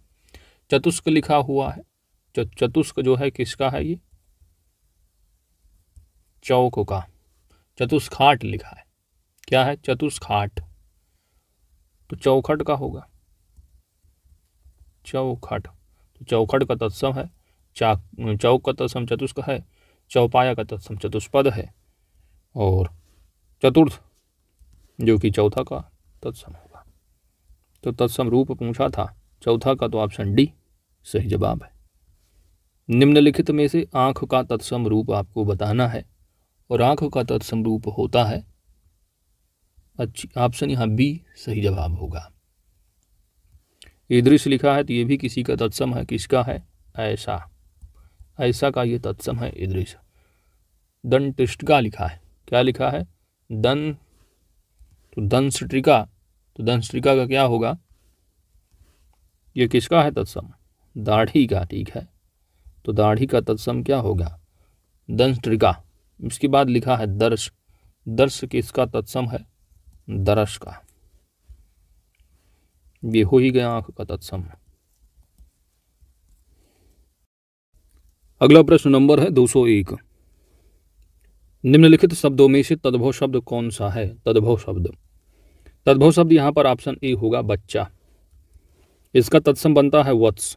चतुष्क लिखा हुआ है चतुष्क जो है किसका है ये चौक का चतुष्खाट लिखा है क्या है चतुष्खाट तो चौखट का होगा चौखट तो चौखट का तत्सम है चाक चौक का तत्सम चतुष्क है चौपाया का तत्सम चतुष्पद है और चतुर्थ जो कि चौथा का तत्सम है तो तत्सम रूप पूछा था चौथा का तो ऑप्शन डी सही जवाब है निम्नलिखित में से आँख का तत्सम रूप आपको बताना है और आँख का तत्सम रूप होता है अच्छी ऑप्शन यहाँ बी सही जवाब होगा ये दृश्य लिखा है तो ये भी किसी का तत्सम है किसका है ऐसा ऐसा का ये तत्सम है ये दृश्य दंटिष्टिका लिखा है क्या लिखा है दन तो दंशिका तो दंश्रिका का क्या होगा ये किसका है तत्सम दाढ़ी का ठीक है तो दाढ़ी का तत्सम क्या होगा दंशिका इसके बाद लिखा है दर्श दर्श किसका तत्सम है दर्श का ये हो ही गया आंख का तत्सम अगला प्रश्न नंबर है 201 निम्नलिखित शब्दों में से तद्भव शब्द कौन सा है तद्भव शब्द तद्भव शब्द यहाँ पर ऑप्शन ए होगा बच्चा इसका तत्सम बनता है वत्स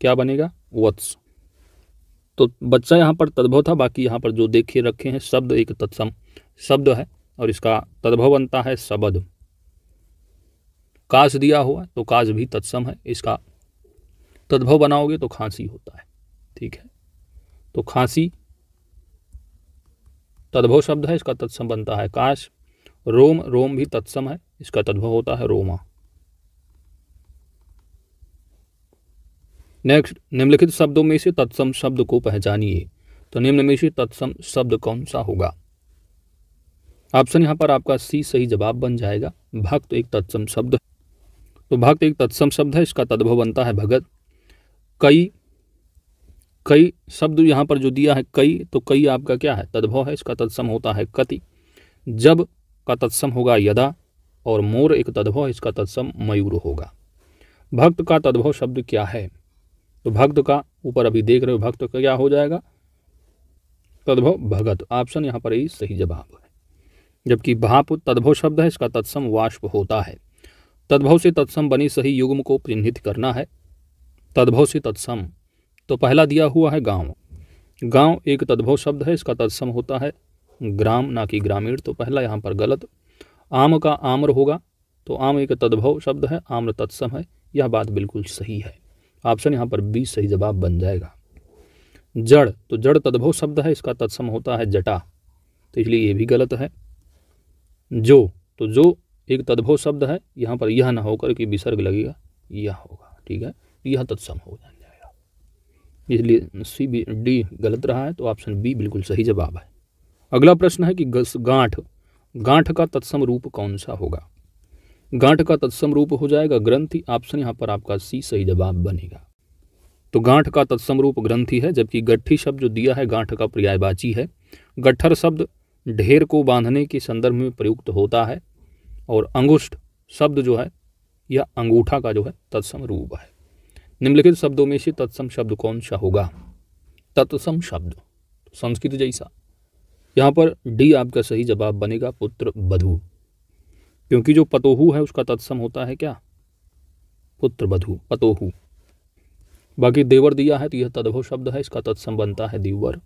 क्या बनेगा वत्स तो बच्चा यहाँ पर तद्भव था बाकी यहाँ पर जो देखे रखे हैं शब्द एक तत्सम शब्द है और इसका तद्भव बनता है शबद काश दिया हुआ तो काश भी तत्सम है इसका तद्भव बनाओगे तो खांसी होता है ठीक है तो खांसी तद्भव शब्द है इसका तत्सम बनता है काश रोम रोम भी तत्सम है इसका तद्भव होता है रोमा नेक्स्ट निम्नलिखित शब्दों में से तत्सम शब्द को पहचानिए तो निम्न में से तत्सम शब्द कौन सा होगा ऑप्शन यहां पर आपका सी सही जवाब बन जाएगा भक्त एक तत्सम शब्द तो भक्त एक तत्सम शब्द है इसका तद्भव बनता है भगत कई कई शब्द यहां पर जो दिया है कई तो कई आपका क्या है तद्भव है इसका तत्सम होता है कति जब का तत्सम होगा यदा और मोर एक तद्भव इसका तत्सम मयूर होगा भक्त का तद्भव शब्द क्या है तो भक्त का ऊपर अभी देख रहे हो भक्त का क्या हो जाएगा तद्भव भगत ऑप्शन यहाँ पर ही सही जवाब है जबकि भाप तद्भव शब्द है इसका तत्सम वाष्प होता है तद्भव से तत्सम बनी सही युग्म को चिन्हित करना है तद्भव से तत्सम तो पहला दिया हुआ है गांव गांव एक तद्भव शब्द है इसका तत्सम होता है ग्राम ना कि ग्रामीण तो पहला यहाँ पर गलत आम का आम्र होगा तो आम एक तद्भव शब्द है आम्र तत्सम है यह बात बिल्कुल सही है ऑप्शन यहाँ पर बी सही जवाब बन जाएगा जड़ तो जड़ तद्भव शब्द है इसका तत्सम होता है जटा तो इसलिए ये भी गलत है जो तो जो एक तद्भव शब्द है यहाँ पर यह ना होकर कि विसर्ग लगेगा यह होगा ठीक है यह तत्सम हो जाएगा इसलिए सी बी डी गलत रहा है तो ऑप्शन बी बिल्कुल सही जवाब है अगला प्रश्न है कि गांठ गांठ का तत्सम रूप कौन सा होगा गांठ का तत्सम रूप हो जाएगा ग्रंथि ऑप्शन यहाँ पर आपका सी सही जवाब बनेगा तो गांठ का तत्सम रूप ग्रंथि है जबकि गठी शब्द जो दिया है गांठ का पर्यायवाची है गठर शब्द ढेर को बांधने के संदर्भ में प्रयुक्त होता है और अंगुष्ठ शब्द जो है यह अंगूठा का जो है तत्सम रूप है निम्नलिखित शब्दों में से तत्सम शब्द कौन सा होगा तत्सम शब्द संस्कृत जैसा यहाँ पर डी आपका सही जवाब बनेगा पुत्र बधु क्योंकि जो पतोहू है उसका तत्सम होता है क्या पुत्र बधु पतोहू बाकी देवर दिया है तो यह तद्भव शब्द है इसका तत्सम बनता है दीवर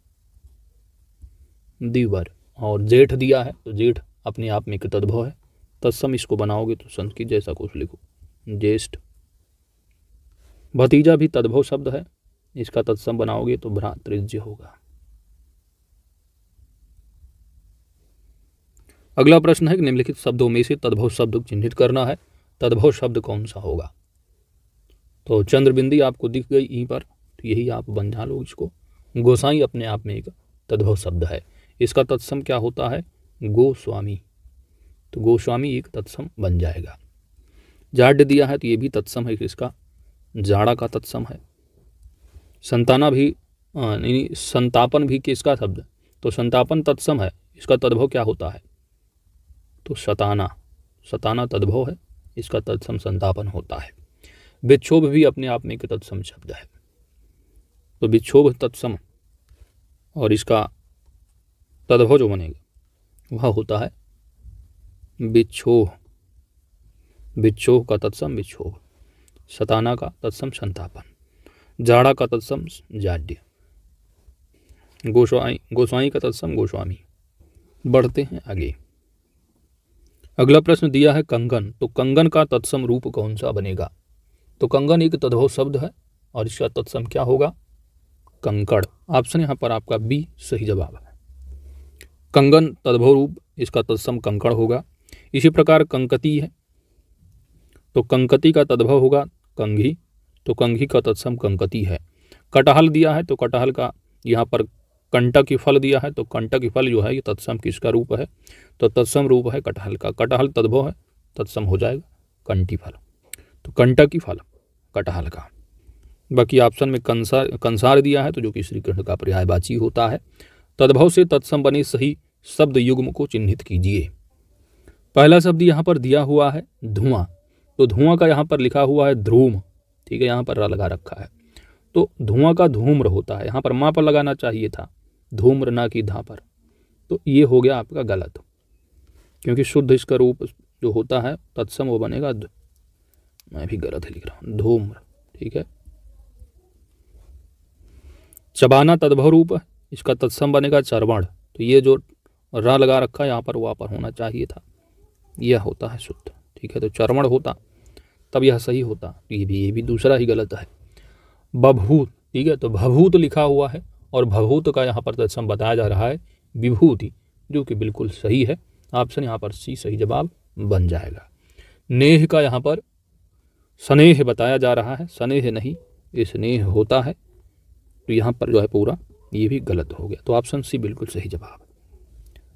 दीवर और जेठ दिया है तो जेठ अपने आप में तद्भव है तत्सम इसको बनाओगे तो संत की जैसा कुछ लिखो ज्येष्ठ भतीजा भी तद्भव शब्द है इसका तत्सम बनाओगे तो भ्रातृज्य होगा अगला प्रश्न है कि निम्नलिखित शब्दों में से तद्भव शब्द चिन्हित करना है तद्भव शब्द कौन सा होगा तो चंद्रबिंदी आपको दिख गई यहीं पर तो यही आप बन जा लो इसको गोसाई अपने आप में एक तद्भव शब्द है इसका तत्सम क्या होता है गोस्वामी तो गोस्वामी एक तत्सम बन जाएगा जाड दिया है तो ये भी तत्सम है इसका जाड़ा का तत्सम है संताना भी नहीं संतापन भी किसका शब्द तो संतापन तत्सम है इसका तद्भव क्या होता है तो सताना सताना तद्भव है इसका तत्सम संतापन होता है विक्षोभ भी अपने आप में एक तत्सम शब्द है तो विक्षोभ तत्सम और इसका तद्भव जो बनेगा वह होता है विक्षोभ विक्षोभ का तत्सम विक्षोभ सताना का तत्सम संतापन जाड़ा का तत्सम जाड्य गोस्वाई गोस्वाई का तत्सम गोस्वामी बढ़ते हैं आगे अगला प्रश्न दिया है कंगन तो कंगन का तत्सम रूप कौन सा बनेगा तो कंगन एक तद्भव शब्द है और इसका तत्सम क्या होगा कंकड़ ऑप्शन यहाँ पर आपका बी सही जवाब है कंगन तद्भव रूप इसका तत्सम कंकड़ होगा इसी प्रकार कंकती है तो कंकती का तद्भव होगा कंघी तो कंघी का तत्सम कंकती है कटहल दिया है तो कटहल का यहाँ पर कंटक फल दिया है तो कंटक फल जो है ये तत्सम किसका रूप है तो तत्सम रूप है कटहल का कटहल तद्भव है तत्सम हो जाएगा कंटी फल तो की फल कटहल का बाकी ऑप्शन में कंसार कंसार दिया है तो जो कि श्री कृष्ण का पर्यायवाची होता है तद्भव से तत्सम बने सही शब्द युग्म को चिन्हित कीजिए पहला शब्द यहाँ पर दिया हुआ है धुआं तो धुआं का यहाँ पर लिखा हुआ है ध्रूम ठीक है यहाँ पर लगा रखा है तो धुआं का धूम्र होता है यहाँ पर माँ पर लगाना चाहिए था धूम्रना की धा पर तो ये हो गया आपका गलत क्योंकि शुद्ध इसका रूप जो होता है तत्सम वो बनेगा मैं भी गलत लिख रहा हूँ धूम्र ठीक है चबाना तद्भव रूप इसका तत्सम बनेगा चरवण तो ये जो रा लगा रखा है यहाँ पर वहाँ पर होना चाहिए था यह होता है शुद्ध ठीक है तो चरवण होता तब यह सही होता ये भी ये भी दूसरा ही गलत है बभूत ठीक है तो भभूत लिखा हुआ है और भभूत का यहाँ पर तत्सम बताया जा रहा है विभूति जो कि बिल्कुल सही है ऑप्शन यहाँ पर सी सही जवाब बन जाएगा नेह का यहाँ पर स्नेह बताया जा रहा है स्नेह नहीं स्नेह होता है तो यहाँ पर जो है पूरा ये भी गलत हो गया तो ऑप्शन सी बिल्कुल सही जवाब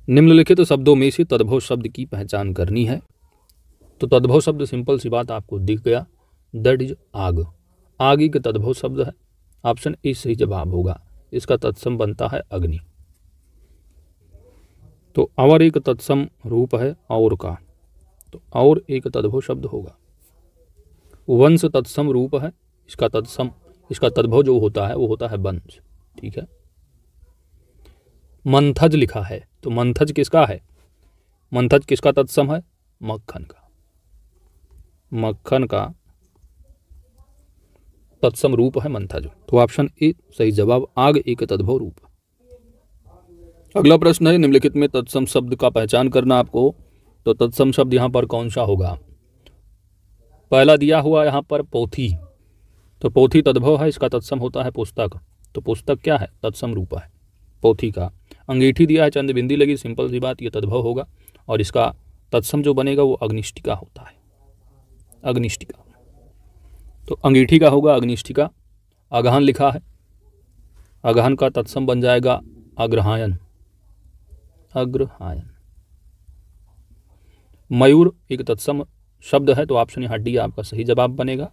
निम्नलिखित तो शब्दों में से तद्भव शब्द की पहचान करनी है तो तद्भव शब्द सिंपल सी बात आपको दिख गया दैट इज आग आग एक तद्भव शब्द है ऑप्शन ए सही जवाब होगा इसका तत्सम बनता है अग्नि तो अवर एक तत्सम रूप है और का तो और एक तद्भव शब्द होगा वंश तत्सम रूप है इसका तत्सम इसका तद्भव जो होता है वो होता है वंश ठीक है मंथज लिखा है तो मंथज किसका है मंथज किसका तत्सम है मक्खन का मक्खन का तत्सम रूप है मंथा जो तो ऑप्शन ए सही जवाब आग एक तद्भव रूप अगला प्रश्न है निम्नलिखित में तत्सम शब्द का पहचान करना आपको तो तत्सम शब्द यहाँ पर कौन सा होगा पहला दिया हुआ यहाँ पर पोथी तो पोथी तद्भव है इसका तत्सम होता है पुस्तक तो पुस्तक क्या है तत्सम रूप है पोथी का अंगीठी दिया है चंद बिंदी लगी सिंपल सी बात ये तद्भव होगा और इसका तत्सम जो बनेगा वो अग्निष्टिका होता है अग्निष्टिका तो अंगीठी का होगा अग्निष्ठिका अगहन लिखा है अगहन का तत्सम बन जाएगा अग्रहायन अग्रहायन मयूर एक तत्सम शब्द है तो ऑप्शन यहाँ डी आपका सही जवाब बनेगा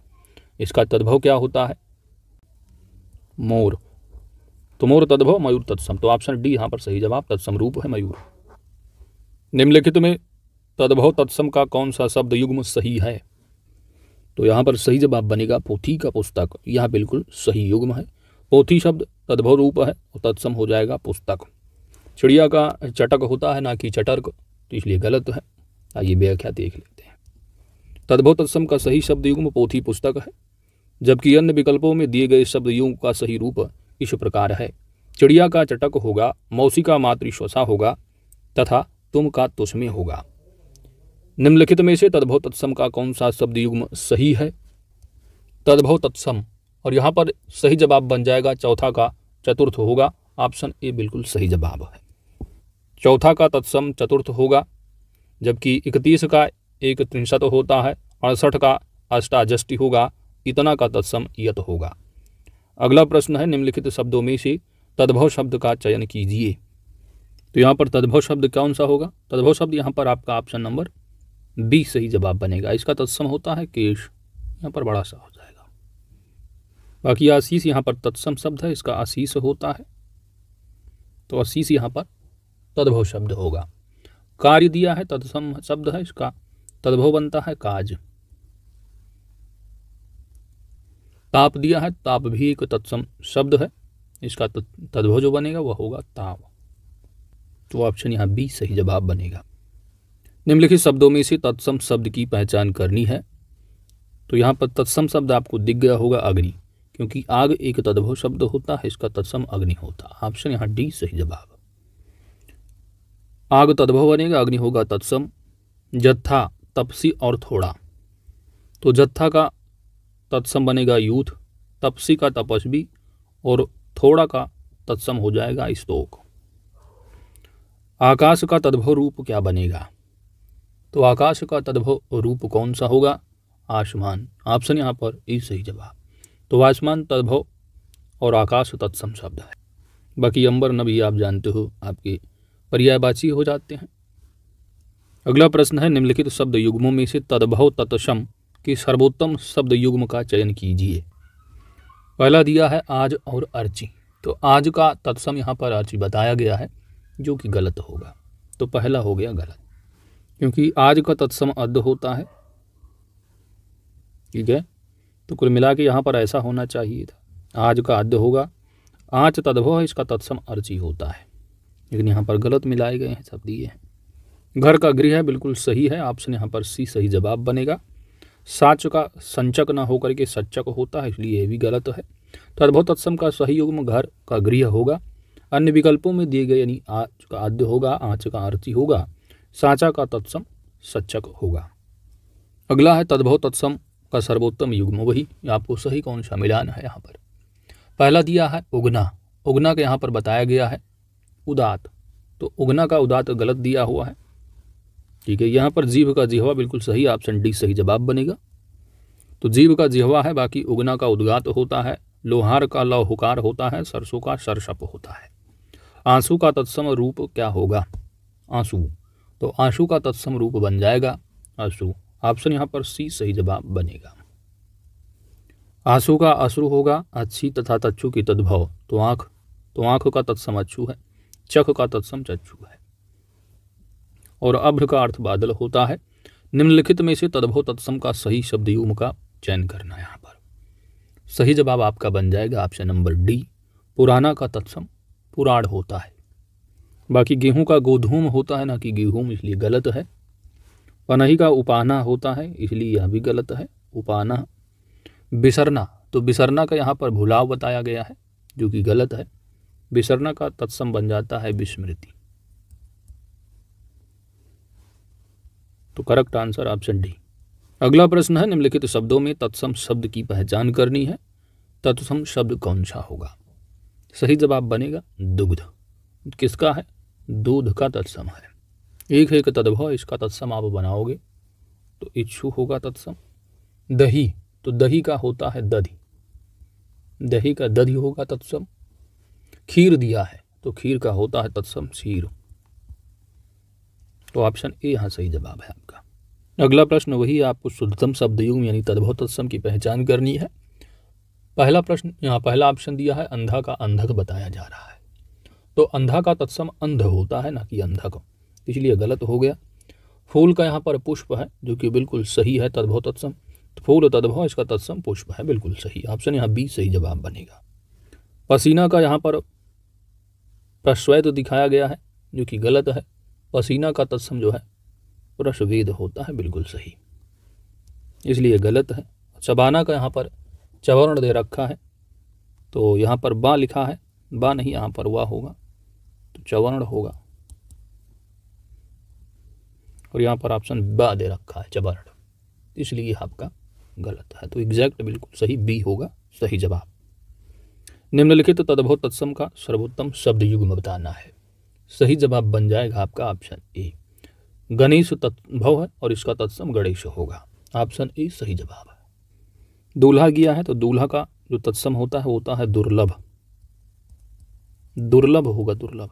इसका तद्भव क्या होता है मोर तो मोर तद्भव मयूर तत्सम तो ऑप्शन डी यहाँ पर सही जवाब तत्सम रूप है मयूर निम्नलिखित में तद्भव तत्सम का कौन सा शब्द युग्म सही है तो यहाँ पर सही जवाब बनेगा पोथी का पुस्तक यह बिल्कुल सही युग्म है पोथी शब्द तद्भव रूप है और तत्सम हो जाएगा पुस्तक चिड़िया का चटक होता है ना कि चटर्क तो इसलिए गलत है आइए व्याख्या देख लेते हैं तद्भव तत्सम का सही शब्द युग्म पोथी पुस्तक है जबकि अन्य विकल्पों में दिए गए शब्द युग का सही रूप इस प्रकार है चिड़िया का चटक होगा मौसी का मातृश्वसा होगा तथा तुम का तुष्मे होगा निम्नलिखित में से तद्भव तत्सम का कौन सा शब्द युग्म सही है तद्भव तत्सम और यहाँ पर सही जवाब बन जाएगा चौथा का चतुर्थ होगा ऑप्शन ए बिल्कुल सही जवाब है चौथा का तत्सम चतुर्थ होगा जबकि इकतीस का एक त्रिशत होता है अड़सठ का अष्टाजष्टि होगा इतना का तत्सम यत होगा अगला प्रश्न है निम्नलिखित शब्दों में से तद्भव शब्द का चयन कीजिए तो यहाँ पर तद्भव शब्द कौन सा होगा तद्भव शब्द यहाँ पर आपका ऑप्शन नंबर बी सही जवाब बनेगा इसका तत्सम होता है केश यहाँ पर बड़ा सा हो जाएगा बाकी आशीष यहाँ पर तत्सम शब्द है इसका आशीष होता है तो आशीष यहाँ पर तद्भव शब्द होगा कार्य दिया है तत्सम शब्द है इसका तद्भव बनता है काज ताप दिया है ताप भी एक तत्सम शब्द है इसका तद्भव जो बनेगा वह होगा ताप तो ऑप्शन यहाँ बी सही जवाब बनेगा निम्नलिखित शब्दों में से तत्सम शब्द की पहचान करनी है तो यहाँ पर तत्सम शब्द आपको दिख गया होगा अग्नि क्योंकि आग एक तद्भव शब्द होता है इसका तत्सम अग्नि होता है ऑप्शन यहाँ डी सही जवाब आग तद्भव बनेगा अग्नि होगा तत्सम जत्था तपसी और थोड़ा तो जत्था का तत्सम बनेगा यूथ तपसी का तपस्वी और थोड़ा का तत्सम हो जाएगा स्तोक आकाश का तद्भव रूप क्या बनेगा तो आकाश का तद्भव रूप कौन सा होगा आसमान ऑप्शन यहाँ पर ई सही जवाब तो आसमान तद्भव और आकाश तत्सम शब्द है बाकी अंबर नबी आप जानते हो आपके पर्यायवाची हो जाते हैं अगला प्रश्न है निम्नलिखित शब्द युग्मों में से तद्भव तत्सम के सर्वोत्तम शब्द युग्म का चयन कीजिए पहला दिया है आज और अर्ची तो आज का तत्सम यहाँ पर अर्ची बताया गया है जो कि गलत होगा तो पहला हो गया गलत क्योंकि आज का तत्सम अद्ध होता है ठीक है तो कुल मिला के यहाँ पर ऐसा होना चाहिए था आज का अद्ध होगा आँच तद्भव है इसका तत्सम अर्ची होता है लेकिन यहाँ पर गलत मिलाए गए हैं सब दिए हैं घर का गृह है बिल्कुल सही है ऑप्शन यहाँ पर सी सही जवाब बनेगा साच का संचक ना होकर के सच्चक होता है इसलिए यह भी गलत है तद्भव तत्सम का सही युग्म घर का गृह होगा अन्य विकल्पों में दिए गए यानी आँच का आद्य होगा आँच का आरती होगा साचा का तत्सम सच्चक होगा अगला है तद्भव तत्सम का सर्वोत्तम युग्म वही आपको सही कौन सा मिलान है यहाँ पर पहला दिया है उगना उगना के यहाँ पर बताया गया है उदात तो उगना का उदात गलत दिया हुआ है ठीक है यहाँ पर जीव का जिहवा बिल्कुल सही ऑप्शन डी सही जवाब बनेगा तो जीव का जिहवा है बाकी उगना का उद्गात होता है लोहार का लौहकार होता है सरसों का सरसप होता है आंसू का तत्सम रूप क्या होगा आंसू तो आंसू का तत्सम रूप बन जाएगा आंसू ऑप्शन यहाँ पर सी सही जवाब बनेगा आंसू का अश्रु होगा अच्छी तथा तच्छु की तद्भव तो आंख तो आंख का तत्सम अच्छू है चख का तत्सम चच्छु है और अभ्र का अर्थ बादल होता है निम्नलिखित में से तद्भव तत्सम का सही शब्द युम का चयन करना है यहाँ पर सही जवाब आपका बन जाएगा ऑप्शन नंबर डी पुराना का तत्सम पुराण होता है बाकी गेहूं का गोधूम होता है ना कि गेहूं इसलिए गलत है पनही का उपाना होता है इसलिए यह भी गलत है उपाना बिसरना तो बिसरना का यहाँ पर भुलाव बताया गया है जो कि गलत है बिसरना का तत्सम बन जाता है विस्मृति तो करेक्ट आंसर ऑप्शन डी अगला प्रश्न है निम्नलिखित शब्दों में तत्सम शब्द की पहचान करनी है तत्सम शब्द कौन सा होगा सही जवाब बनेगा दुग्ध किसका है दूध का तत्सम है एक है कि तद्भव इसका तत्सम आप बनाओगे तो इच्छु होगा तत्सम दही तो दही का होता है दधि दही का दधि होगा तत्सम खीर दिया है तो खीर का होता है तत्सम शीर तो ऑप्शन ए यहाँ सही जवाब है आपका अगला प्रश्न वही आपको शुद्धतम शब्दयुग यानी तद्भव तत्सम की पहचान करनी है पहला प्रश्न यहाँ पहला ऑप्शन दिया है अंधा का अंधक बताया जा रहा है तो अंधा का तत्सम अंध होता है ना कि अंधक इसलिए गलत हो गया फूल का यहाँ पर पुष्प है जो कि बिल्कुल सही है तद्भव तत्सम तो फूल तद्भव इसका तत्सम पुष्प है बिल्कुल सही ऑप्शन यहाँ बी सही जवाब बनेगा पसीना का यहाँ पर प्रश्वेद दिखाया गया है जो कि गलत है पसीना का तत्सम जो है प्रश्वेद होता है बिल्कुल सही इसलिए गलत है चबाना का यहाँ पर चवर्ण दे रखा है तो यहाँ पर बा लिखा है बा नहीं यहाँ पर वा होगा तो चवर्ण होगा और यहाँ पर ऑप्शन बा दे रखा है चवर्ण इसलिए आपका गलत है तो एग्जैक्ट बिल्कुल सही बी होगा सही जवाब निम्नलिखित तो तदभव तत्सम का सर्वोत्तम शब्द युग्म बताना है सही जवाब बन जाएगा आपका ऑप्शन ए गणेश तत्भव है और इसका तत्सम गणेश होगा ऑप्शन ए सही जवाब है दूल्हा गया है तो दूल्हा का जो तत्सम होता है वो होता है दुर्लभ दुर्लभ होगा दुर्लभ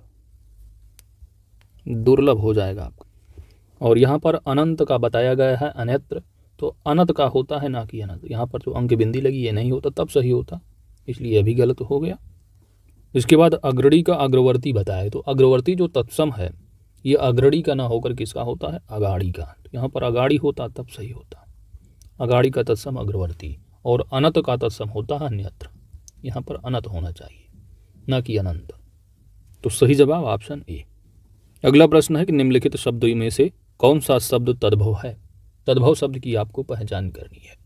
दुर्लभ हो जाएगा आपका और यहाँ पर अनंत का बताया गया है अनेत्र तो अनंत का होता है ना कि अनंत यहाँ पर जो अंक बिंदी लगी ये नहीं होता तब सही होता इसलिए यह भी गलत हो गया इसके बाद अग्रणी का अग्रवर्ती बताया तो अग्रवर्ती जो तत्सम है ये अग्रणी का ना होकर किसका होता है अगाड़ी का तो यहाँ पर अगाड़ी होता तब सही होता अगाड़ी का तत्सम अग्रवर्ती और अनत का तत्सम होता है अन्यत्र यहाँ पर अनत होना चाहिए ना कि अनंत तो सही जवाब ऑप्शन ए अगला प्रश्न है कि निम्नलिखित शब्द में से कौन सा शब्द तद्भव है तद्भव शब्द की आपको पहचान करनी है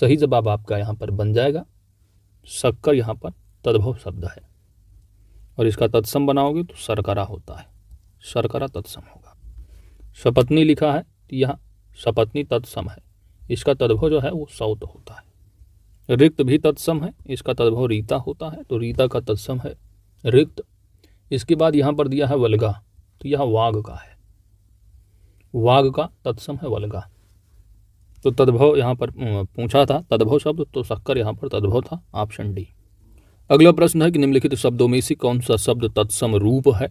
सही जवाब आपका यहाँ पर बन जाएगा शक्कर यहाँ पर तद्भव शब्द है और इसका तत्सम बनाओगे तो सरकरा होता है सरकरा तत्सम होगा सपत्नी लिखा है तो यहाँ सपत्नी तत्सम है इसका तद्भव जो है वो सौत होता है रिक्त भी तत्सम है इसका तद्भव रीता होता है तो रीता का तत्सम है रिक्त इसके बाद यहाँ पर दिया है वलगा तो यह वाघ का है वाघ का तत्सम है वलगा तो तद्भव यहाँ पर पूछा था तद्भव शब्द तो शक्कर यहाँ पर तद्भव था ऑप्शन डी अगला प्रश्न है कि निम्नलिखित शब्दों में से कौन सा शब्द तत्सम रूप है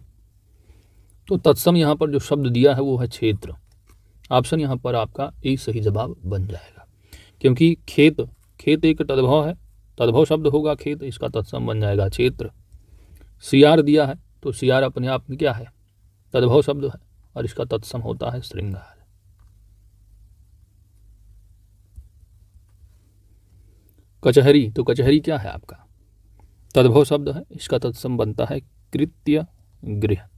तो तत्सम यहाँ पर जो शब्द दिया है वो है क्षेत्र ऑप्शन यहाँ पर आपका ए सही जवाब बन जाएगा क्योंकि खेत खेत एक तद्भव है तद्भव शब्द होगा खेत इसका तत्सम बन जाएगा क्षेत्र सियार दिया है तो सियार अपने आप में क्या है तद्भव शब्द है और इसका तत्सम होता है श्रृंगार कचहरी तो कचहरी क्या है आपका तद्भव शब्द है इसका तत्सम बनता है कृत्य गृह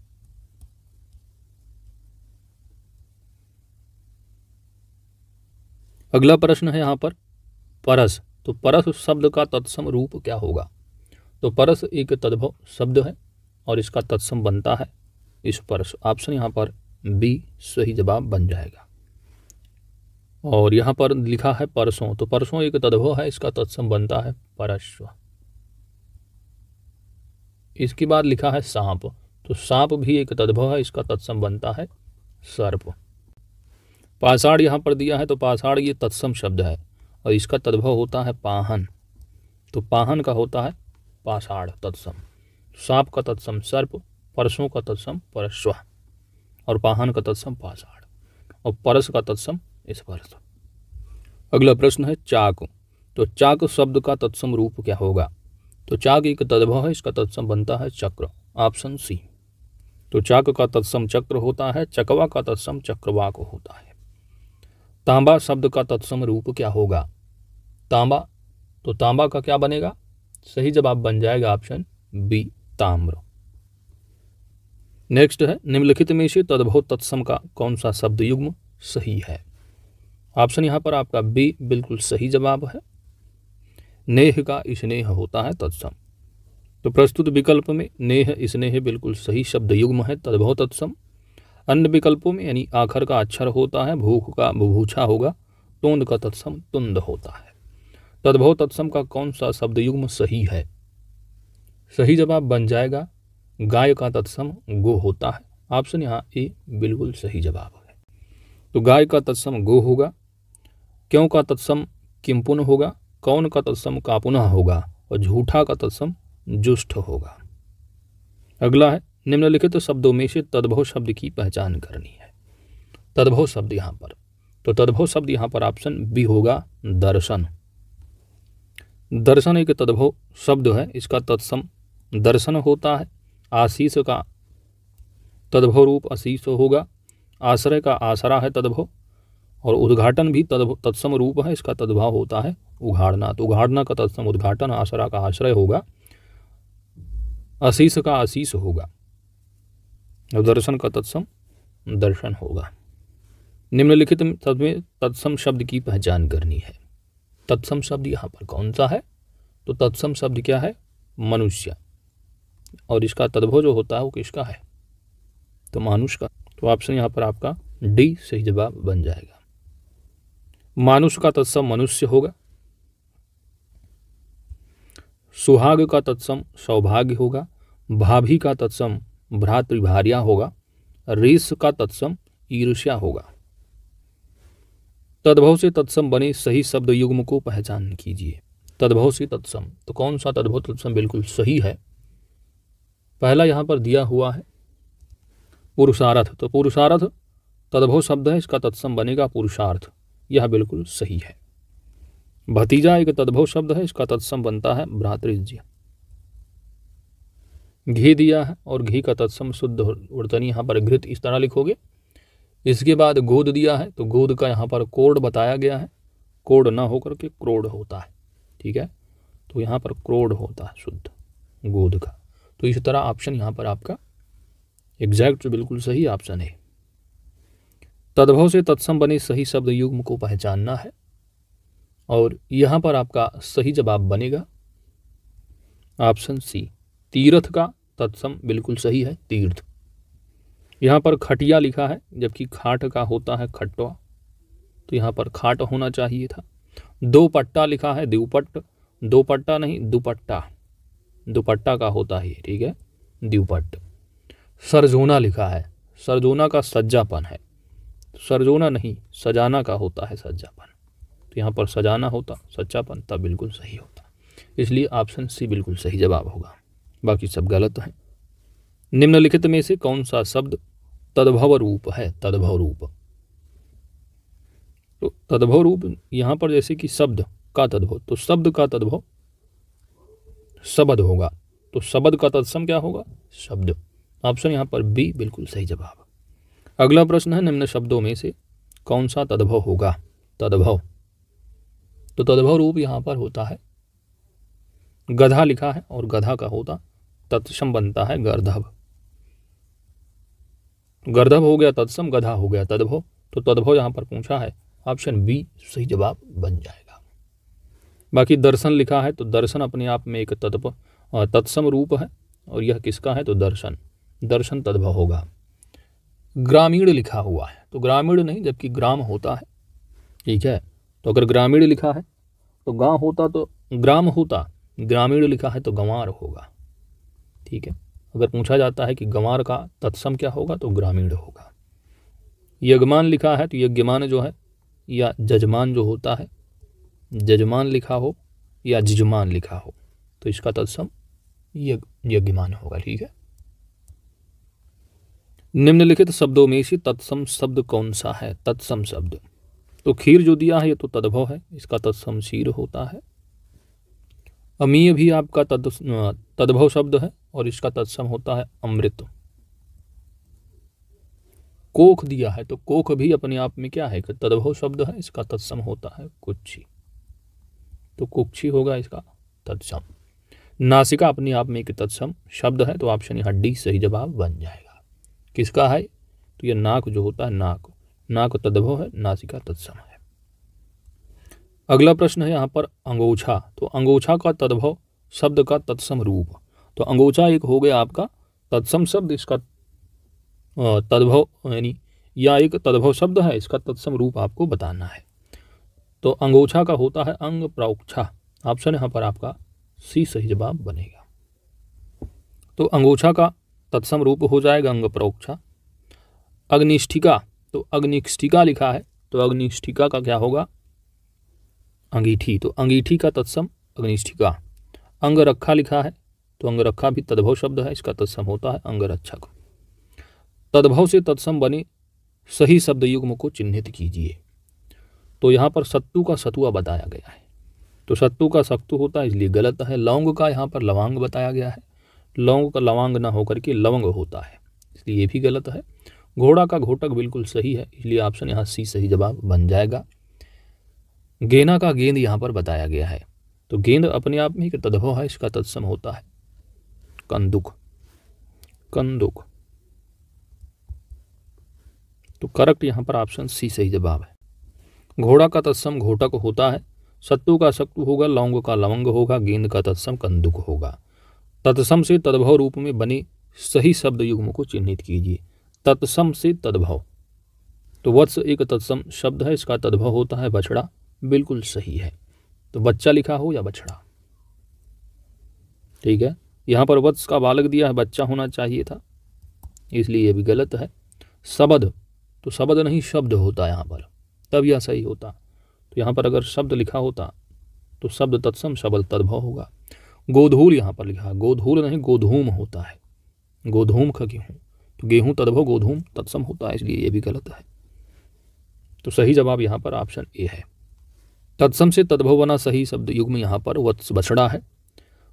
अगला प्रश्न है यहां पर परस तो परस शब्द का तत्सम रूप क्या होगा तो परस एक तद्भव शब्द है और इसका तत्सम बनता है इस परस ऑप्शन यहाँ पर बी सही जवाब बन जाएगा और यहाँ पर लिखा है परसों तो परसों एक तद्भव है इसका तत्सम बनता है परस्व इसके बाद लिखा है सांप तो सांप भी एक तद्भव है इसका तत्सम बनता है सर्प पाषाण यहाँ पर दिया है तो पाषाण ये तत्सम शब्द है और इसका तद्भव होता है पाहन तो पाहन का होता है पाषाण तत्सम सांप का तत्सम सर्प परसों का तत्सम परस्व और पाहन का तत्सम पाषाण और परस का तत्सम स्पर्श अगला प्रश्न है चाक तो चाक शब्द का तत्सम रूप क्या होगा तो चाक एक तद्भव है इसका तत्सम बनता है चक्र ऑप्शन सी तो चाक का तत्सम चक्र होता है चकवा का तत्सम चक्रवाक होता है तांबा शब्द का तत्सम रूप क्या होगा तांबा तो तांबा का क्या बनेगा सही जवाब बन जाएगा ऑप्शन बी ताम्र नेक्स्ट है निम्नलिखित में से तद्भव तत्सम का कौन सा शब्द युग्म सही है ऑप्शन यहां पर आपका बी बिल्कुल सही जवाब है नेह का स्नेह होता है तत्सम तो प्रस्तुत विकल्प में नेह स्नेह बिल्कुल सही शब्द युग्म है तद्भव तत्सम अन्य विकल्पों में यानी आखर का अक्षर होता है भूख का भूछा होगा तुंद का तत्सम तुंद होता है तद्भव तत्सम का कौन सा शब्द युग्म सही है सही जवाब बन जाएगा गाय का तत्सम गो होता है ऑप्शन यहाँ ए बिल्कुल सही जवाब है तो गाय का तत्सम गो होगा क्यों का तत्सम किमपुन होगा कौन का तत्सम पुनः होगा और झूठा का तत्सम जुष्ट होगा अगला है निम्नलिखित तो शब्दों में से तद्भव शब्द की पहचान करनी है तद्भव शब्द यहाँ पर तो तद्भव शब्द यहाँ पर ऑप्शन बी होगा दर्शन दर्शन एक तद्भव शब्द है इसका तत्सम दर्शन होता है आशीष का तद्भव रूप आशीष होगा आश्रय का आसरा है तद्भव और उद्घाटन भी तद्भव तत्सम रूप है इसका तद्भव होता है उघाड़ना तो उघाड़ना का तत्सम उद्घाटन आसरा का आश्रय होगा आशीष का आशीष होगा दर्शन का तत्सम दर्शन होगा निम्नलिखित शब्द में तत्सम शब्द की पहचान करनी है तत्सम शब्द यहाँ पर कौन सा है तो तत्सम शब्द क्या है मनुष्य और इसका तद्भव जो होता है वो किसका है तो मानुष का तो ऑप्शन यहाँ पर आपका डी सही जवाब बन जाएगा मानुष का तत्सम मनुष्य होगा सुहाग का तत्सम सौभाग्य होगा भाभी का तत्सम भ्रातृभार्या होगा रीस का तत्सम ईर्ष्या होगा तद्भव से तत्सम बने सही शब्द युग्म को पहचान कीजिए तद्भव से तत्सम तो कौन सा तद्भव तत्सम बिल्कुल सही है पहला यहां पर दिया हुआ है पुरुषार्थ तो पुरुषार्थ तद्भव शब्द है इसका तत्सम बनेगा पुरुषार्थ यह बिल्कुल सही है भतीजा एक तद्भव शब्द है इसका तत्सम बनता है भ्रातृज्य घी दिया है और घी का तत्सम शुद्ध वर्तन यहाँ पर घृत इस तरह लिखोगे इसके बाद गोद दिया है तो गोद का यहाँ पर कोड बताया गया है कोड ना होकर के क्रोड होता है ठीक है तो यहाँ पर क्रोड होता है शुद्ध गोद का तो इस तरह ऑप्शन यहाँ पर आपका एग्जैक्ट बिल्कुल सही ऑप्शन है तद्भव से तत्सम बने सही शब्द युग्म को पहचानना है और यहाँ पर आपका सही जवाब बनेगा ऑप्शन सी तीर्थ का तत्सम बिल्कुल सही है तीर्थ यहाँ पर खटिया लिखा है जबकि खाट का होता है खट्टवा तो यहाँ पर खाट होना चाहिए था दो पट्टा लिखा है द्यूपट्ट दो पट्टा नहीं दुपट्टा दुपट्टा का होता ही ठीक है द्यूपट्ट सरजोना लिखा है सरजोना का सज्जापन है सरजोना नहीं सजाना का होता है सज्जापन तो यहाँ पर सजाना होता सच्चापन तब बिल्कुल सही होता इसलिए ऑप्शन सी बिल्कुल सही जवाब होगा बाकी सब गलत हैं निम्नलिखित में से कौन सा शब्द तद्भव रूप है तद्भव रूप तो तद्भव रूप यहाँ पर जैसे कि शब्द का तद्भव तो शब्द का तद्भव शब्द होगा तो शब्द का तत्सम क्या होगा शब्द ऑप्शन यहाँ पर बी बिल्कुल सही जवाब अगला प्रश्न है निम्न शब्दों में से कौन सा तद्भव होगा तद्भव तो तद्भव रूप यहाँ पर होता है गधा लिखा है और गधा का होता तत्सम बनता है गर्धव गर्धव हो गया तत्सम गधा हो गया तद्भव तो तद्भव यहां पर पूछा है ऑप्शन बी सही जवाब बन जाएगा बाकी दर्शन लिखा है तो दर्शन अपने आप में एक तत्व तत्सम रूप है और यह किसका है तो दर्शन दर्शन तद्भव होगा ग्रामीण लिखा हुआ है तो ग्रामीण नहीं जबकि ग्राम होता है ठीक है तो अगर ग्रामीण लिखा है तो गांव होता तो ग्राम होता ग्रामीण लिखा है तो गंवार होगा ठीक है अगर पूछा जाता है कि गंवार का तत्सम क्या होगा तो ग्रामीण होगा यज्ञमान लिखा है तो यज्ञमान जो है या जजमान जो होता है जजमान लिखा हो या जिजमान लिखा हो तो इसका तत्सम यज्ञमान होगा ठीक है निम्नलिखित शब्दों में से तत्सम शब्द कौन सा है तत्सम शब्द तो खीर जो दिया है ये तो तद्भव है इसका तत्सम शीर होता है अमीय भी आपका तद तद्भव शब्द है और इसका तत्सम होता है अमृत कोख दिया है तो कोख भी अपने आप में क्या है तद्भव शब्द है इसका तत्सम होता है कुक्षी तो कुक्षी होगा इसका तत्सम नासिका अपने आप में एक तत्सम शब्द है तो ऑप्शन यहाँ डी सही जवाब बन जाएगा किसका है तो यह नाक जो होता है नाक नाक तद्भव है नासिका तत्सम है अगला प्रश्न है यहाँ पर अंगोछा तो अंगोछा का तद्भव शब्द का तत्सम रूप तो अंगोचा एक हो गया आपका तत्सम शब्द इसका तद्भव यानी या एक तद्भव शब्द है इसका तत्सम रूप आपको बताना है तो अंगोछा का होता है अंग प्रोक्षा ऑप्शन यहाँ पर आपका सी सही जवाब बनेगा तो अंगोछा का तत्सम रूप हो जाएगा अंग प्रोक्षा अग्निष्ठिका तो अग्निष्ठिका लिखा है तो अग्निष्ठिका का क्या होगा अंगीठी तो अंगीठी का तत्सम अग्निष्ठिका अंगरक्षा लिखा है तो अंगरक्षा भी तद्भव शब्द है इसका तत्सम होता है अंगरक्षक तद्भव से तत्सम बने सही शब्द युग्म को चिन्हित कीजिए तो यहाँ पर सत्तू का सतुआ बताया गया है तो सत्तू का सत्तु होता है इसलिए गलत है लौंग का यहाँ पर लवांग बताया गया है लौंग का लवांग ना होकर के लवंग होता है इसलिए ये भी गलत है घोड़ा का घोटक बिल्कुल सही है इसलिए ऑप्शन यहाँ सी सही जवाब बन जाएगा गेना का गेंद यहाँ पर बताया गया है तो गेंद अपने आप में एक तद्भव है इसका तत्सम होता है कंदुक कंदुक तो करेक्ट यहाँ पर ऑप्शन सी सही जवाब है घोड़ा का तत्सम घोटक होता है सत्तू का सत्तु होगा लौंग का लवंग होगा गेंद का तत्सम कंदुक होगा तत्सम से तद्भव रूप में बने सही शब्द युग्म को चिन्हित कीजिए तत्सम से तद्भव तो वत्स एक तत्सम शब्द है इसका तद्भव होता है बछड़ा बिल्कुल सही है तो बच्चा लिखा हो या बछड़ा ठीक है यहाँ पर वत्स का बालक दिया है बच्चा होना चाहिए था इसलिए यह भी गलत है शब्द तो शब्द नहीं शब्द होता यहाँ पर तब यह सही होता तो यहाँ पर अगर शब्द लिखा होता तो शब्द तत्सम शब्द तद्भव होगा गोधूल यहाँ पर लिखा गोधूल नहीं गोधूम होता है गोधूम का गेहूँ तो गेहूँ तद्भव गोधूम तत्सम होता है इसलिए यह भी गलत है तो सही जवाब यहाँ पर ऑप्शन ए है तत्सम से तद्भवना सही शब्द युग में यहाँ पर वत्स बछड़ा है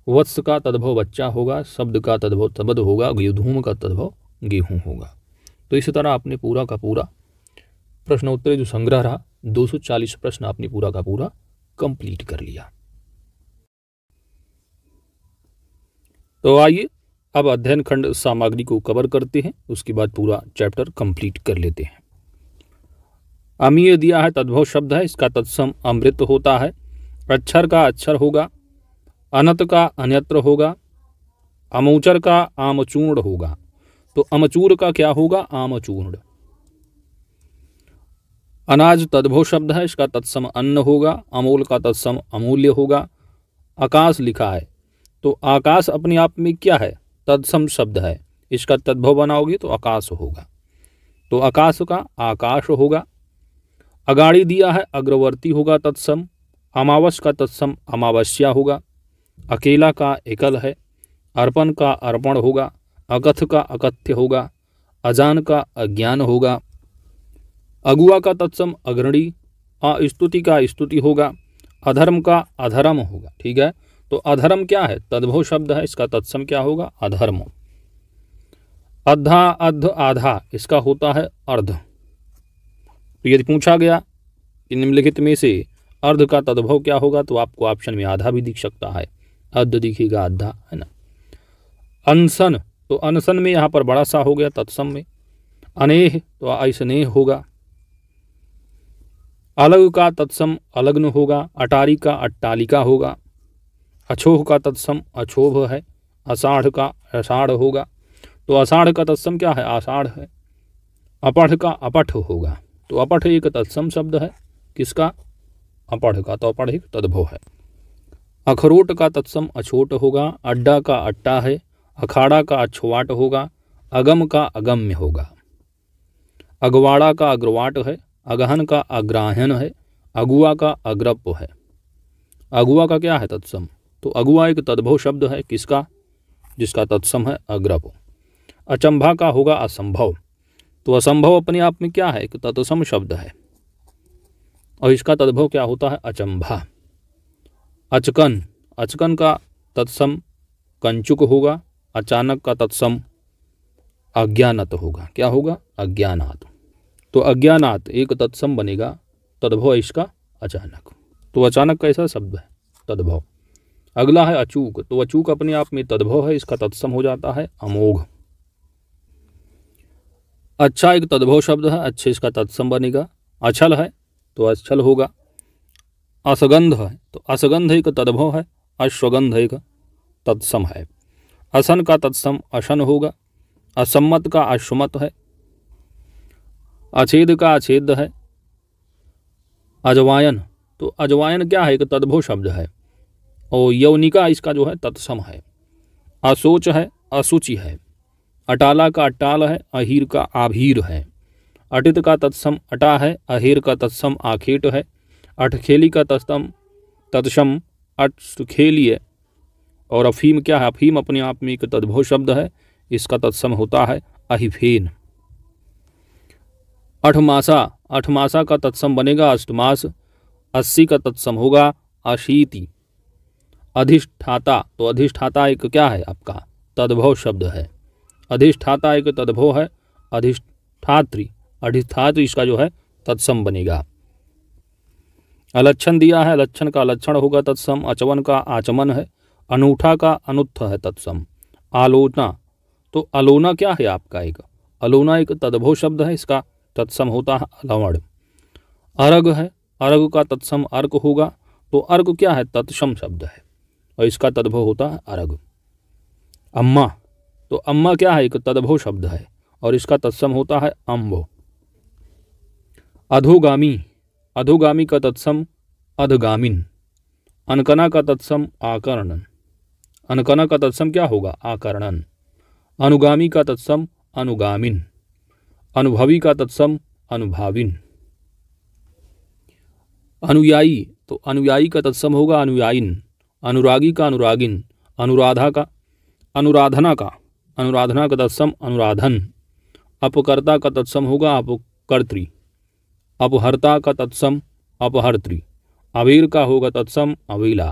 वत्स का तद्भव बच्चा होगा शब्द का तद्भव तबद होगा गुधूम का तद्भव गेहूँ होगा तो इसी तरह आपने पूरा का पूरा प्रश्नोत्तर जो संग्रह रहा 240 प्रश्न आपने पूरा का पूरा कंप्लीट कर लिया तो आइए अब अध्ययन खंड सामग्री को कवर करते हैं उसके बाद पूरा चैप्टर कंप्लीट कर लेते हैं अमीय दिया है तद्भव शब्द है इसका तत्सम अमृत होता है अक्षर का अक्षर होगा अनत का अन्यत्र होगा अमोचर का आमचूर्ण होगा तो अमचूर का क्या होगा आमचूर्ण अनाज तद्भव शब्द है इसका तत्सम अन्न होगा अमूल का तत्सम अमूल्य होगा आकाश लिखा है तो आकाश अपने आप में क्या है तत्सम शब्द है इसका तद्भव बनाओगे तो आकाश होगा तो आकाश का आकाश होगा अगाड़ी दिया है अग्रवर्ती होगा तत्सम अमावस का तत्सम अमावस्या होगा अकेला का एकल है अर्पण का अर्पण होगा अकथ का अकथ्य होगा अजान का अज्ञान होगा अगुआ का तत्सम अग्रणी अस्तुति का स्तुति होगा अधर्म का अधर्म होगा ठीक है तो अधर्म क्या है तद्भव शब्द है इसका तत्सम क्या होगा अधर्म अधा अध आधा इसका होता है अर्ध तो यदि पूछा गया कि निम्नलिखित में से अर्ध का तद्भव क्या होगा तो आपको ऑप्शन में आधा भी दिख सकता है अर्ध दिखेगा आधा है ना अनसन तो अनसन में यहाँ पर बड़ा सा हो गया तत्सम में अनेह तो ऐसनेह होगा अलग का तत्सम अलग्न होगा अटारी का अट्टालिका होगा अछोह का तत्सम अछोभ है अषाढ़ का अषाढ़ होगा तो अषाढ़ का तत्सम क्या है आषाढ़ है अपठ का अपठ होगा तो एक तत्सम शब्द है किसका अपढ़ का तो अपढ़ तद्भव है अखरोट का तत्सम अछोट होगा अड्डा का अट्टा है अखाड़ा का अछवाट होगा अगम का अगम्य होगा अगवाड़ा का अग्रवाट है अगहन का अग्राहन है अगुआ का अग्रप है अगुआ का क्या है तत्सम तो अगुआ एक तद्भव शब्द है किसका जिसका तत्सम है अग्रप अचंभा का होगा असंभव तो असंभव अपने आप में क्या है एक तत्सम शब्द है और इसका तद्भव क्या होता है अचंभा अचकन अचकन का तत्सम कंचुक होगा अचानक का तत्सम अज्ञानत होगा क्या होगा अज्ञानात तो अज्ञानात एक तत्सम बनेगा तद्भव इसका अचानक तो अचानक कैसा शब्द है तद्भव अगला है अचूक तो अचूक अपने आप में तद्भव है इसका तत्सम हो जाता है अमोघ अच्छा एक तद्भव शब्द है अच्छे इसका तत्सम बनेगा अछल है तो अच्छल होगा असगंध है तो असगंध एक तद्भव है अश्वगंध एक तत्सम है असन का तत्सम असन होगा असम्मत का अश्वमत है अछेद का अछेद है अजवायन तो अजवायन क्या है एक तद्भव शब्द है और यौनिका इसका जो है तत्सम है असोच है असुचि है अटाला का अटाल है अहीर का आभीर है अटित का तत्सम अटा है अहीर का तत्सम आखेट है अठखेली का तत्सम तत्सम अटखेली है और अफीम क्या है अफीम अपने आप में एक तद्भव शब्द है इसका तत्सम होता है अहिफेन अठमासा अठमासा का तत्सम बनेगा अष्टमास अस्सी का तत्सम होगा अशीति अधिष्ठाता तो अधिष्ठाता एक क्या है आपका तद्भव शब्द है अधिष्ठाता एक तद्भो है अधिष्ठात्री अधिष्ठात्री इसका जो है तत्सम बनेगा अलक्षण दिया है लक्षण का लक्षण होगा तत्सम अचवन का आचमन है अनूठा का अनुत्थ है तत्सम आलोचना तो अलोना क्या है आपका एक अलोना एक तद्भो शब्द है इसका तत्सम होता है अलवण अर्घ है अर्घ का तत्सम अर्क होगा तो अर्क क्या है तत्सम शब्द है और इसका तद्भव होता है अर्घ अम्मा तो अम्मा क्या है एक तदभो शब्द है और इसका तत्सम होता है अम्बो अधोगामी अधोगामी का तत्सम अधगामिन अनकना का तत्सम आकर्णन अनकना का तत्सम क्या होगा आकर्णन अनुगामी का तत्सम अनुगामिन अनुभवी का तत्सम अनुभाविन अनुयायी तो अनुयायी का तत्सम होगा अनुयायिन अनुरागी का अनुरागिन अनुराधा का अनुराधना का अनुराधना का तत्सम अनुराधन अपकर्ता का तत्सम होगा अपकर्त्री अपहर्ता का तत्सम अपहर्त्री अवीर का होगा तत्सम अवीला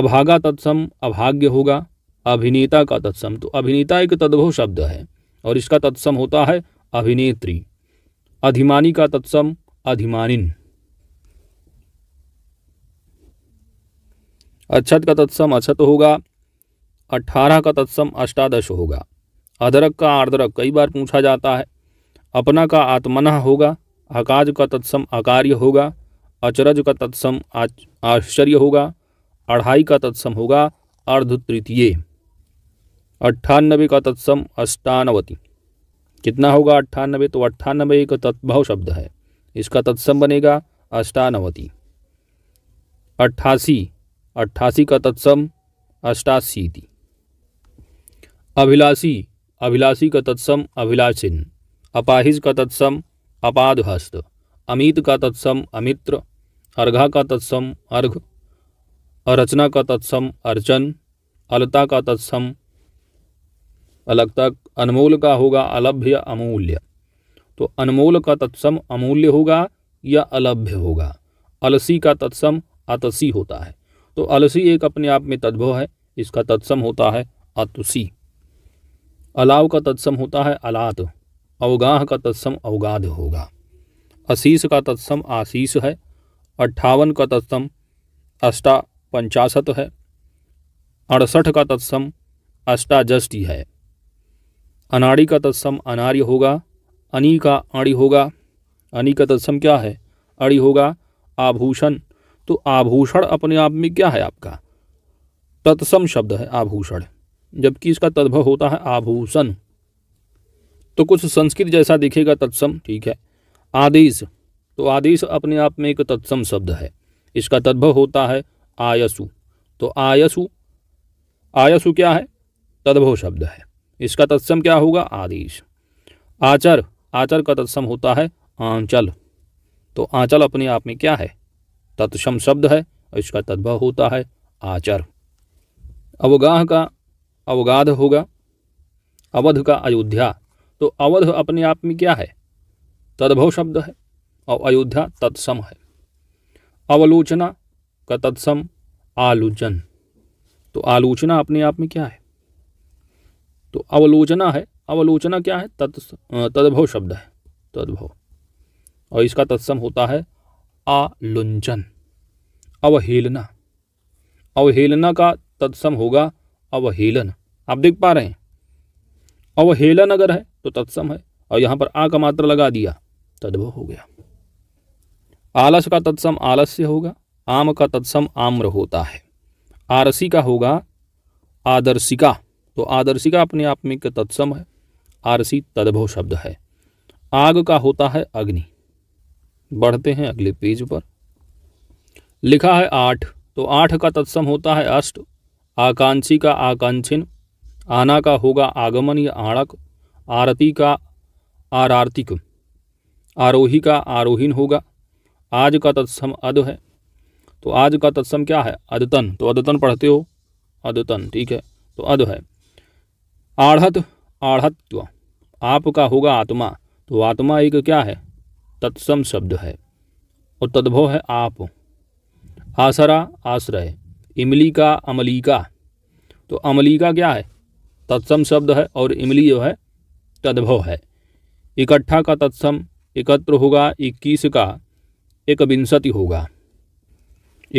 अभागा तत्सम अभाग्य होगा अभिनेता का तत्सम तो अभिनेता एक तद्भव शब्द है और इसका तत्सम होता है अभिनेत्री अधिमानी का तत्सम अधिमानिन अक्षत का तत्सम अक्षत होगा अठारह का तत्सम अष्टादश होगा अधरक का आर्द्रक कई बार पूछा जाता है अपना का आत्मना होगा अकाज का तत्सम अकार्य होगा अचरज का तत्सम आश्चर्य होगा अढ़ाई का तत्सम होगा अर्ध तृतीय अट्ठानबे का तत्सम अष्टानवती कितना होगा अट्ठानबे तो अट्ठानबे एक तत्भव शब्द है इसका तत्सम बनेगा अष्टानवती अट्ठासी अट्ठासी का तत्सम थी अभिलाषी अभिलाषी का तत्सम अभिलाषिन अपाहिज का तत्सम अपाधहस्त अमित का तत्सम अमित्र अर्घा का तत्सम अर्घ अरचना का तत्सम अर्चन अलता का तत्सम अलगता अनमोल का होगा अलभ्य अमूल्य तो अनमोल का तत्सम अमूल्य होगा या अलभ्य होगा अलसी का तत्सम अतसी होता है तो अलसी एक अपने आप में तद्भव है इसका तत्सम होता है अतुसी अलाव का तत्सम होता है अलात अवगाह का तत्सम अवगाध होगा आशीष का तत्सम आशीष है अट्ठावन का तत्सम अष्टा पंचाशत है अड़सठ का तत्सम अष्टाजष्टि है अनाड़ी का तत्सम अनार्य होगा अनी का अड़ी होगा अनी का तत्सम क्या है अड़ी होगा आभूषण तो आभूषण अपने आप में क्या है आपका तत्सम शब्द है आभूषण जबकि इसका तद्भव होता है आभूषण तो कुछ संस्कृत जैसा दिखेगा तत्सम ठीक है आदेश तो आदेश अपने आप में एक तत्सम शब्द है इसका तद्भव होता है आयसु तो आयसु आयसु क्या है तद्भव शब्द है इसका तत्सम क्या होगा आदेश आचर आचर का तत्सम होता है आंचल तो आंचल अपने आप में क्या है तत्सम शब्द है और इसका तद्भव होता है आचर अवगाह का अवगाध होगा अवध का अयोध्या तो अवध अपने आप में क्या है तद्भव शब्द है और अयोध्या तत्सम है अवलोचना का तत्सम आलोचन तो आलोचना अपने आप में क्या है तो अवलोचना है अवलोचना क्या है तत् तद्भव शब्द है तद्भव और इसका तत्सम होता है आलुंचन अवहेलना अवहेलना का तत्सम होगा अवहेलन आप देख पा रहे हैं अवहेलन अगर है तो तत्सम है और यहां पर आ का मात्र लगा दिया तद्भव हो गया आलस का तत्सम आलस्य होगा आम का तत्सम आम्र होता है आरसी का होगा आदर्शिका तो आदर्शिका अपने आप में एक तत्सम है आरसी तद्भव शब्द है आग का होता है अग्नि बढ़ते हैं अगले पेज पर लिखा है आठ तो आठ का तत्सम होता है अष्ट आकांक्षी का आकांक्षिन आना का होगा आगमन या आणक आरती का आरार्तिक आरोही का आरोहीन होगा आज का तत्सम अध है तो आज का तत्सम क्या है अदतन तो अदतन पढ़ते हो अदतन ठीक है तो अध है आढ़त आढ़त्व आप का होगा आत्मा तो आत्मा एक क्या है तत्सम शब्द है और तद्भव है आप आसरा आश्रय इमली का अमलीका तो अमलीका क्या है तत्सम शब्द है और इमली जो है तद्भव है इकट्ठा का तत्सम एकत्र होगा इक्कीस का एक विंशति होगा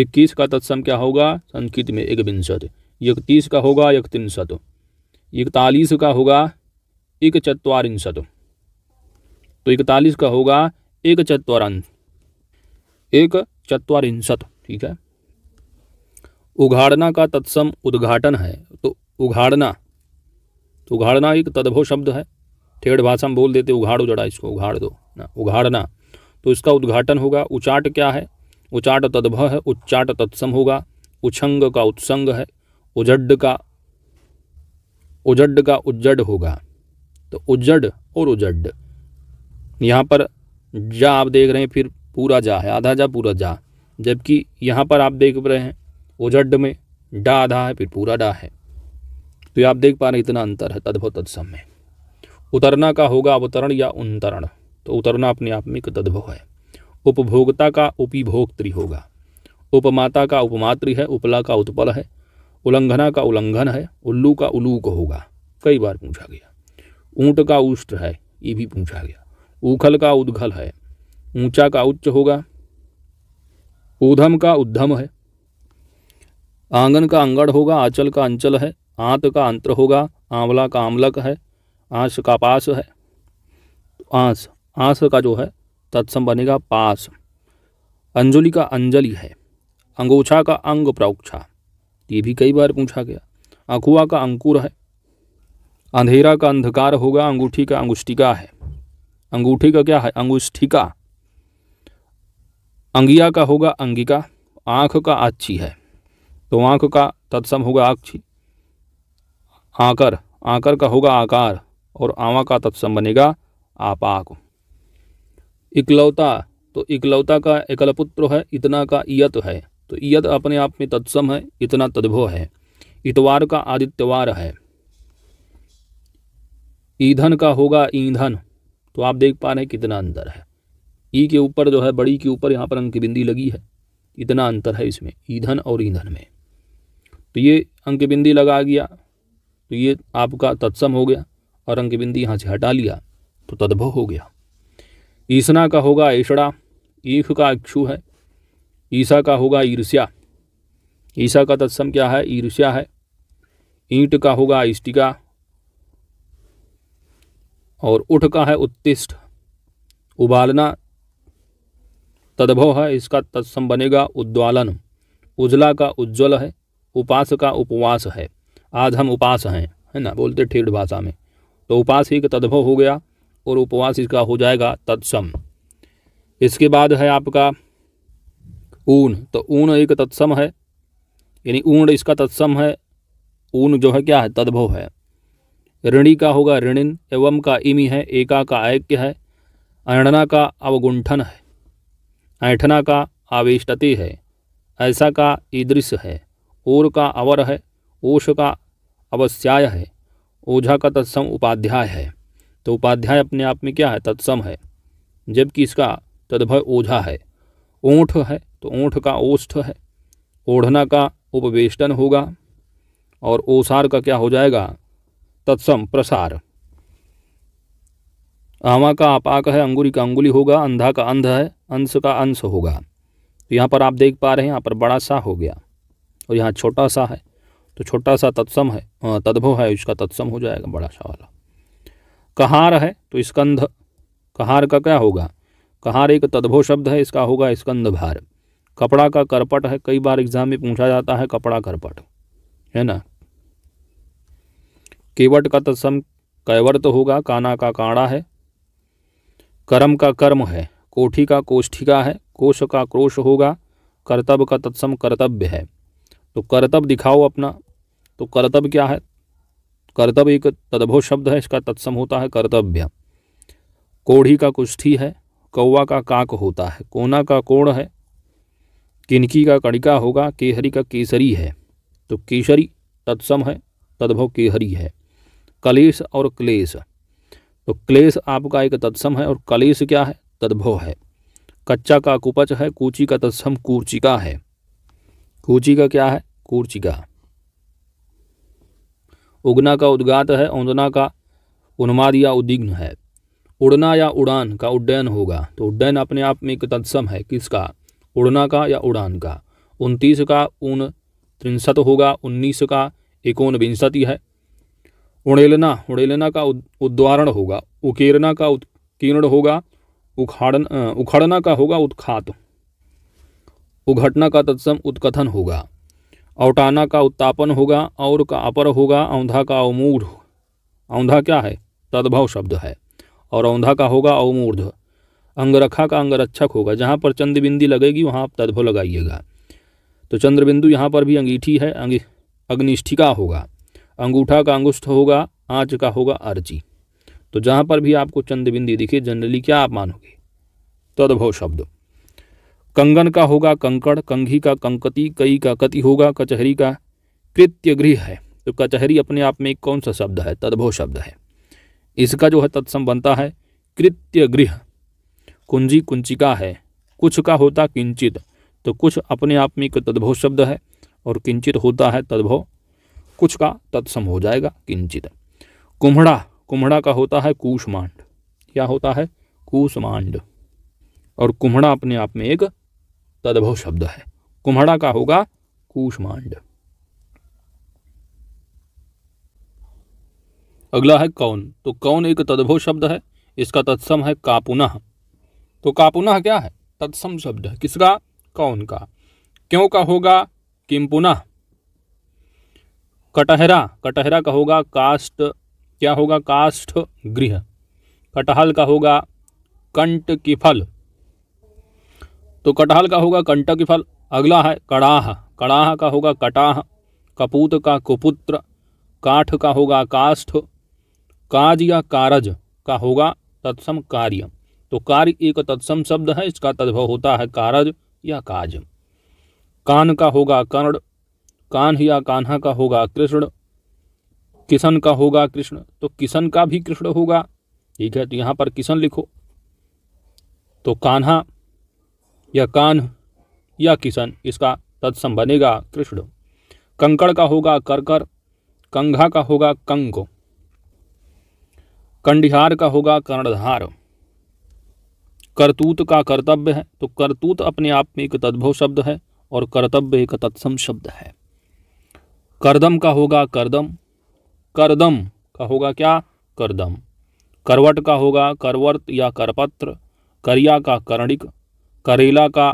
इक्कीस का तत्सम क्या होगा संस्कृत में एक विंशत इकतीस का होगा एक इकतीसत इकतालीस का होगा एक चतवारिंशत तो इकतालीस का होगा एक चतवारंश एक चतवारिंशत ठीक है उघाड़ना का तत्सम उद्घाटन है तो उघाड़ना तो उघाड़ना एक तद्भव शब्द है ठेढ़ भाषा में बोल देते उघाड़ो जड़ा इसको उघाड़ दो ना उघाड़ना तो इसका उद्घाटन होगा उचाट क्या है उचाट तद्भव है उच्चाट तत्सम होगा उछंग का उत्संग है उजड का उजड का उज्जड होगा तो उज्जड और उजड यहाँ पर जा आप देख रहे हैं फिर पूरा जा है आधा जा पूरा जा जबकि यहाँ पर आप देख रहे हैं वो में डा आधा है फिर पूरा डा है तो ये आप देख पा रहे इतना अंतर है तद्भव तत्सम में उतरना का होगा अवतरण या उन्तरण तो उतरना अपने आप में एक तद्भव है उपभोक्ता का उपिभोक्तृ होगा उपमाता का उपमातृ है उपला का उत्पल है उल्लंघना का उल्लंघन है उल्लू का उलूक होगा कई बार पूछा गया ऊँट का उष्ट है ये भी पूछा गया उखल का उद्घल है ऊंचा का उच्च होगा ऊधम का उद्धम है आंगन का अंगड़ होगा आंचल का अंचल है आंत का अंतर होगा आंवला का आमलक है आंस का पास है तो आंस आंस का जो है तत्सम बनेगा पास अंजलि का अंजलि है अंगोछा का अंग प्रोक्षा ये भी कई बार पूछा गया अखुआ का अंकुर है अंधेरा का अंधकार होगा अंगूठी का अंगुष्टिका है अंगूठी का क्या है अंगुष्ठिका अंगिया का होगा अंगिका आँख का अच्छी है तो आँख का तत्सम होगा आक्षी आकर आकर का होगा आकार और आवा का तत्सम बनेगा आपाक इकलौता तो इकलौता का एकलपुत्र है इतना का इयत है तो इयत अपने आप में तत्सम है इतना तद्भो है इतवार का आदित्यवार है ईंधन का होगा ईंधन तो आप देख पा रहे हैं कितना अंतर है ई के ऊपर जो है बड़ी के ऊपर यहाँ पर अंक बिंदी लगी है इतना अंतर है इसमें ईंधन और ईंधन में तो ये अंक बिंदी लगा गया तो ये आपका तत्सम हो गया और अंक बिंदी यहाँ से हटा लिया तो तद्भव हो गया ईसना का होगा ईषड़ा ईख का इक्षु है ईसा का होगा ईर्ष्या ईसा का तत्सम क्या है ईर्ष्या है ईंट का होगा इष्टिका और उठ का है उत्तिष्ठ उबालना तद्भव है इसका तत्सम बनेगा उद्वालन उजला का उज्ज्वल है उपास का उपवास है आज हम उपास हैं है ना बोलते ठेठ भाषा में तो उपास ही का तद्भव हो गया और उपवास इसका हो जाएगा तत्सम इसके बाद है आपका ऊन तो ऊन एक तत्सम है यानी ऊन इसका तत्सम है ऊन जो है क्या है तद्भव है ऋणी का होगा ऋणिन एवं का इमी है एका का ऐक्य है अणना का अवगुंठन है ऐठना का आवेष्टति है ऐसा का ईदृश है ओर का अवर है ओश का अवस्याय है ओझा का तत्सम उपाध्याय है तो उपाध्याय अपने आप में क्या है तत्सम है जबकि इसका तद्भव ओझा है ओंठ है तो ओंठ का ओष्ठ है ओढ़ना का उपवेष्टन होगा और ओसार का क्या हो जाएगा तत्सम प्रसार आमा का आपाक है अंगुरी का अंगुली होगा अंधा का अंध है अंश का अंश होगा तो यहाँ पर आप देख पा रहे हैं यहाँ पर बड़ा सा हो गया और यहाँ छोटा सा है तो छोटा सा तत्सम है तद्भो है इसका तत्सम हो जाएगा बड़ा सा वाला कहार है तो स्कंध कहार का क्या होगा कहार एक तद्भो शब्द है इसका होगा स्कंध भार कपड़ा का करपट है कई बार एग्जाम में पूछा जाता है कपड़ा करपट है ना केवट का तत्सम कैवर्त तो होगा काना का काड़ा है कर्म का कर्म है कोठी का कोष्ठिका है कोश का क्रोश होगा कर्तव्य का तत्सम कर्तव्य है तो कर्तव्य दिखाओ अपना तो कर्तव्य क्या है कर्तव्य एक तद्भो शब्द है इसका तत्सम होता है कर्तव्य कोढ़ी का कुश्ती है कौवा का काक होता है कोना का कोण है किनकी का कणिका होगा केहरी का केसरी है तो केसरी तत्सम है तद्भव केहरी है कलेश और क्लेश तो क्लेश आपका एक तत्सम है और कलेश क्या है तद्भव है कच्चा का कुपच है कूची का तत्सम कूचिका है कूची का क्या है कूर्चिका उगना का उद्गात है औंदना का उन्माद या उद्विग्न है उड़ना या उड़ान का उड्डयन होगा तो उड्डयन अपने आप में एक तत्सम है किसका उड़ना का या उड़ान का उनतीस का उन त्रिंसत होगा उन्नीस का एकोन विंशति है उड़ेलना उड़ेलना का उद्वारण होगा उकेरना का उत्कीर्ण होगा उखाड़न उखड़ना का होगा उत्खात उघटना का तत्सम उत्कथन होगा औटाना का उत्तापन होगा और का अपर होगा औंधा का अवमूढ़ औंधा क्या है तद्भव शब्द है और औंधा का होगा अवमूर्ध अंगरखा का अंगरक्षक होगा जहाँ पर चंद्रबिंदी लगेगी वहाँ आप तद्भव लगाइएगा तो चंद्रबिंदु यहाँ पर भी अंगीठी है अंग अग्निष्ठिका होगा अंगूठा का अंगुष्ठ होगा आँच का होगा अर्ची तो जहाँ पर भी आपको चंद्रबिंदी दिखे जनरली क्या आप मानोगे तद्भव शब्द कंगन का होगा कंकड़ कंघी का कंकति कई का कति होगा कचहरी का कृत्य गृह है तो कचहरी अपने आप में कौन सा शब्द है तद्भव शब्द है इसका जो है तत्सम बनता है कृत्य गृह कुंजी कुंचिका है कुछ का होता किंचित तो कुछ अपने आप में एक तद्भव शब्द है और किंचित होता है तद्भव कुछ का तत्सम हो जाएगा किंचित कुम्हड़ा कुम्हड़ा का होता है कूषमांड क्या होता है कूषमांड और कुम्हड़ा अपने आप में एक तदभव शब्द है कुम्हड़ा का होगा कूष्मांड अगला है कौन तो कौन एक तद्भव शब्द है इसका तत्सम है कापुनः तो कापुनः क्या है तत्सम शब्द है किसका कौन का क्यों का होगा किम पुनः कटहरा कटहरा का होगा काष्ट क्या होगा काष्ठ गृह कटहल का होगा कंट की फल तो कटहल का होगा कंटक फल अगला है कड़ाह कड़ाह का होगा कटाह कपूत का कुपुत्र काठ का होगा काष्ठ काज या कारज का होगा तत्सम कार्य तो कार्य एक तत्सम शब्द है इसका तद्भव होता है कारज या काज कान का होगा कर्ण कान या कान्हा का होगा कृष्ण किशन का होगा कृष्ण तो किशन का भी कृष्ण होगा ठीक है तो यहाँ पर किशन लिखो तो कान्हा या कान या किशन इसका तत्सम बनेगा कृष्ण कंकड़ का होगा करकर कंघा का होगा कंग कंडिहार का होगा कर्णधार करतूत का कर्तव्य है तो करतूत अपने आप में एक तद्भव शब्द है और कर्तव्य एक तत्सम शब्द है करदम का होगा करदम करदम का होगा क्या करदम करवट का होगा करवर्त या करपत्र करिया का कर्णिक करेला का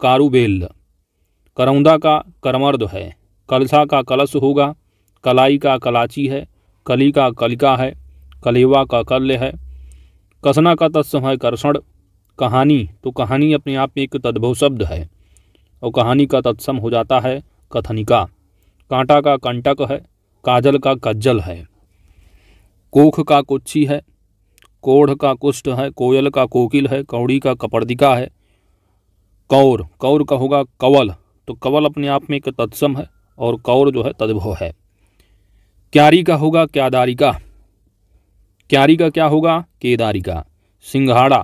कारूबेल करौंदा का करमर्द है कलसा का कलश होगा कलाई का कलाची है कली का कलिका है कलेवा का कल्य है कसना का तत्सम है कर्षण कहानी तो कहानी अपने आप में एक तद्भव शब्द है और कहानी का तत्सम हो जाता है कथनिका कांटा का कंटक है काजल का कज्जल है कोख का कुच्छी है कोढ़ का कुष्ठ है कोयल का कोकिल है कौड़ी का कपड़दिका है कौर कौर का होगा कवल तो कवल अपने आप में एक तत्सम है और कौर जो है तद्भव है क्यारी का होगा क्यादारिका क्यारी का क्या होगा केदारिका सिंघाड़ा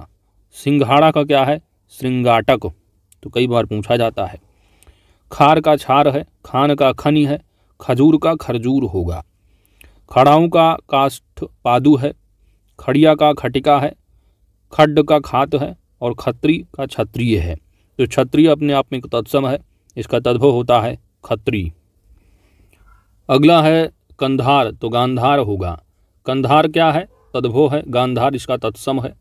सिंघाड़ा का क्या है श्रृंगाटक तो कई बार पूछा जाता है खार का छार है खान का खनी है खजूर का खरजूर होगा खड़ाऊँ का काष्ठ पादु है खड़िया का खटिका है खड्ड का खात है और खत्री का क्षत्रिय है तो क्षत्रिय अपने आप में तत्सम है इसका तद्भव होता है खत्री अगला है कंधार तो गांधार होगा कंधार क्या है तद्भो है गांधार इसका तत्सम है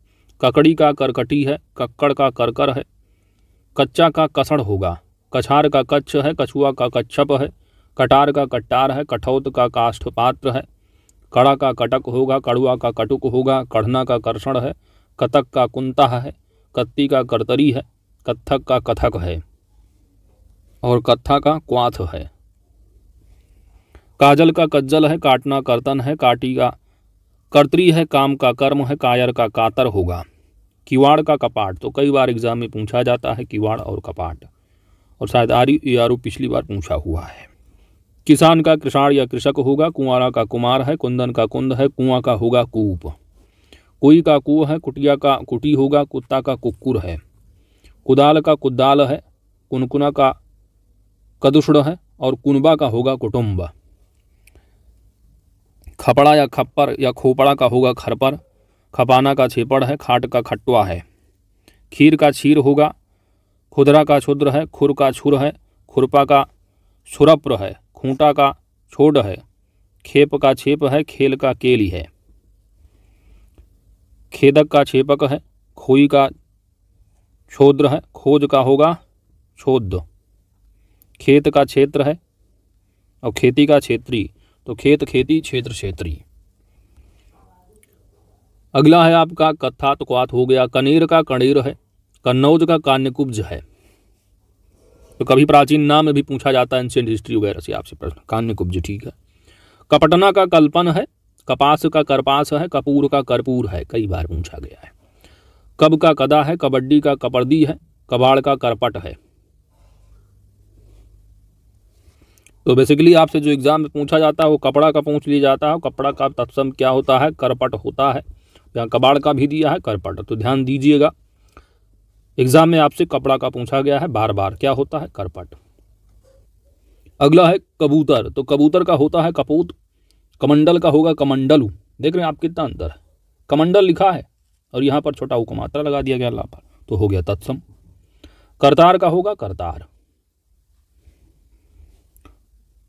ककड़ी का करकटी है कक्कड़ का करकर है कच्चा का कसड़ होगा कछार का कच्छ है कछुआ का कच्छप है कटार का कट्टार है कठौत का काष्ठ पात्र है कड़ा का कटक होगा कड़ुआ का कटुक होगा कढ़ना का कर्षण है कतक का कुंता है कत्ती का करतरी है कत्थक का कथक है और कत्था का क्वाथ है काजल का कज्जल है काटना कर्तन है काटी का कर्तरी है काम का कर्म है कायर का कातर होगा किवाड़ का कपाट तो कई बार एग्जाम में पूछा जाता है किवाड़ और कपाट और शायद आरी यारू पिछली बार पूछा हुआ है किसान का कृषाण या कृषक होगा कुंवारा का कुमार है कुंदन का कुंद है कुआं का होगा कूप कोई का कुआ है कुटिया का कुटी होगा कुत्ता का कुक्कुर है कुदाल का कुदाल है कुनकुना का कदुषण है और कुनबा का होगा कुटुम्ब खपड़ा या खप्पर या खोपड़ा का होगा खरपर खपाना का छेपड़ है खाट का खट्टुआ है खीर का छीर होगा खुदरा का छुद्र है खुर का छुर है खुरपा का छुरप्र है खूंटा का छोड़ है खेप का छेप है खेल का केली है खेदक का छेपक है खोई का क्षोद्र है खोज का होगा क्षोध खेत का क्षेत्र है और खेती का क्षेत्री तो खेत खेती क्षेत्र क्षेत्री अगला है आपका कथा तो क्वात हो गया कनेर का कणेर है कन्नौज का कान्यकुब्ज है तो कभी प्राचीन नाम भी पूछा जाता है एंशियंट हिस्ट्री वगैरह से आपसे प्रश्न कान्यकुब्ज ठीक है कपटना का कल्पन है कपास का कर्पास है कपूर का कर्पूर है कई बार पूछा गया है कब का कदा है कबड्डी का कपर्दी है कबाड़ का करपट है तो बेसिकली आपसे जो एग्ज़ाम में पूछा जाता है वो कपड़ा का पूछ लिया जाता है कपड़ा का तत्सम क्या होता है करपट होता है तो या कबाड़ का भी दिया है करपट तो ध्यान दीजिएगा एग्ज़ाम में आपसे कपड़ा का पूछा गया है बार बार क्या होता है करपट अगला है कबूतर तो कबूतर का होता है कपूत कमंडल का होगा कमंडलू देख रहे हैं आप कितना अंतर है कमंडल लिखा है और यहाँ पर छोटा हुक्म मात्रा लगा दिया गया लाभ पर तो हो गया तत्सम करतार का होगा करतार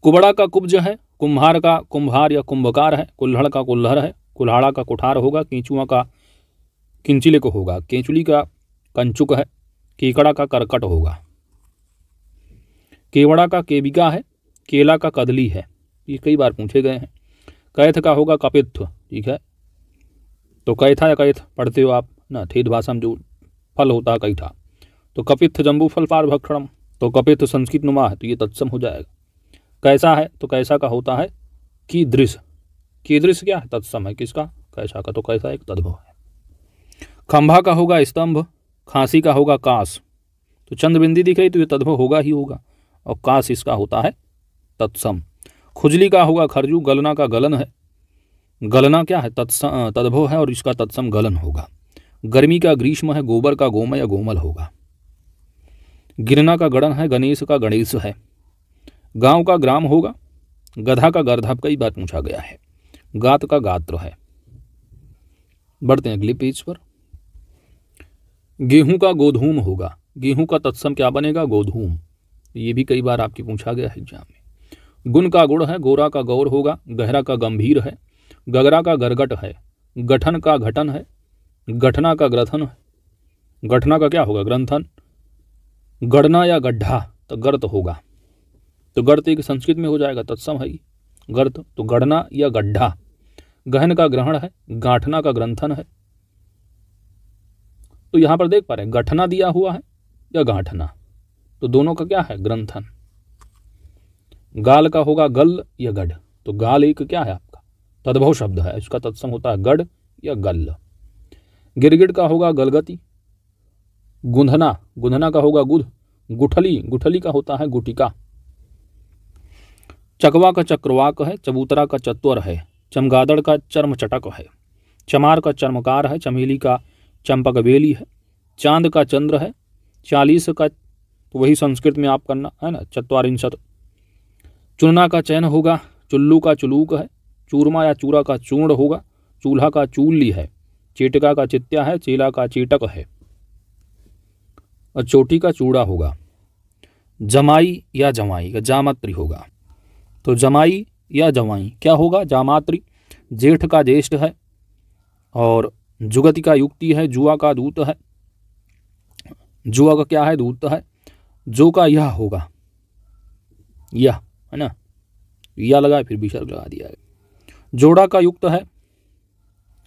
कुबड़ा का कुब्ज है कुम्हार का कुम्हार या कुंभकार है कुल्हड़ का कुल्हर है कुल्हाड़ा का कुठार होगा केंचुआ का किंचिले को होगा केंचुली का कंचुक है केकड़ा का करकट होगा केवड़ा का केबिका है केला का कदली है ये कई बार पूछे गए हैं कैथ का होगा कपित्व ठीक है तो कैथा या कैथ पढ़ते हो आप ना ठेठ भाषा में जो फल होता है कैथा तो कपित्थ जम्बू फल पार भक्षणम तो कपित्थ संस्कृत नुमा है तो ये तत्सम हो जाएगा कैसा है तो कैसा का होता है की दृश्य की दृश्य क्या है तत्सम है किसका कैसा का तो कैसा एक तद्भव है खंभा का होगा स्तंभ खांसी का होगा कास तो चंद्रबिंदी दिख रही तो ये तद्भव होगा ही होगा और कास इसका होता है तत्सम खुजली का होगा खरजू गलना का गलन है गलना क्या है तत्स तद्भव है और इसका तत्सम गलन होगा गर्मी का ग्रीष्म है गोबर का गोम या गोमल होगा गिरना का गणन है गणेश का गणेश है गांव का ग्राम होगा गधा का गर्धा कई बार पूछा गया है गात का गात्र है बढ़ते हैं अगले पेज पर गेहूं का गोधूम होगा गेहूं का तत्सम क्या बनेगा गोधूम ये भी कई बार आपके पूछा गया है एग्जाम में गुण का गुण है गोरा का गौर होगा गहरा का गंभीर है गगरा का गरगट है गठन का घटन है घटना का ग्रथन है घटना का क्या होगा ग्रंथन गढ़ना या गड्ढा तो गर्त होगा तो गर्त एक संस्कृत में हो जाएगा तत्सम है गर्त तो गढ़ना या गड्ढा गहन का ग्रहण है गांठना का ग्रंथन है तो यहां पर देख पा रहे हैं गठना दिया हुआ है या गांठना तो दोनों का क्या है ग्रंथन गाल का होगा गल या गढ़ तो गाल एक क्या है आपका तद्भव शब्द है इसका तत्सम होता है गढ़ या गल गिरगिड़ का होगा गलगति गुंधना गुंधना का होगा गुध गुठली गुठली का होता है गुटिका चकवा का चक्रवाक है चबूतरा का चत्वर है चमगादड़ का चर्म चटक है चमार का चर्मकार है चमेली का चंपक बेली है चांद का चंद्र है चालीस का तो वही संस्कृत में आप करना है ना चतवार चुनना का चयन होगा चुल्लू का चुलूक है चूरमा या चूरा का चूर्ण होगा चूल्हा का चूल्ली है चेटका का चित्या है चेला का चेटक है और चोटी का चूड़ा होगा जमाई या जमाई का जामात्री होगा तो जमाई या जमाई क्या होगा जामात्री जेठ का ज्येष्ठ है और जुगति का युक्ति है जुआ का दूत है जुआ का क्या है दूत है जो का यह होगा यह है ना यह लगा फिर विसर्ग लगा दिया है जोड़ा का युक्त है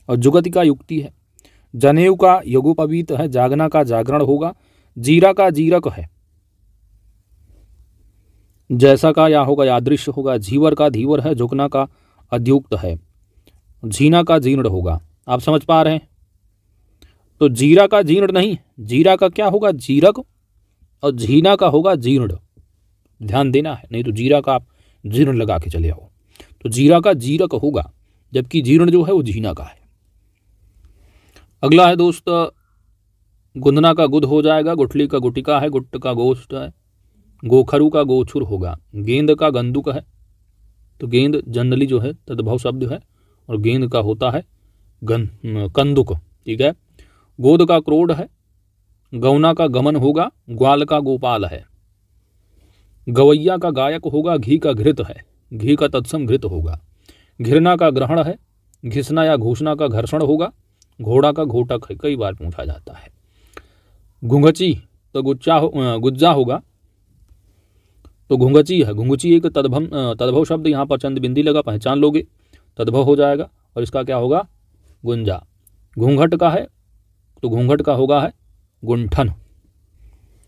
और जुगति का युक्ति है जनेऊ का यगोपवीत है जागना का जागरण होगा जीरा का जीरक है जैसा का या होगा यादृश्य होगा झीवर का धीवर है झुकना का अध्युक्त है झीना का जीर्ण होगा आप समझ पा रहे हैं तो जीरा का जीर्ण नहीं जीरा का क्या होगा जीरक और झीना का होगा जीर्ण ध्यान देना है नहीं तो जीरा का आप जीर्ण लगा के चले आओ तो जीरा का जीरक होगा जबकि जीर्ण जो है वो जीना का है अगला है दोस्त गुंदना का गुद हो जाएगा गुठली का गुटिका है गुट का गोष्ट है गोखरू का गोछुर होगा गेंद का गंदुक है तो गेंद जनरली जो है तद्भव शब्द है और गेंद का होता है गन कंदुक ठीक है गोद का क्रोड है गौना का गमन होगा ग्वाल का गोपाल है गवैया का गायक होगा घी का घृत है घी का तत्सम घृत होगा घिरना का ग्रहण है घिसना या घूसना का घर्षण होगा घोड़ा का घोटक है कई बार पूछा जाता है घुंघची तो गुच्चा हो गुज्जा होगा तो घुंघची है घुघची एक तद्भम तद्भव शब्द यहाँ पर चंद बिंदी लगा पहचान लोगे तद्भव हो जाएगा और इसका क्या होगा गुंजा घूंघट का है तो घूंघट का होगा है गुंठन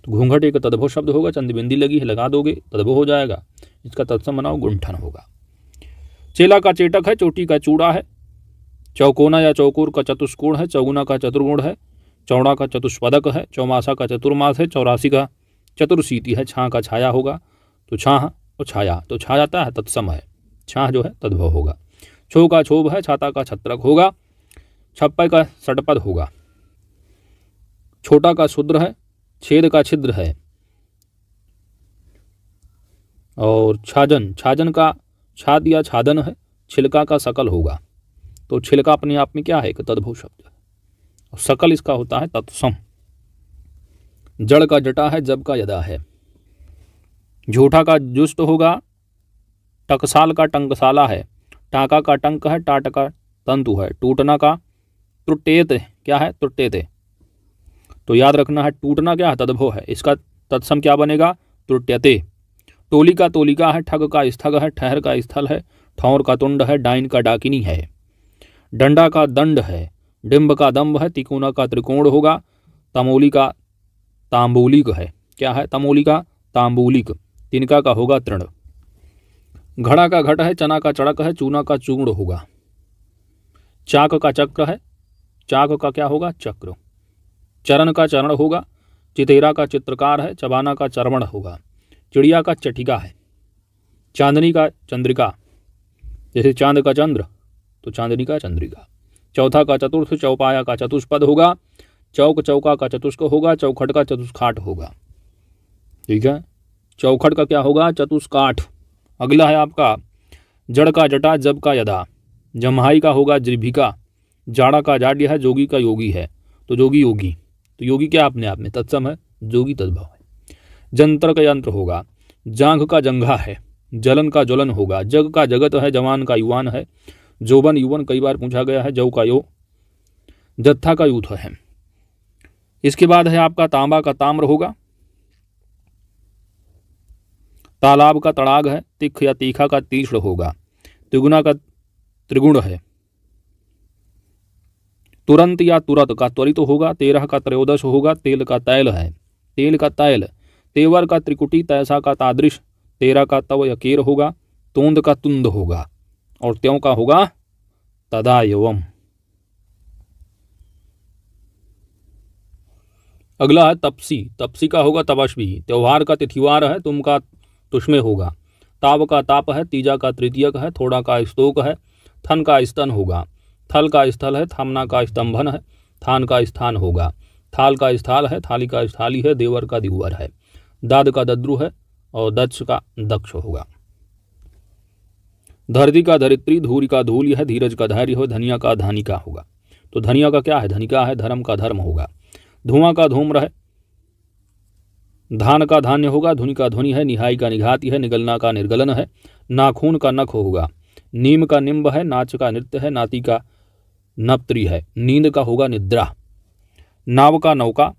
तो घूंघट एक तद्भव शब्द होगा चंदबिंदी लगी है लगा दोगे तद्भव हो जाएगा इसका तत्सम बनाओ गुंठन होगा चेला का चेटक है चोटी का चूड़ा है चौकोना या चौकोर का चतुष्कोण है चौगुना का चतुर्गुण है चौड़ा का चतुष्पदक है चौमासा का चतुर्मास है चौरासी का चतुर्सीति है छाँ का छाया होगा तो छाँ और छाया तो छा जाता है तत्सम है छाँ जो है तद्भव होगा छो का छोभ है छाता का छत्रक होगा छप्पे का सटपद होगा छोटा का शूद्र है छेद का छिद्र है और छाजन छाजन का छाद या छादन है छिलका का सकल होगा तो छिलका अपने आप में क्या है एक तद्भव शब्द है और सकल इसका होता है तत्सम जड़ का जटा है जब का यदा है झूठा का जुष्ट होगा टकसाल का टंकसाला है टाका का टंक है टाट का तंतु है टूटना का त्रुटेत क्या है त्रुटेत तो याद रखना है टूटना क्या है है इसका तत्सम क्या बनेगा त्रुट्यते टोली का तोलिका है ठग का स्थग है ठहर का स्थल है ठौर का तुंड है डाइन का डाकिनी है डंडा का दंड है डिम्ब का दम्भ है तिकोना का त्रिकोण होगा तमोली का तांबूलिक है क्या है तमोली का तांबूलिक तिनका का होगा तृण घड़ा का घट है चना का चड़क है चूना का चूर्ण होगा चाक का चक्र है चाक का क्या होगा चक्र चरण का चरण होगा चितेरा का चित्रकार है चबाना का चरवण होगा चिड़िया का चटिका है चांदनी का चंद्रिका जैसे चांद का चंद्र तो चांदनी का चंद्रिका चौथा का चतुर्थ चौपाया का चतुष्पद होगा चौक चौका का चतुष्क होगा चौखट का चतुष्काठ होगा ठीक है चौखट का क्या होगा चतुष्काठ अगला है आपका जड़ का जटा जब का यदा जम्हाई का होगा जिभिका जाड़ा का जाड्य है जोगी का योगी है तो जोगी योगी तो योगी क्या अपने आप में तत्सम है जोगी तद्भव है जंतर का यंत्र होगा जांघ का जंघा है जलन का ज्वलन होगा जग का जगत है जवान का युवान है जोबन युवन कई बार पूछा गया है जव का यो जत्था का यूथ है इसके बाद है आपका तांबा का ताम्र होगा तालाब का तड़ाग है तिख या तीखा का तीक्ष्ण होगा त्रिगुना का त्रिगुण है तुरंत या तुरंत का त्वरित तो होगा तेरह का त्रयोदश होगा तेल का तैल है तेल का तैल तेवर का त्रिकुटी तैसा का तादृश तेरा का तव यकेर होगा तोंद का तुंद होगा और त्यों का होगा तदा एवं अगला है तपसी तपसी का होगा तपस्वी त्यौहार का तिथिवार है तुम का तुष्मे होगा ताप का ताप है तीजा का तृतीयक है थोड़ा का स्तोक है थन का स्तन होगा थल का स्थल है थामना का स्तंभन है थान का स्थान होगा थाल का स्थाल है थाली का स्थाली है देवर का दिवर है दाद का दद्रु है और दक्ष का दक्ष होगा धरती का धरित्री धूरी का धूल है धीरज का धैर्य हो धनिया का धानिका होगा तो धनिया का क्या है धनिका है धर्म का धर्म होगा धुआं का धूम्र है धान का धान्य होगा धुनि का ध्वनि है निहाई का निघाती है निगलना का निर्गलन है नाखून का नख होगा नीम का निम्ब है नाच का नृत्य है नाती का नपत्री है नींद का होगा निद्रा नाव का नौका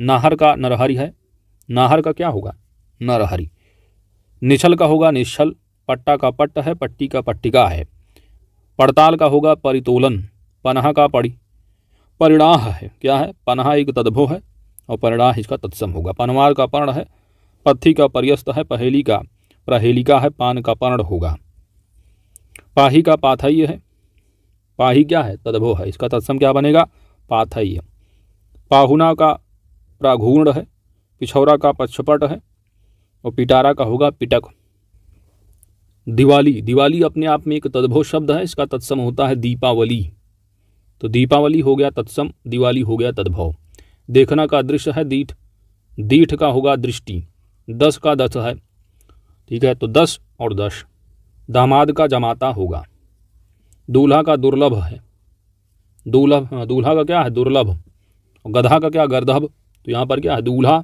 नाहर का नरहरी है नाहर का क्या होगा नरहरी निछल का होगा निश्छल पट्टा का पट्ट है पट्टी का पट्टिका है पड़ताल का होगा परितोलन पनह का पड़ी परिणाह है क्या है पनह एक तद्भो है और परिणाह इसका तत्सम होगा पनवार का पर्ण है पत्थी का पर्यस्त है पहेली का प्रहेलिका है पान का पर्ण होगा पाही का पाथय है पाही क्या है तदभो है इसका तत्सम क्या बनेगा पाथय पाहुना का प्राघूर्ण है पिछौरा का पक्षपट है और पिटारा का होगा पिटक दिवाली दिवाली अपने आप में एक तद्भव शब्द है इसका तत्सम होता है दीपावली तो दीपावली हो गया तत्सम दिवाली हो गया तद्भव देखना का दृश्य है दीठ दीठ का होगा दृष्टि दस का दस है ठीक है तो दस और दस दामाद का जमाता होगा दूल्हा का दुर्लभ है दूल्हा हाँ दूल्हा का क्या है दुर्लभ और गधा का क्या गर्दभ तो यहाँ पर क्या है दूल्हा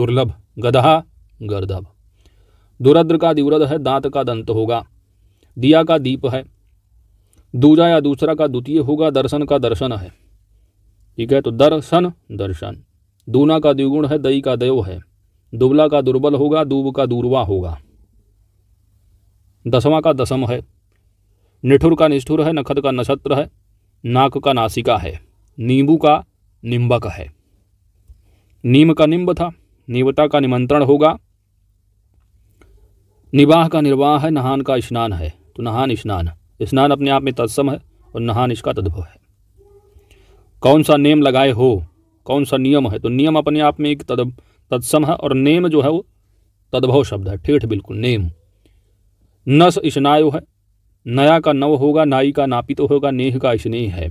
दुर्लभ गधा गर्दभ दुरद्र का दिवरद है दांत का दंत होगा दिया का दीप है दूजा या दूसरा का द्वितीय होगा दर्शन का दर्शन है ठीक है तो दर्शन दर्शन दूना का द्विगुण है दई का देव है दुबला का दुर्बल होगा दूब का दूरवा होगा दसवां का दसम है निठुर का निष्ठुर है नखत का नक्षत्र है नाक का नासिका है नींबू का निम्बक है नीम का निम्ब था निवता का निमंत्रण होगा निवाह का निर्वाह है नहान का स्नान है तो नहान स्नान स्नान अपने आप में तत्सम है और नहान इसका तद्भव है कौन सा नेम लगाए हो कौन सा नियम है तो नियम अपने आप में एक तद तत्सम है और नेम जो है वो तद्भव शब्द है ठेठ बिल्कुल नेम नस स्नायु है नया का नव होगा नाई का नापित तो होगा नेह का स्नेह है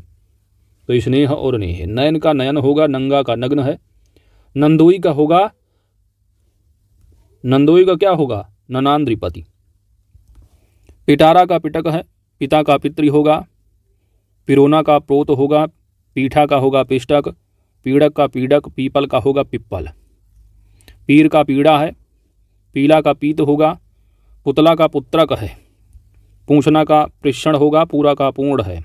तो स्नेह और नेह नयन का नयन होगा नंगा का नग्न है नंदोई का होगा नंदोई का क्या होगा ननांद्रिपति पिटारा का पिटक है पिता का पितृ होगा पिरोना का प्रोत होगा पीठा का होगा पिष्टक पीड़क का पीड़क पीपल का होगा पिप्पल पीर का पीड़ा है पीला का पीत होगा पुतला का पुत्रक है पूछना का प्रेषण होगा पूरा का पूर्ण है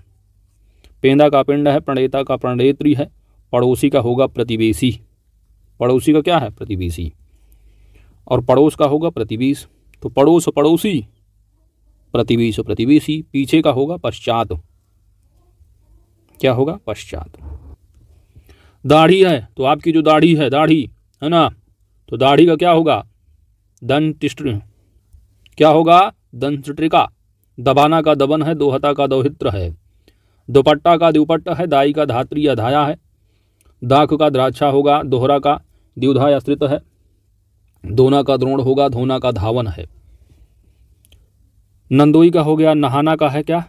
पेंदा का पिंड है प्रणेता का प्रणेत्री है पड़ोसी का होगा प्रतिवेशी पड़ोसी का क्या है प्रतिवेशी और पड़ोस का होगा प्रतिवेश तो पड़ोस पड़ोसी प्रतिवेश प्रतिवेशी पीछे का होगा पश्चात क्या होगा पश्चात दाढ़ी है तो आपकी जो दाढ़ी है दाढ़ी है ना तो दाढ़ी का क्या होगा दंतिष्ट क्या होगा दंत्रिका दबाना का दबन है दोहता का दोहित्र है दोपट्टा का दुपट्टा है दाई का धात्री या धाया है दाख का द्राक्षा होगा दोहरा का द्युधा या स्त्रित है दोना का द्रोण होगा धोना का धावन है नंदोई का हो गया नहाना का है क्या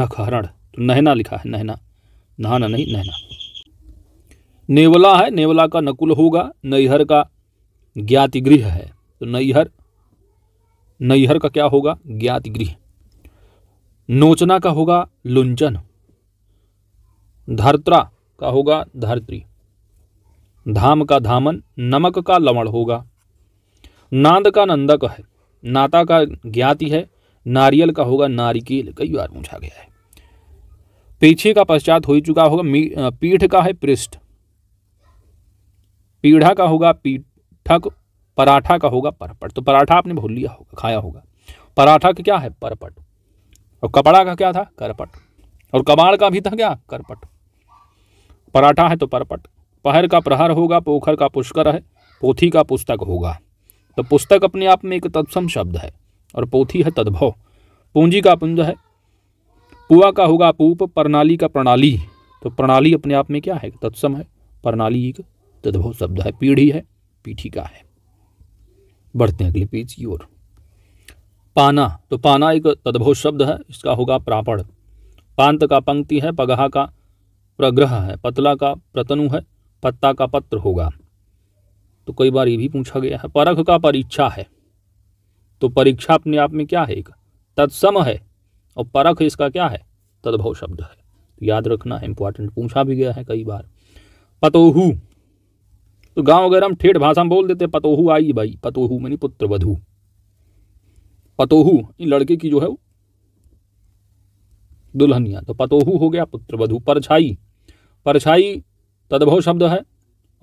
नखहरण तो नहना लिखा है नहना नहाना नहीं नहना नेवला है नेवला का नकुल होगा नैहर का ज्ञातिगृह है तो नैहर नैहर का क्या होगा ज्ञातिगृह नोचना का होगा लुंचन धर्त्रा का होगा धरत्री धाम का धामन नमक का लवण होगा नांद का नंदक है नाता का ज्ञाति है नारियल का होगा नारिकेल कई बार पूछा गया है पीछे का पश्चात हो चुका होगा पीठ का है पृष्ठ पीढ़ा का होगा पीठक पराठा का होगा परपट तो पराठा आपने भूल लिया होगा खाया होगा पराठा का क्या है परपट और कपड़ा का क्या था करपट और कबाड़ का भी था क्या करपट पराठा है तो परपट पहर का प्रहर होगा पोखर का पुष्कर है पोथी का पुस्तक होगा तो पुस्तक अपने आप में एक तत्सम शब्द है और पोथी है तद्भव पूंजी का पुंज है पुआ का होगा पूप प्रणाली का प्रणाली तो प्रणाली अपने आप में क्या है तत्सम है प्रणाली एक तद्भव शब्द है पीढ़ी है पीठी का है बढ़ते हैं अगले पेज की ओर पाना तो पाना एक तद्भव शब्द है इसका होगा प्रापण पांत का पंक्ति है पगहा का प्रग्रह है पतला का प्रतनु है पत्ता का पत्र होगा तो कई बार ये भी पूछा गया है परख का परीक्षा है तो परीक्षा अपने आप में क्या है एक तत्सम है और परख इसका क्या है तद्भव शब्द है तो याद रखना इंपॉर्टेंट पूछा भी गया है कई बार पतोहू तो गांव वगैरह हम ठेठ भाषा में बोल देते पतोहू आई भाई पतोहू मनी पुत्र वधू पतोहू इन लड़के की जो है दुल्हनिया तो पतोहू हो गया पुत्र वधु परछाई परछाई तद्भव शब्द है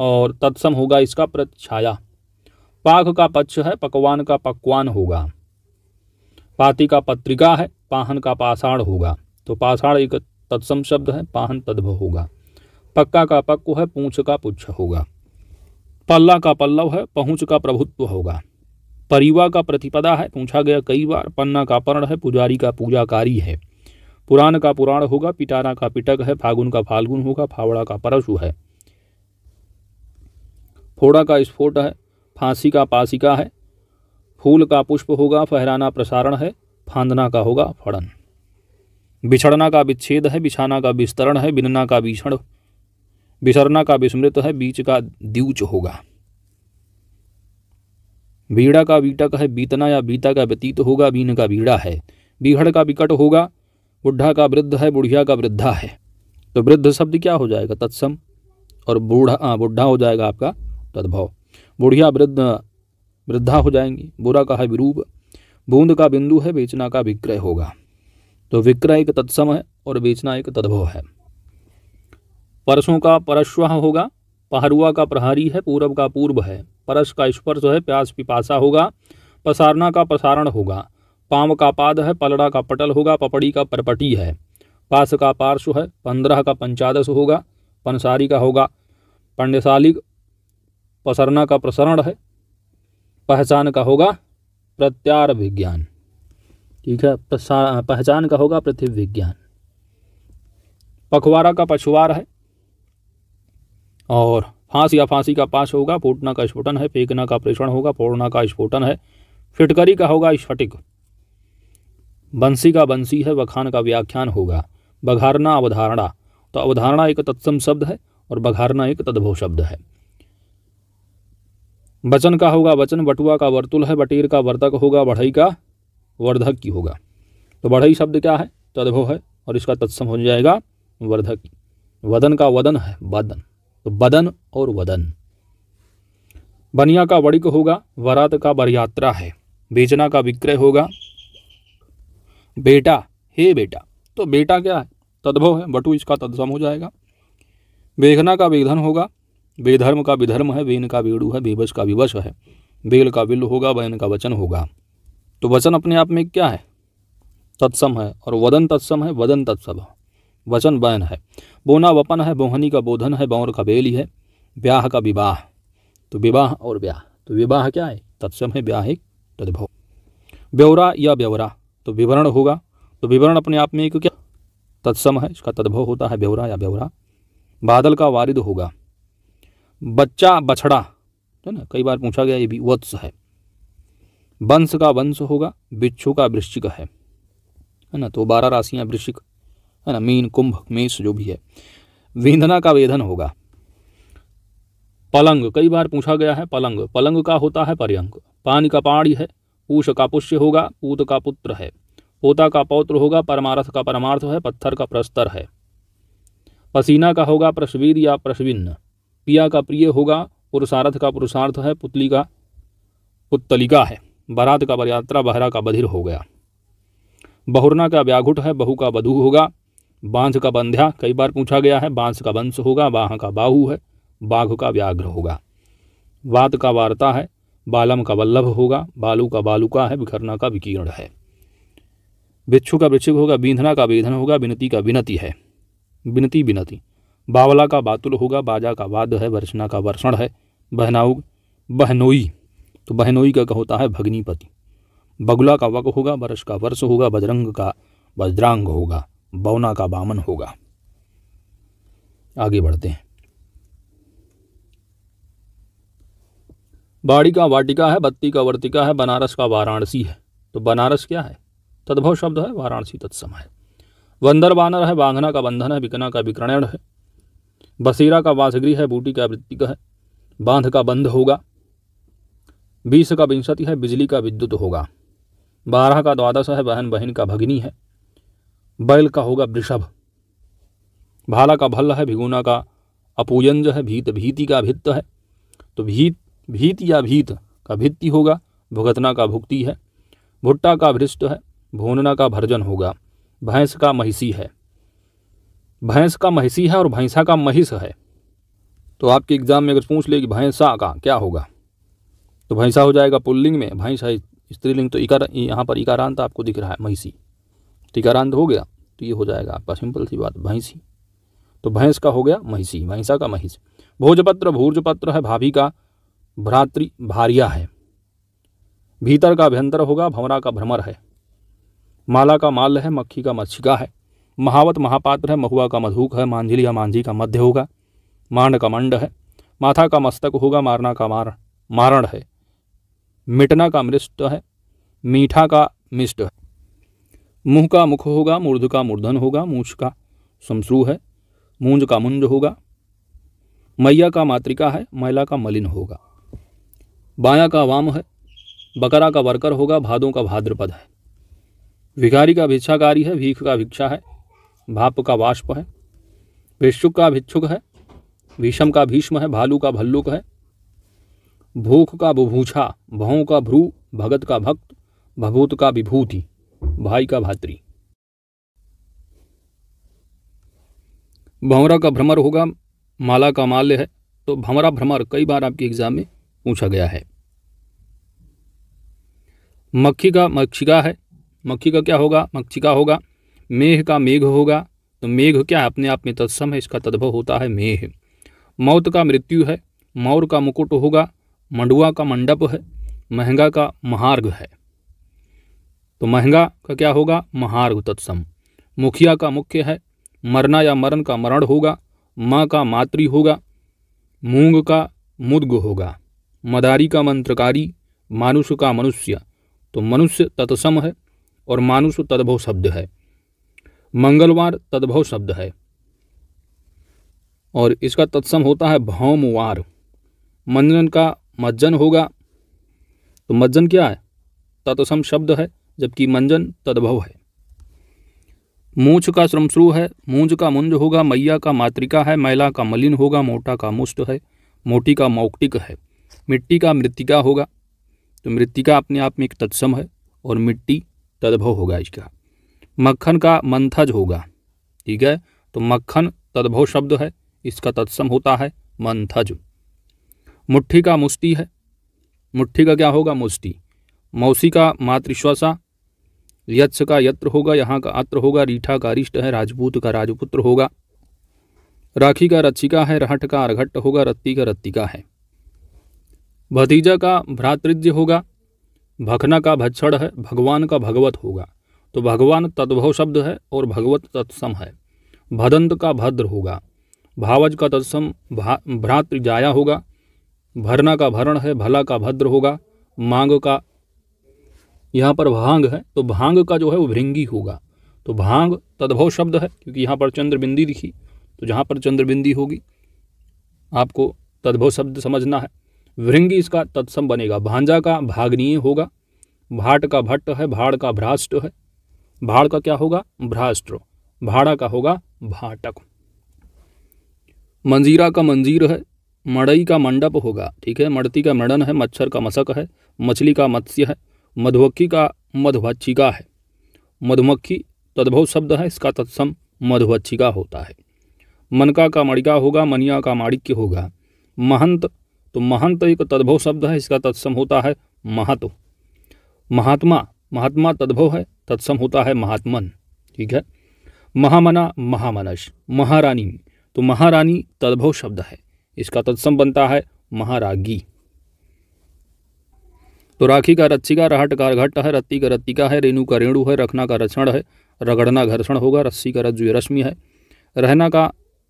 और तत्सम होगा इसका प्रछाया पाक का पक्ष है पकवान का पकवान होगा पाति का पत्रिका है पाहन का पाषाण होगा तो पाषाण एक तत्सम शब्द है पाहन तद्भव होगा पक्का का पक्व है पूछ का पुच्छ होगा पल्ला का पल्लव है पहुँच का प्रभुत्व होगा परिवा का प्रतिपदा है पूछा गया कई बार पन्ना का पर्ण है पुजारी का पूजाकारी है पुराण का पुराण होगा पिटारा का पिटक है फागुन का फाल्गुन होगा फावड़ा का परशु है फोड़ा का स्फोट है फांसी का पासिका है फूल का पुष्प होगा फहराना प्रसारण है फांदना का होगा फड़न बिछड़ना का विच्छेद है बिछाना का विस्तरण है बिनना का भीषण बिसरना का विस्मृत है बीच का द्यूच होगा बीड़ा का बीटक है बीतना या बीता का व्यतीत होगा बीन का बीड़ा है बीहड़ का विकट होगा बुढ़ा का वृद्ध है बुढ़िया का वृद्धा है तो वृद्ध शब्द क्या हो जाएगा तत्सम और बूढ़ा बुढ़ा हो जाएगा आपका तद्भव बुढ़िया वृद्ध वृद्धा हो जाएंगी बुरा का है विरूप बूंद का बिंदु है बेचना का विक्रय होगा तो विक्रय एक तत्सम है और बेचना एक तद्भव है परसों का परश्व होगा पहरुआ का प्रहरी है पूरब का पूर्व है परस का स्पर्श है प्यास पिपासा होगा पसारना का प्रसारण होगा पाम का पाद है पलड़ा का पटल होगा पपड़ी का परपटी है पास का पार्श्व है पंद्रह का पंचादश होगा पंसारी का होगा पंडशाली पसरना का प्रसरण है पहचान का होगा प्रत्यार विज्ञान ठीक है पहचान का होगा पृथ्वी विज्ञान पखवारा का पछुआर है और फांस या फांसी का पास होगा फूटना का स्फोटन है फेंकना का प्रेषण होगा फोड़ना का स्फोटन है फिटकरी का होगा स्फटिक बंसी का बंसी है बखान का व्याख्यान होगा बघारना अवधारणा तो अवधारणा एक तत्सम शब्द है और बघारना एक तद्भव शब्द है वचन का होगा वचन बटुआ का वर्तुल है बटीर का वर्तक होगा बढ़ई का वर्धक की होगा तो बढ़ई शब्द क्या है तद्भव है और इसका तत्सम हो जाएगा वर्धक वदन का वदन है वदन तो बदन और वदन बनिया का वड़िक होगा वरात का बरयात्रा है बेचना का विक्रय होगा बेटा हे बेटा तो बेटा क्या है तद्भव है बटु इसका तदसम हो जाएगा बेघना का बेधन होगा बेधर्म का विधर्म है बेन का बेड़ू है बेबस का विवश है बेल का बिल होगा बहन का वचन होगा तो वचन अपने आप में क्या है तत्सम है और वदन तत्सम है वदन तत्सम है वचन बयन है बोना वपन है बोहनी का बोधन है बौर का बेली है ब्याह का विवाह तो विवाह और ब्याह तो विवाह क्या है तत्सम है ब्याह एक तद्भव ब्यौरा या ब्यौरा तो विवरण होगा तो विवरण अपने आप में एक क्या तत्सम है इसका तद्भव होता है ब्यौरा या ब्यौरा बादल का वारिद होगा बच्चा बछड़ा है तो ना कई बार पूछा गया ये भी वत्स है वंश का वंश होगा बिच्छू का वृश्चिक है है ना तो बारह राशियां वृश्चिक है ना मीन कुंभ मेष जो भी है वेंदना का वेधन होगा पलंग कई बार पूछा गया है पलंग पलंग का होता है पर्यंग पानी का पाणी है पूष का पुष्य होगा पूत का पुत्र है पोता का पौत्र होगा परमार्थ का परमार्थ है पत्थर का प्रस्तर है पसीना का होगा प्रसवीर या प्रसविन्न पिया का प्रिय होगा पुरुषार्थ का पुरुषार्थ है पुतली का पुत्तलिका है बरात का बरयात्रा बहरा का बधिर हो गया बहुरना का व्याघुट है बहु का बधु होगा बांझ का बंध्या कई बार पूछा गया है बांस का वंश होगा बाह का बाहु है बाघ का व्याघ्र होगा वात का वार्ता है बालम का वल्लभ होगा बालू का बालुका है बिखरना का विकीर्ण है बिच्छू का वृक्षिक होगा बींधना का वेधन होगा विनती का विनती है विनती विनती बावला का बातुल होगा बाजा का वाद है वर्षना का वर्षण है बहनाऊ बहनोई तो बहनोई का होता है भग्नीपति बगुला का वक होगा वर्ष का वर्ष होगा बजरंग का वज्रांग होगा बौना का बामन होगा आगे बढ़ते हैं बाड़ी का वाटिका है बत्ती का वर्तिका है बनारस का वाराणसी है तो बनारस क्या है तद्भव शब्द है वाराणसी तत्सम है वंदर बानर है बांधना का बंधन है बिकना का विक्रणण है बसीरा का वासगृह है बूटी का वृत्तिक है बांध का बंध होगा बीस का विंशति है बिजली का विद्युत होगा बारह का द्वादश है बहन बहन का भगिनी है बैल का होगा वृषभ भाला का भल्ल है भिगुना का अपूयंज है भीत भीति का भित्त है तो भीत भीत या भीत का भित्ति होगा भुगतना का भुक्ति है भुट्टा का भृष्ट है भोनना का भर्जन होगा भैंस का महिषी है भैंस का महिषी है और भैंसा का महिष है तो आपके एग्जाम में अगर पूछ ले कि भैंसा का क्या होगा तो भैंसा हो जाएगा पुल्लिंग में भैंसा स्त्रीलिंग तो इकार यहाँ पर इकारांत आपको दिख रहा है महिषी टीकारांत हो गया तो ये हो जाएगा आपका सिंपल सी बात भैंसी तो भैंस का हो गया महिषी भैंसा का महिष भोजपत्र भूजपत्र है भाभी का भ्रातृ भारिया है भीतर का अभ्यंतर होगा भंवरा का भ्रमर है माला का माल है मक्खी का मच्छिका है महावत महापात्र है महुआ का मधुक है मांझिल या मांझी का मध्य होगा मांड का मंड है माथा का मस्तक होगा मारना का मार मारण है मिटना का मृष्ट है मीठा का मिष्ट है मुंह का मुख होगा मूर्ध का मूर्धन होगा मूछ का समसरू है मूंज का मुंज होगा मैया का मातृका है मैला का मलिन होगा बाया का वाम है बकरा का वर्कर होगा भादों का भाद्रपद है भिखारी का भिक्षाकारी है भीख का भिक्षा है भाप का वाष्प है भिक्षुक का भिक्षुक है भीषम का भीष्म है भालू का भल्लुक है भूख का बुभूछा भवों का भ्रू भगत का भक्त भभूत का विभूति भाई का भात्री भंवरा का भ्रमर होगा माला का माल्य है तो भंवरा भ्रमर कई बार आपके एग्जाम में पूछा गया है मक्खी का मक्षिका है मक्खी का क्या होगा मक्षिका होगा मेघ का मेघ होगा तो मेघ क्या है अपने आप में तत्सम है इसका तद्भव होता है मेघ मौत का मृत्यु है मौर का मुकुट होगा मंडुआ का मंडप है महंगा का महार्घ है तो महंगा का क्या होगा महार्घ तत्सम मुखिया का मुख्य है मरना या मरण का मरण होगा माँ का मातृ होगा मूंग का मुद्ग होगा मदारी का मंत्रकारी मानुष का मनुष्य तो मनुष्य तत्सम है और मानुष तद्भव शब्द है मंगलवार तद्भव शब्द है और इसका तत्सम होता है भौमवार मंजन का मज्जन होगा तो मज्जन क्या है तत्सम शब्द है जबकि मंजन तद्भव है मूछ का श्रमश्रु है मूंज का मुंज होगा मैया का मातृका है मैला का मलिन होगा मोटा का मुष्ट है मोटी का मौक्टिक है मिट्टी का मृतिका होगा तो मृतिका अपने आप में एक तत्सम है और मिट्टी तद्भव होगा इसका मक्खन का मंथज होगा ठीक है तो मक्खन तद्भव शब्द है इसका तत्सम होता है मंथज मुट्ठी का मुष्टि है मुट्ठी का क्या होगा मुष्टि मौसी का मातृश्वसा यत्स का यत्र होगा यहाँ का अत्र होगा रीठा का रिष्ट है राजपूत का राजपुत्र होगा राखी का रक्षिका है रहट का अर्घट होगा रत्ती का रत्तिका है भतीजा का भ्रातृज्य होगा भखना का भक्षण है भगवान का भगवत होगा तो भगवान तद्भव शब्द है और भगवत तत्सम है भदंत का भद्र होगा भावज का तत्सम भ्रातृजाया होगा भरना का भरण है भला का भद्र होगा मांग का यहाँ पर भांग है तो भांग का जो है वो भृंगी होगा तो भांग तद्भव शब्द है क्योंकि यहाँ पर चंद्रबिंदी दिखी तो जहाँ पर चंद्रबिंदी होगी आपको तद्भव शब्द समझना है भृंगी इसका तत्सम बनेगा भांजा का भागनीय होगा भाट का भट्ट है भाड़ का भ्राष्ट है भाड़ का क्या होगा भ्राष्ट्र भाड़ा का होगा भाटक मंजीरा का मंजीर है मड़ई का मंडप होगा ठीक है मड़ती का मड़न है मच्छर का मशक है मछली का मत्स्य है मधुमक्खी का मधुवाच्छिका है मधुमक्खी तद्भव शब्द है इसका तत्सम मधुवच्छिका होता है मनका का मणिका होगा मनिया का माणिक्य होगा महंत तो महंत एक तद्भव शब्द है इसका तत्सम होता है महत्व महात्मा महात्मा तद्भव है तत्सम होता है महात्मन ठीक है महामना महामनस महारानी तो महारानी तद्भव शब्द है इसका तत्सम बनता है महारागी तो राखी का रच्छी का रहट का घट है रत्ती का रत्ती का है रेणु का रेणु है रखना का रक्षण है रगड़ना घर्षण होगा रस्सी का रज्जु रश्मि है रहना का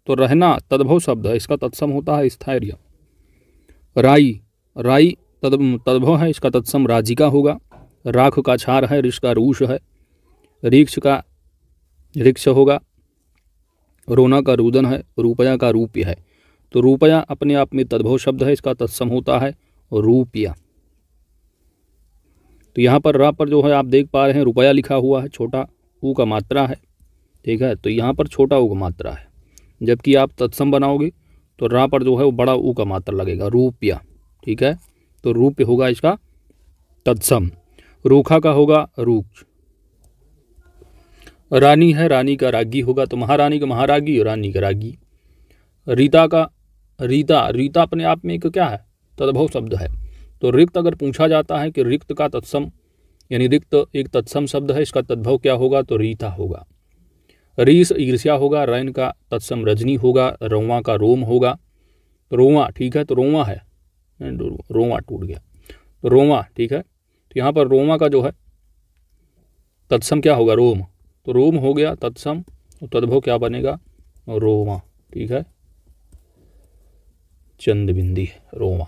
तो रहना तद्भव शब्द है इसका तत्सम होता है स्थैर्य राई राई तद तद्भव है इसका तत्सम राजिका होगा राख का छार है ऋष का रूष है ऋक्ष का रिक्ष होगा रोना का रुदन है रूपया का रूप्य है तो रूपया अपने आप में तद्भव शब्द है इसका तत्सम होता है रूपया तो यहाँ पर रा पर जो है आप देख पा रहे हैं रुपया लिखा हुआ है छोटा ऊ का मात्रा है ठीक है तो यहाँ पर छोटा ऊ का मात्रा है जबकि आप तत्सम बनाओगे तो रा पर जो है वो बड़ा ऊ का मात्रा लगेगा रूपया ठीक है तो रूप्य होगा इसका तत्सम रूखा का होगा रूक्ष रानी है रानी का रागी होगा तो महारानी का महारागी रानी का रागी रीता का रीता रीता अपने आप में एक क्या है तद्भव शब्द है तो रिक्त अगर पूछा जाता है कि रिक्त का तत्सम यानी रिक्त एक तत्सम शब्द है इसका तद्भव क्या होगा तो रीता होगा रीस ईर्ष्या होगा रैन का तत्सम रजनी होगा रोवा का रोम होगा तो रोवा ठीक है तो रोवा है रोवा टूट गया तो रोवा ठीक है तो यहाँ पर रोवा का जो है तत्सम क्या होगा रोम तो रोम हो गया तत्सम तो तद्भव क्या बनेगा रोवा ठीक है चंद बिंदी रोवा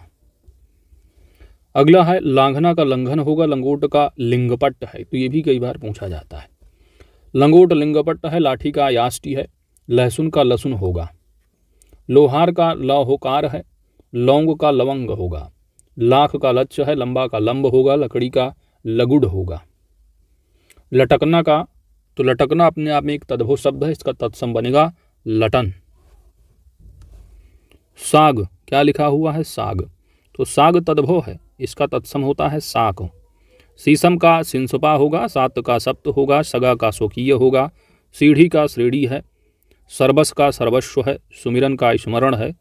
अगला है लांघना का लंघन होगा लंगोट का लिंगपट है तो ये भी कई बार पूछा जाता है लंगोट लिंगपट है लाठी का याष्टी है लहसुन का लसुन होगा लोहार का लौहकार है लौंग का लवंग होगा लाख का लच्छ है लंबा का लंब होगा लकड़ी का लगुड़ होगा लटकना का तो लटकना अपने आप में एक तद्भो शब्द है इसका तत्सम बनेगा लटन साग क्या लिखा हुआ है साग तो साग तद्भो है इसका तत्सम होता है साक शीशम का सिंसपा होगा सात का सप्त होगा सगा का स्वकीय होगा सीढ़ी का श्रेणी है सर्वस का सर्वस्व है सुमिरन का स्मरण है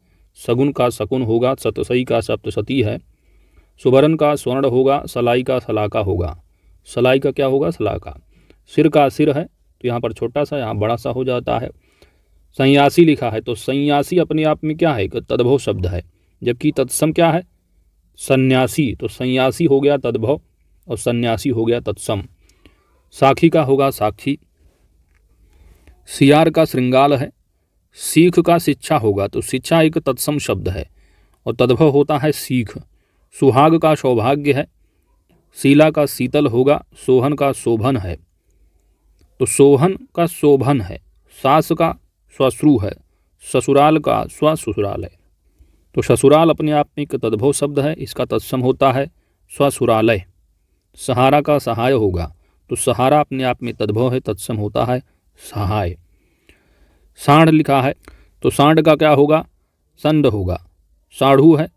सगुन का शकुन होगा सतसई का सप्तसती है सुबरन का स्वर्ण होगा सलाई का सलाका होगा सलाई का क्या होगा सलाका सिर का सिर है तो यहाँ पर छोटा सा यहाँ बड़ा सा हो जाता है संयासी लिखा है तो संयासी अपने आप में क्या है एक तद्भव शब्द है जबकि तत्सम क्या है सन्यासी तो सन्यासी हो गया तद्भव और सन्यासी हो गया तत्सम साखी का होगा साक्षी सियार का श्रृंगाल है सीख का शिक्षा होगा तो शिक्षा एक तत्सम शब्द है और तद्भव होता है सीख सुहाग का सौभाग्य है शीला का शीतल होगा सोहन का शोभन है तो सोहन का शोभन है सास का स्वश्रु है ससुराल का स्वसुराल है तो ससुराल अपने आप में एक तद्भव शब्द है इसका तत्सम होता है स्वसुरालय सहारा का सहाय होगा तो सहारा अपने आप में तद्भव है तत्सम होता है सहाय सांड लिखा है तो सांड का क्या होगा संड होगा साढ़ू है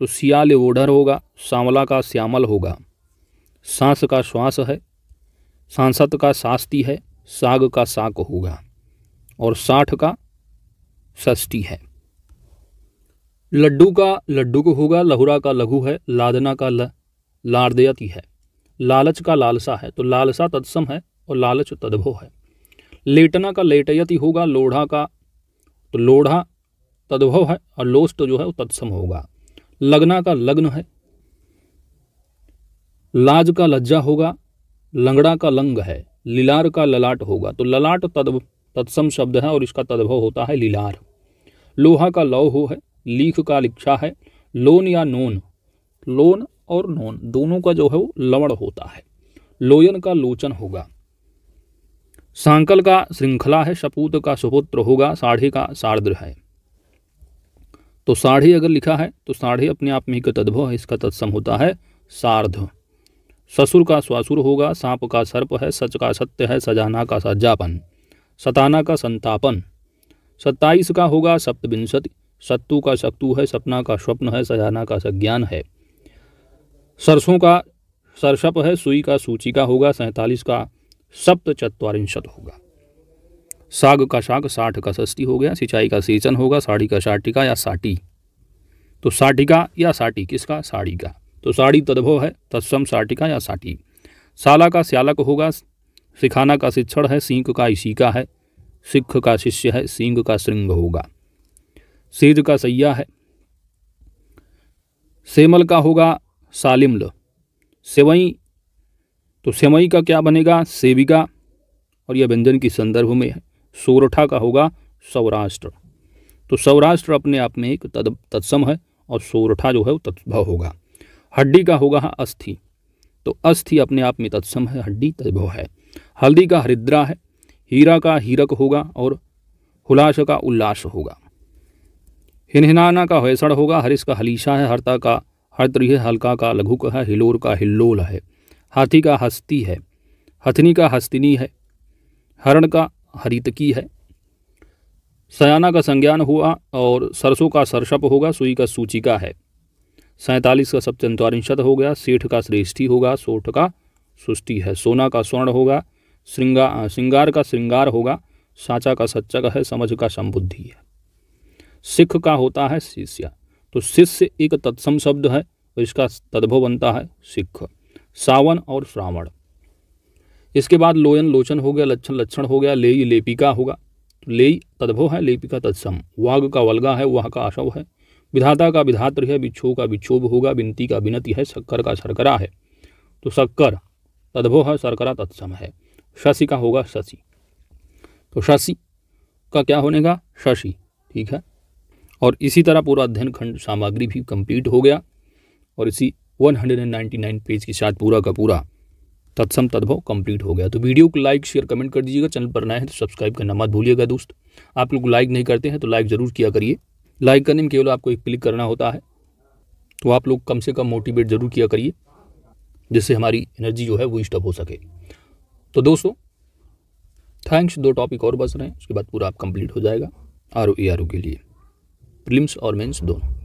तो सियाल ओढ़र होगा सांवला का श्यामल होगा सांस का श्वास है सांसत का शास्ती है साग का साक होगा और साठ का षष्टी है लड्डू का लड्डू को होगा लहुरा का लघु है लादना का ल है लालच का लालसा है तो लालसा तत्सम है और लालच तद्भो है लेटना का लेटयति होगा लोढ़ा का तो लोढ़ा तद्भव है और लोस्ट तो जो है वो तत्सम होगा लगना का लग्न है लाज का लज्जा होगा लंगड़ा का लंग है लीलार का ललाट होगा तो ललाट तद तत्सम शब्द है और इसका तद्भव होता है लीलार लोहा का लौ हो है लीख का लिखा है लोन या नोन लोन और नोन दोनों का जो है वो लवण होता है लोयन का लोचन होगा सांकल का श्रृंखला है सपूत का सुपुत्र होगा साढ़े का सार्द्र है तो साढ़े अगर लिखा है तो साढ़े अपने आप में ही का तद्भव है इसका तत्सम होता है सार्ध ससुर का स्वासुर होगा सांप का सर्प है सच का सत्य है सजाना का सज्जापन सताना का संतापन सत्ताईस का होगा सप्तविंशति सत्तू का शक्तु है सपना का स्वप्न है सजाना का सज्ञान है सरसों का सरसप है सुई का सूचिका होगा सैतालीस का सप्त चतवारिंशत होगा साग का शाक साठ का सस्ती हो गया सिंचाई का सीचन होगा साड़ी का साटिका या साटी तो साटिका या साटी किसका साड़ी का तो साड़ी तद्भव है तत्सम साटिका या साटी साला का स्यालक होगा सिखाना का शिक्षण है सिंह का इसी का है सिख का शिष्य है सिंह का श्रृंग होगा सेज का सैया है सेमल का होगा सालिम्ल सेवई तो सेवई का क्या बनेगा सेविका और यह व्यंजन की संदर्भ में है सोरठा का होगा सौराष्ट्र तो सौराष्ट्र अपने आप में एक तद तत्सम है और सोरठा जो है वो तत्भव होगा हड्डी का होगा अस्थि तो अस्थि अपने आप में तत्सम है हड्डी तद्भव है हल्दी का हरिद्रा है हीरा का हीरक होगा और हुलाश का उल्लास होगा हिनहिनाना का हयसड़ होगा हरिस का हलीशा है हरता का हर है हल्का का लघुक है हिलोर का हिल्लोल है हाथी का हस्ती है हथनी का हस्तिनी है हरण का हरितकी है सयाना का संज्ञान हुआ और सरसों का सरसप होगा सुई का सूचिका है सैंतालीस का सप्तंतरिशत हो गया सेठ का श्रेष्ठी होगा सोठ का सुष्टि है सोना का स्वर्ण होगा श्रृंगार श्रृंगार का श्रृंगार होगा साचा का सच्चक है समझ का संबुद्धि है सिख का होता है शिष्य तो शिष्य एक तत्सम शब्द है और इसका तद्भव बनता है सिख सावन और श्रावण इसके बाद लोयन लोचन हो गया लक्षण लक्षण हो गया लेई लेपिका होगा तो लेई तद्भव है लेपिका तत्सम वाग का वलगा है वह का अशव है विधाता का विधात्र है बिच्छो का बिच्छोभ होगा विनती का बिनती है शक्कर का शर्करा है तो शक्कर तद्भो है शर्करा तत्सम है शशि का होगा शशि तो शशि का क्या होने का शशि ठीक है और इसी तरह पूरा अध्ययन खंड सामग्री भी कंप्लीट हो गया और इसी 199 पेज के साथ पूरा का पूरा तत्सम तद्भव कंप्लीट हो गया तो वीडियो को लाइक शेयर कमेंट कर दीजिएगा चैनल पर नए हैं तो सब्सक्राइब करना मत भूलिएगा दोस्त आप लोग लाइक नहीं करते हैं तो लाइक ज़रूर किया करिए लाइक करने में केवल आपको एक क्लिक करना होता है तो आप लोग कम से कम मोटिवेट ज़रूर किया करिए जिससे हमारी एनर्जी जो है वो स्टॉप हो सके तो दोस्तों थैंक्स दो टॉपिक और बस रहे हैं उसके बाद पूरा आप कंप्लीट हो जाएगा आर ओ के लिए प्रिलिम्स और मेंस दोनों